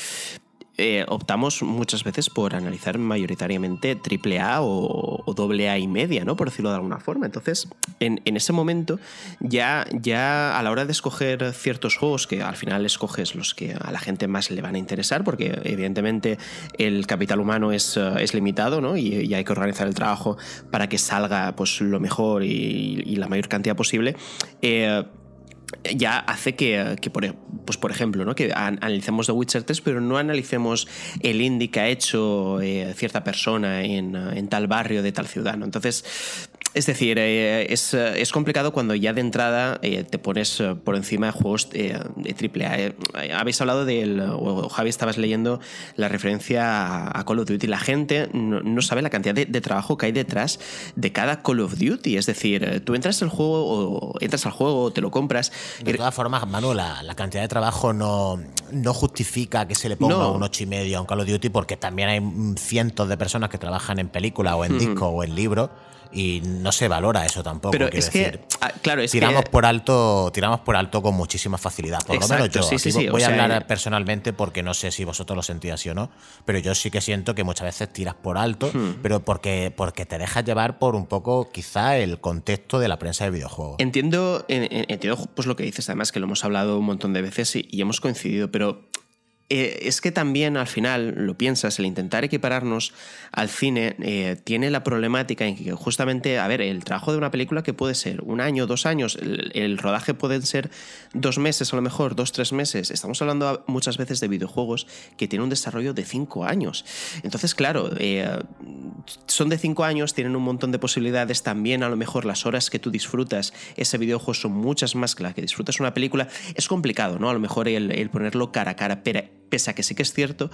eh, optamos muchas veces por analizar mayoritariamente triple A o, doble A y media, ¿no? Por decirlo de alguna forma. Entonces, en, ese momento, ya, ya a la hora de escoger ciertos juegos, que al final escoges los que a la gente más le van a interesar, porque evidentemente el capital humano es, eh, es limitado, ¿no? Y, hay que organizar el trabajo para que salga pues, lo mejor y, la mayor cantidad posible. Eh, ya hace que, que por, e, pues por ejemplo, ¿no? que analicemos The Witcher 3, pero no analicemos el índice que ha hecho eh, cierta persona en, tal barrio de tal ciudad. Entonces, es decir, eh, es, eh, es, complicado cuando ya de entrada eh, te pones por encima de juegos de AAA. Habéis hablado del, o Javi estabas leyendo la referencia a, Call of Duty. La gente no, sabe la cantidad de, trabajo que hay detrás de cada Call of Duty. Es decir, tú entras al juego o entras al juego, te lo compras. De todas formas, Manu, la, cantidad de trabajo no, no, justifica que se le ponga un 8 y medio a un Call of Duty porque también hay cientos de personas que trabajan en película o en disco o en libro y no se valora eso tampoco. Pero es decir. Ah, que, claro, tiramos por alto, tiramos por alto con muchísima facilidad. Por lo menos yo voy a hablar eh, personalmente porque no sé si vosotros lo sentís así o no, pero yo sí que siento que muchas veces tiras por alto, hmm. pero porque, porque te dejas llevar por un poco quizá el contexto de la prensa de videojuegos. Entiendo, entiendo pues lo que dices, además que lo hemos hablado un montón de veces y hemos coincidido, pero eh, es que también al final, lo piensas, el intentar equipararnos al cine eh, tiene la problemática en que justamente, a ver, el trabajo de una película que puede ser un año, dos años, el, rodaje pueden ser dos meses a lo mejor, dos, tres meses. Estamos hablando muchas veces de videojuegos que tienen un desarrollo de cinco años. Entonces, claro, eh, son de cinco años, tienen un montón de posibilidades también, a lo mejor las horas que tú disfrutas ese videojuego son muchas más que las que disfrutas una película. Es complicado, ¿no? A lo mejor el, el ponerlo cara a cara, pero pese a que sí que es cierto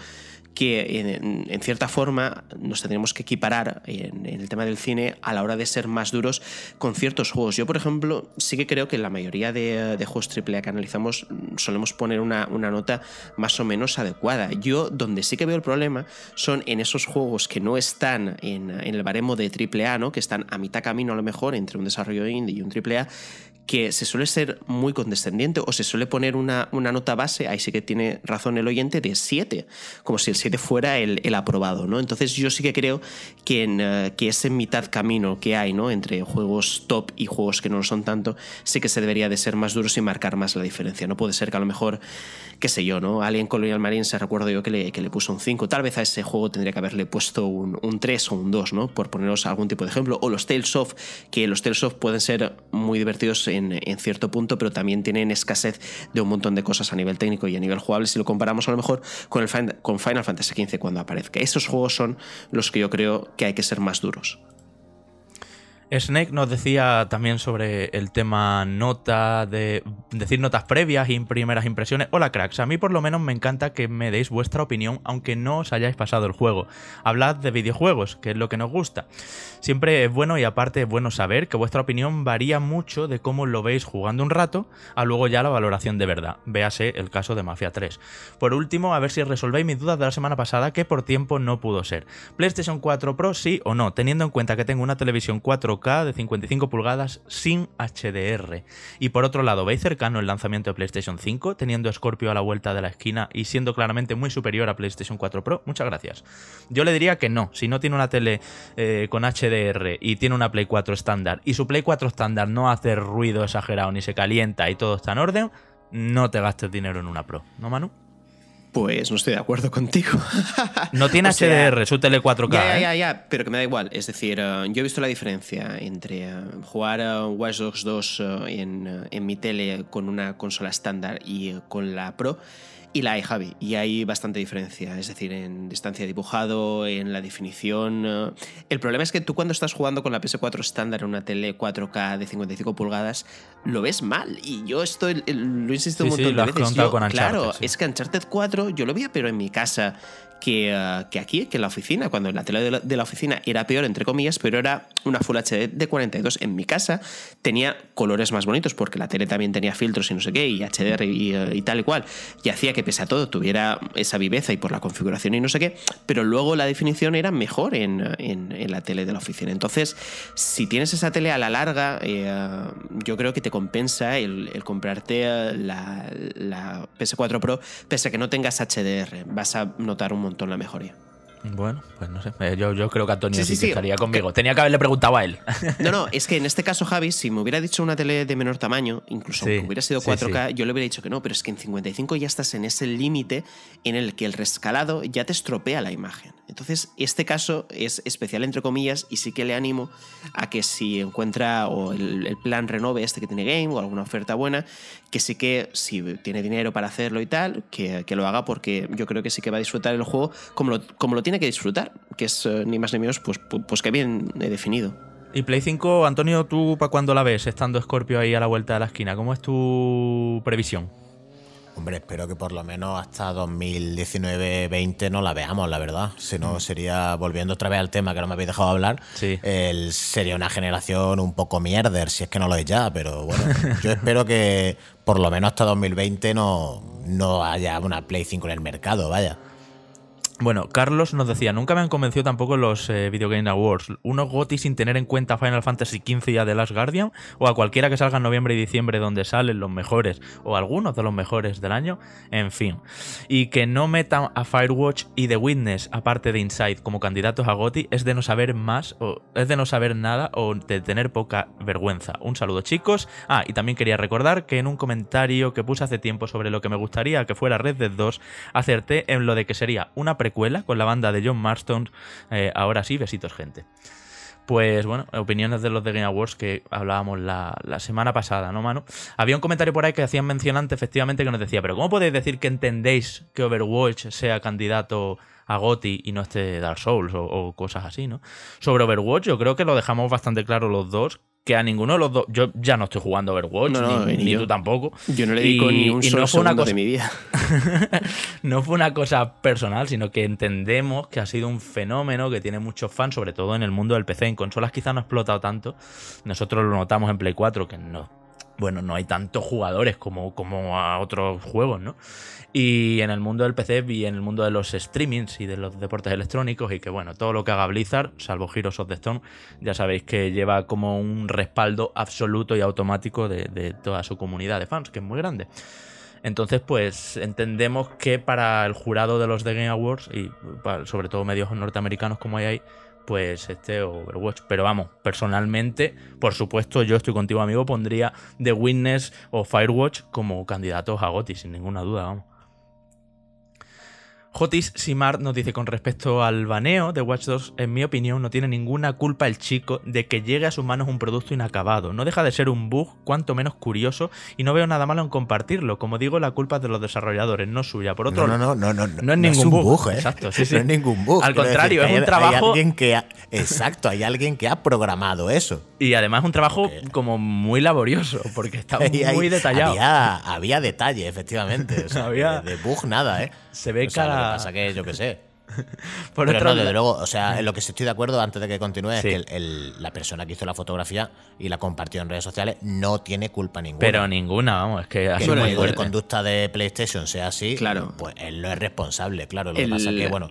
que en, cierta forma nos tendríamos que equiparar en, el tema del cine a la hora de ser más duros con ciertos juegos. Yo, por ejemplo, sí que creo que en la mayoría de, juegos AAA que analizamos mm, solemos poner una, nota más o menos adecuada. Yo donde sí que veo el problema son en esos juegos que no están en, el baremo de AAA, ¿no? que están a mitad camino a lo mejor entre un desarrollo indie y un AAA, que se suele ser muy condescendiente o se suele poner una, una nota base, ahí sí que tiene razón el oyente, de 7, como si el 7 fuera el, aprobado, ¿no? Entonces yo sí que creo que, en, eh, que ese mitad camino que hay, ¿no? Entre juegos top y juegos que no lo son tanto, sí que se debería de ser más duros y marcar más la diferencia. No puede ser que a lo mejor, qué sé yo, ¿no? Alien Colonial Marine se recuerdo yo que le, que le puso un 5, tal vez a ese juego tendría que haberle puesto un, 3 o un 2, ¿no? Por poneros algún tipo de ejemplo, o los Tales of, que los Tales of pueden ser muy divertidos en, cierto punto, pero también tienen escasez de un montón de cosas a nivel técnico y a nivel jugable si lo comparamos a lo mejor con, el, con Final Fantasy XV cuando aparezca. Esos juegos son los que yo creo que hay que ser más duros. Snake nos decía también sobre el tema nota, de decir notas previas y primeras impresiones. Hola cracks, a mí por lo menos me encanta que me deis vuestra opinión aunque no os hayáis pasado el juego. Hablad de videojuegos, que es lo que nos gusta. Siempre es bueno y aparte es bueno saber que vuestra opinión varía mucho de cómo lo veis jugando un rato a luego ya la valoración de verdad. Véase el caso de Mafia 3. Por último, a ver si resolvéis mis dudas de la semana pasada que por tiempo no pudo ser. PlayStation 4 Pro sí o no, teniendo en cuenta que tengo una televisión 4 de 55 pulgadas sin HDR. Y por otro lado, ¿veis cercano el lanzamiento de PlayStation 5, teniendo Scorpio a la vuelta de la esquina y siendo claramente muy superior a PlayStation 4 Pro? Muchas gracias. Yo le diría que no, si no tiene una tele eh, con HDR y tiene una Play 4 estándar y su Play 4 estándar no hace ruido exagerado ni se calienta y todo está en orden, no te gastes dinero en una Pro, ¿no, Manu? Pues no estoy de acuerdo contigo. No tiene o es HDR, su tele 4K. ¿eh? pero que me da igual. Es decir, eh, yo he visto la diferencia entre eh, jugar a Watch Dogs 2 en, mi tele con una consola estándar y con la Pro y la hay e Javi. Y hay bastante diferencia, es decir, en distancia dibujado, en la definición. Eh. El problema es que tú cuando estás jugando con la PS4 estándar en una tele 4K de 55 pulgadas, lo ves mal. Y yo estoy eh, lo insisto un montón veces. claro, es que Uncharted 4 yo lo veía, pero en mi casa eh, que, aquí, que en la oficina, cuando la tele de la, oficina era peor, entre comillas, pero era una Full HD de 42. En mi casa tenía colores más bonitos porque la tele también tenía filtros y no sé qué, y HDR eh, y, tal y cual, y hacía que pese a todo tuviera esa viveza y por la configuración y no sé qué, pero luego la definición era mejor en, la tele de la oficina. Entonces, si tienes esa tele a la larga, eh, yo creo que te compensa el, comprarte la, la PS4 Pro, pese a que no tengas HDR, vas a notar un montón montón la mejoría. Bueno, pues no sé. Eh, yo, creo que Antonio sí, estaría conmigo. Tenía que haberle preguntado a él. No, no, es que en este caso, Javi, si me hubiera dicho una tele de menor tamaño, incluso que hubiera sido 4K, yo le hubiera dicho que no, pero es que en 55 ya estás en ese límite en el que el rescalado ya te estropea la imagen. Entonces, este caso es especial, entre comillas, y sí que le animo a que si encuentra o el, plan renove este que tiene Game o alguna oferta buena, que sí que si tiene dinero para hacerlo y tal, que, lo haga porque yo creo que sí que va a disfrutar el juego como como lo tiene tiene que disfrutar, que es eh, ni más ni menos, pues, pues, que bien he definido. ¿Y Play 5, Antonio, tú para cuándo la ves, estando Scorpio ahí a la vuelta de la esquina? ¿Cómo es tu previsión? Hombre, espero que por lo menos hasta 2019-20 no la veamos, la verdad. Si no, sería, volviendo otra vez al tema que no me habéis dejado hablar, el, sería una generación un poco mierder, si es que no lo es ya, pero bueno, yo espero que por lo menos hasta 2020 no, no haya una Play 5 en el mercado, vaya. Bueno, Carlos nos decía, nunca me han convencido tampoco los eh, Video Game Awards. uno GOTI sin tener en cuenta Final Fantasy XV y a The Last Guardian, o a cualquiera que salga en noviembre y diciembre donde salen los mejores, o algunos de los mejores del año, en fin. Y que no metan a Firewatch y The Witness, aparte de Inside, como candidatos a GOTI, es de no saber más, o es de no saber nada, o de tener poca vergüenza. Un saludo chicos. Ah, y también quería recordar que en un comentario que puse hace tiempo sobre lo que me gustaría que fuera Red Dead 2, acerté en lo de que sería una pregunta con la banda de John Marston. Eh, ahora sí, besitos, gente. Pues bueno, opiniones de los de Game Awards que hablábamos la, semana pasada, ¿no, mano? Había un comentario por ahí que hacían mencionante, efectivamente, que nos decía, pero ¿cómo podéis decir que entendéis que Overwatch sea candidato a Gotti y no este Dark Souls o, cosas así, ¿no? Sobre Overwatch, yo creo que lo dejamos bastante claro los dos, que a ninguno de los dos. Yo ya no estoy jugando Overwatch, ni, tú tampoco. Yo no le digo ni un solo no fue una cosa, de mi vida. no fue una cosa personal, sino que entendemos que ha sido un fenómeno que tiene muchos fans, sobre todo en el mundo del PC. En consolas quizás no ha explotado tanto. Nosotros lo notamos en Play 4, que no. Bueno, no hay tantos jugadores como, como a otros juegos, ¿no? y en el mundo del PC y en el mundo de los streamings y de los deportes electrónicos y que bueno, todo lo que haga Blizzard, salvo Heroes of the Stone ya sabéis que lleva como un respaldo absoluto y automático de, toda su comunidad de fans, que es muy grande. Entonces, pues entendemos que para el jurado de los The Game Awards y sobre todo medios norteamericanos como hay ahí pues este Overwatch. Pero vamos, personalmente, por supuesto, yo estoy contigo, amigo, pondría The Witness o Firewatch como candidatos a GOTY, sin ninguna duda, vamos. Jotis Simard nos dice con respecto al baneo de Watch Dogs, en mi opinión no tiene ninguna culpa el chico de que llegue a sus manos un producto inacabado, no deja de ser un bug cuanto menos curioso y no veo nada malo en compartirlo, como digo la culpa es de los desarrolladores, no suya. Por otro no, no, no, no, no, es ningún bug, ¿eh? exacto, no es ningún bug. Al contrario, es un trabajo... alguien que Exacto, hay alguien que ha programado eso. Y además es un trabajo como muy laborioso, porque está muy detallado. Había, había efectivamente, había... de, bug nada, ¿eh? Se ve cada lo que ah. pasa que yo qué sé. Por Pero otro no, desde luego, o sea, en lo que sí estoy de acuerdo, antes de que continúe, es que la persona que hizo la fotografía y la compartió en redes sociales no tiene culpa ninguna. Pero ninguna, vamos, es que... Que el de conducta de PlayStation sea así, pues él no es responsable, claro. Lo que pasa es que, bueno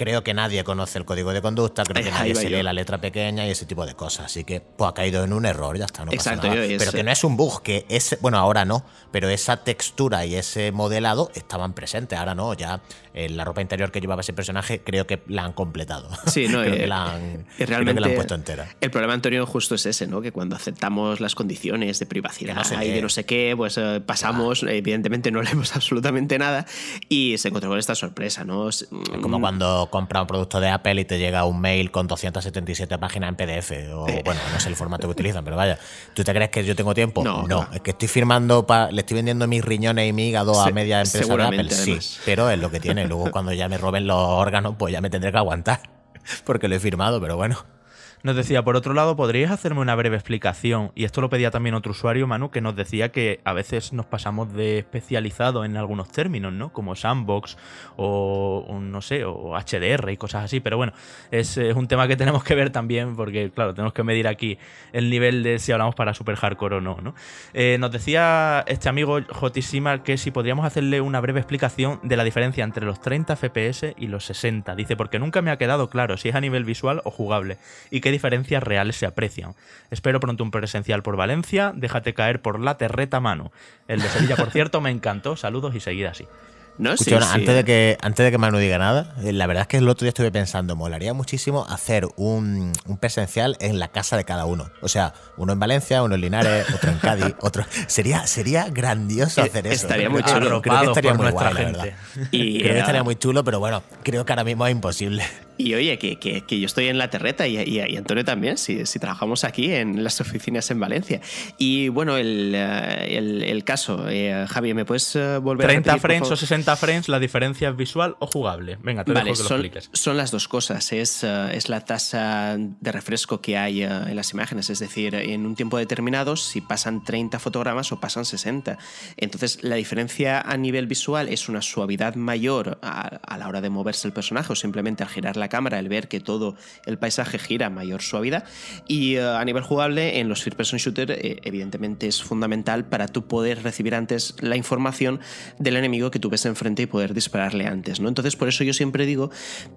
creo que nadie conoce el código de conducta, creo que nadie se lee la letra pequeña y ese tipo de cosas. Así que, pues ha caído en un error, ya está, no Exacto, pasa nada. pero que no es un bug, que ese, bueno, ahora no, pero esa textura y ese modelado estaban presentes, ahora no, ya la ropa interior que llevaba ese personaje creo que la han completado. Sí, no, creo, eh, eh, la han, realmente, la puesto entera. El problema, Antonio, justo es ese, ¿no? Que cuando aceptamos las condiciones de privacidad y de no sé qué, pues eh, pasamos, evidentemente no leemos absolutamente nada y se encontró con esta sorpresa, ¿no? como mm, cuando compras un producto de Apple y te llega un mail con 277 páginas en PDF. O bueno, no sé el formato que utilizan, pero vaya. ¿Tú te crees que yo tengo tiempo? No, Es que estoy firmando, para le estoy vendiendo mis riñones y mi hígado a media empresa de Apple. Sí, pero es lo que tiene. Luego cuando ya me roben los órganos, pues ya me tendré que aguantar. Porque lo he firmado, pero bueno. Nos decía, por otro lado, ¿podrías hacerme una breve explicación? Y esto lo pedía también otro usuario, Manu, que nos decía que a veces nos pasamos de especializado en algunos términos, ¿no? Como sandbox o, no sé, o HDR y cosas así. Pero bueno, es, un tema que tenemos que ver también porque, claro, tenemos que medir aquí el nivel de si hablamos para super hardcore o no, ¿no? Eh, nos decía este amigo Jotisima que si podríamos hacerle una breve explicación de la diferencia entre los 30 FPS y los 60. Dice, porque nunca me ha quedado claro si es a nivel visual o jugable. Y que diferencias reales se aprecian. Espero pronto un presencial por Valencia, déjate caer por la terreta mano. El de Sevilla, por cierto, me encantó. Saludos y seguid así. No, antes, De eh. que, antes de que Manu diga nada, eh, la verdad es que el otro día estuve pensando, molaría muchísimo hacer un, presencial en la casa de cada uno. O sea, uno en Valencia, uno en Linares, otro en Cádiz, otro. Sería, sería grandioso eh, hacer eso. Estaría muy creo estaría muy chulo, pero bueno, creo que ahora mismo es imposible. Y oye, que, yo estoy en la terreta y, Antonio también, si, trabajamos aquí en las oficinas en Valencia. Y bueno, el, eh, caso, eh, Javi, ¿me puedes eh, volver 30 a 30 frames o 60 frames, la diferencia visual o jugable. Venga, te dejo que son, lo expliques. Son las dos cosas, eh, es, la tasa de refresco que hay en las imágenes, es decir, en un tiempo determinado, si pasan 30 fotogramas o pasan 60. Entonces, la diferencia a nivel visual es una suavidad mayor a, a la hora de moverse el personaje o simplemente al girar la cámara, el ver que todo el paisaje gira a mayor suavidad. Y eh, a nivel jugable, en los first person shooter, eh, evidentemente es fundamental para tú poder recibir antes la información del enemigo que tú ves enfrente y poder dispararle antes, ¿no? Entonces, por eso yo siempre digo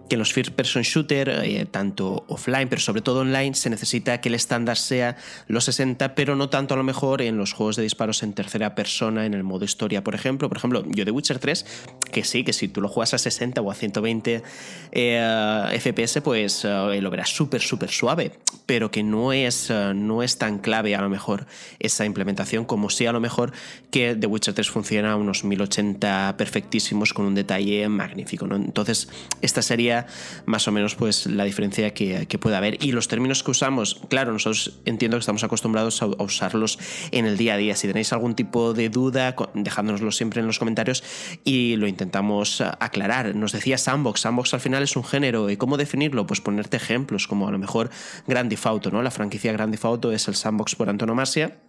que en los first person shooter, eh, tanto offline, pero sobre todo online, se necesita que el estándar sea los 60, pero no tanto a lo mejor en los juegos de disparos en tercera persona, en el modo historia, por ejemplo. Por ejemplo, yo de Witcher 3, que sí, que si tú lo juegas a 60 o a 120, eh, FPS, pues eh, lo verás súper, súper suave, pero que no es, eh, no es tan clave a lo mejor esa implementación como si a lo mejor que The Witcher 3 funciona a unos 1080 perfectísimos con un detalle magnífico. Entonces, esta sería más o menos pues, la diferencia que, pueda puede haber. Y los términos que usamos, claro, nosotros entiendo que estamos acostumbrados a, a usarlos en el día a día. Si tenéis algún tipo de duda, dejándonoslo siempre en los comentarios y lo intentamos eh, aclarar. Nos decía Sandbox, Sandbox al final es un género ¿Y cómo definirlo? Pues ponerte ejemplos, como a lo mejor Grand Theft Auto, ¿no? La franquicia Grand Theft Auto es el sandbox por antonomasia.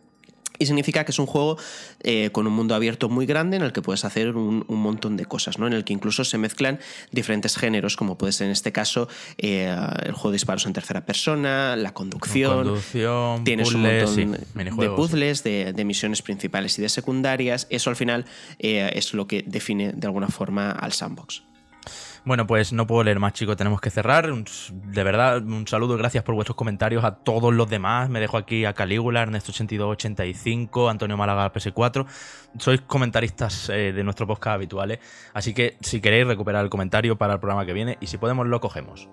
Y significa que es un juego eh, con un mundo abierto muy grande en el que puedes hacer un, montón de cosas, ¿no? En el que incluso se mezclan diferentes géneros, como puede ser en este caso eh, el juego de disparos en tercera persona, la conducción. tienes un montón de puzzles, de, misiones principales y de secundarias. Eso al final eh, es lo que define de alguna forma al sandbox. Bueno, pues no puedo leer más, chicos. Tenemos que cerrar. De verdad, un saludo. Gracias por vuestros comentarios a todos los demás. Me dejo aquí a Calígula, Ernesto8285, Antonio Málaga PS4. Sois comentaristas eh, de nuestro podcast habituales. Así que si queréis recuperar el comentario para el programa que viene y si podemos lo cogemos.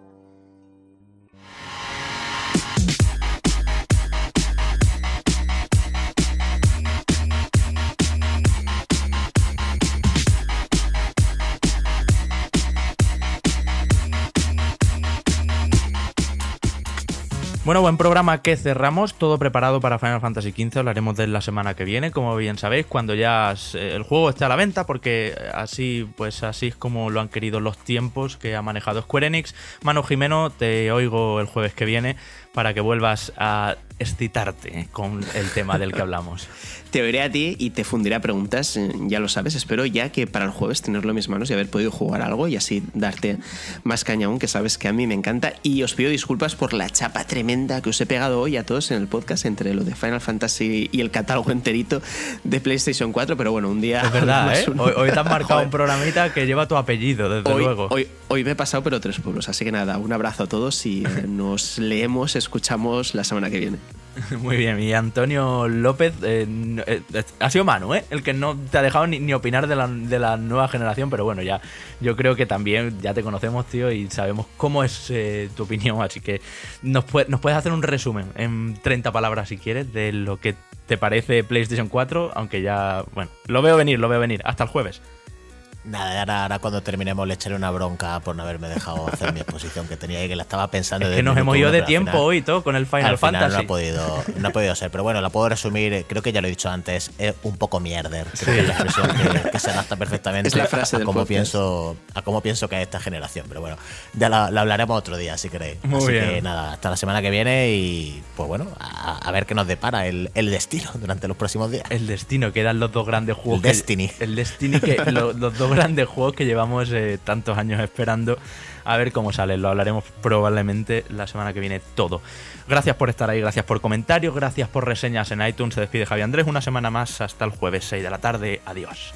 Bueno, buen programa que cerramos, todo preparado para Final Fantasy XV, hablaremos de la semana que viene, como bien sabéis, cuando ya eh, el juego esté a la venta, porque eh, así, pues así es como lo han querido los tiempos que ha manejado Square Enix. Mano Jimeno, te oigo el jueves que viene para que vuelvas a excitarte con el tema del que hablamos. te oiré a ti y te fundiré preguntas, eh, ya lo sabes. Espero ya que para el jueves tenerlo en mis manos y haber podido jugar algo y así darte más caña aún, que sabes que a mí me encanta. Y os pido disculpas por la chapa tremenda que os he pegado hoy a todos en el podcast entre lo de Final Fantasy y el catálogo enterito de PlayStation 4, pero bueno, un día... Es verdad, ¿eh? Hoy, te han marcado un programita que lleva tu apellido, desde luego. Hoy, hoy me he pasado pero tres pueblos, así que nada, un abrazo a todos y eh, nos leemos escuchamos la semana que viene. Muy bien, y Antonio López, eh, eh, eh, ha sido Manu, El que no te ha dejado ni, opinar de la, nueva generación, pero bueno, ya yo creo que también ya te conocemos, tío, y sabemos cómo es tu opinión, así que nos, nos puedes hacer un resumen en 30 palabras, si quieres, de lo que te parece PlayStation 4, aunque ya, bueno, lo veo venir, lo veo venir, hasta el jueves. Nada, ahora, cuando terminemos le echaré una bronca por no haberme dejado hacer mi exposición que tenía y que la estaba pensando. que nos hemos ido de tiempo hoy todo con el Final, Fantasy. No ha, podido, no ha podido ser, pero bueno, la puedo resumir, creo que ya lo he dicho antes, es un poco mierder. Creo que es la expresión que, se adapta perfectamente a, cómo pienso, a cómo pienso que es esta generación. Pero bueno, ya la, hablaremos otro día, si queréis. Muy Así que nada, hasta la semana que viene y pues bueno, a, ver qué nos depara el, destino durante los próximos días. El destino, que quedan los dos grandes juegos. El Destiny. El, Destiny que los dos grande juego que llevamos eh, tantos años esperando. A ver cómo sale, lo hablaremos probablemente la semana que viene todo. Gracias por estar ahí, gracias por comentarios, gracias por reseñas en iTunes. Se despide Javi Andrés una semana más hasta el jueves 6 de la tarde. Adiós.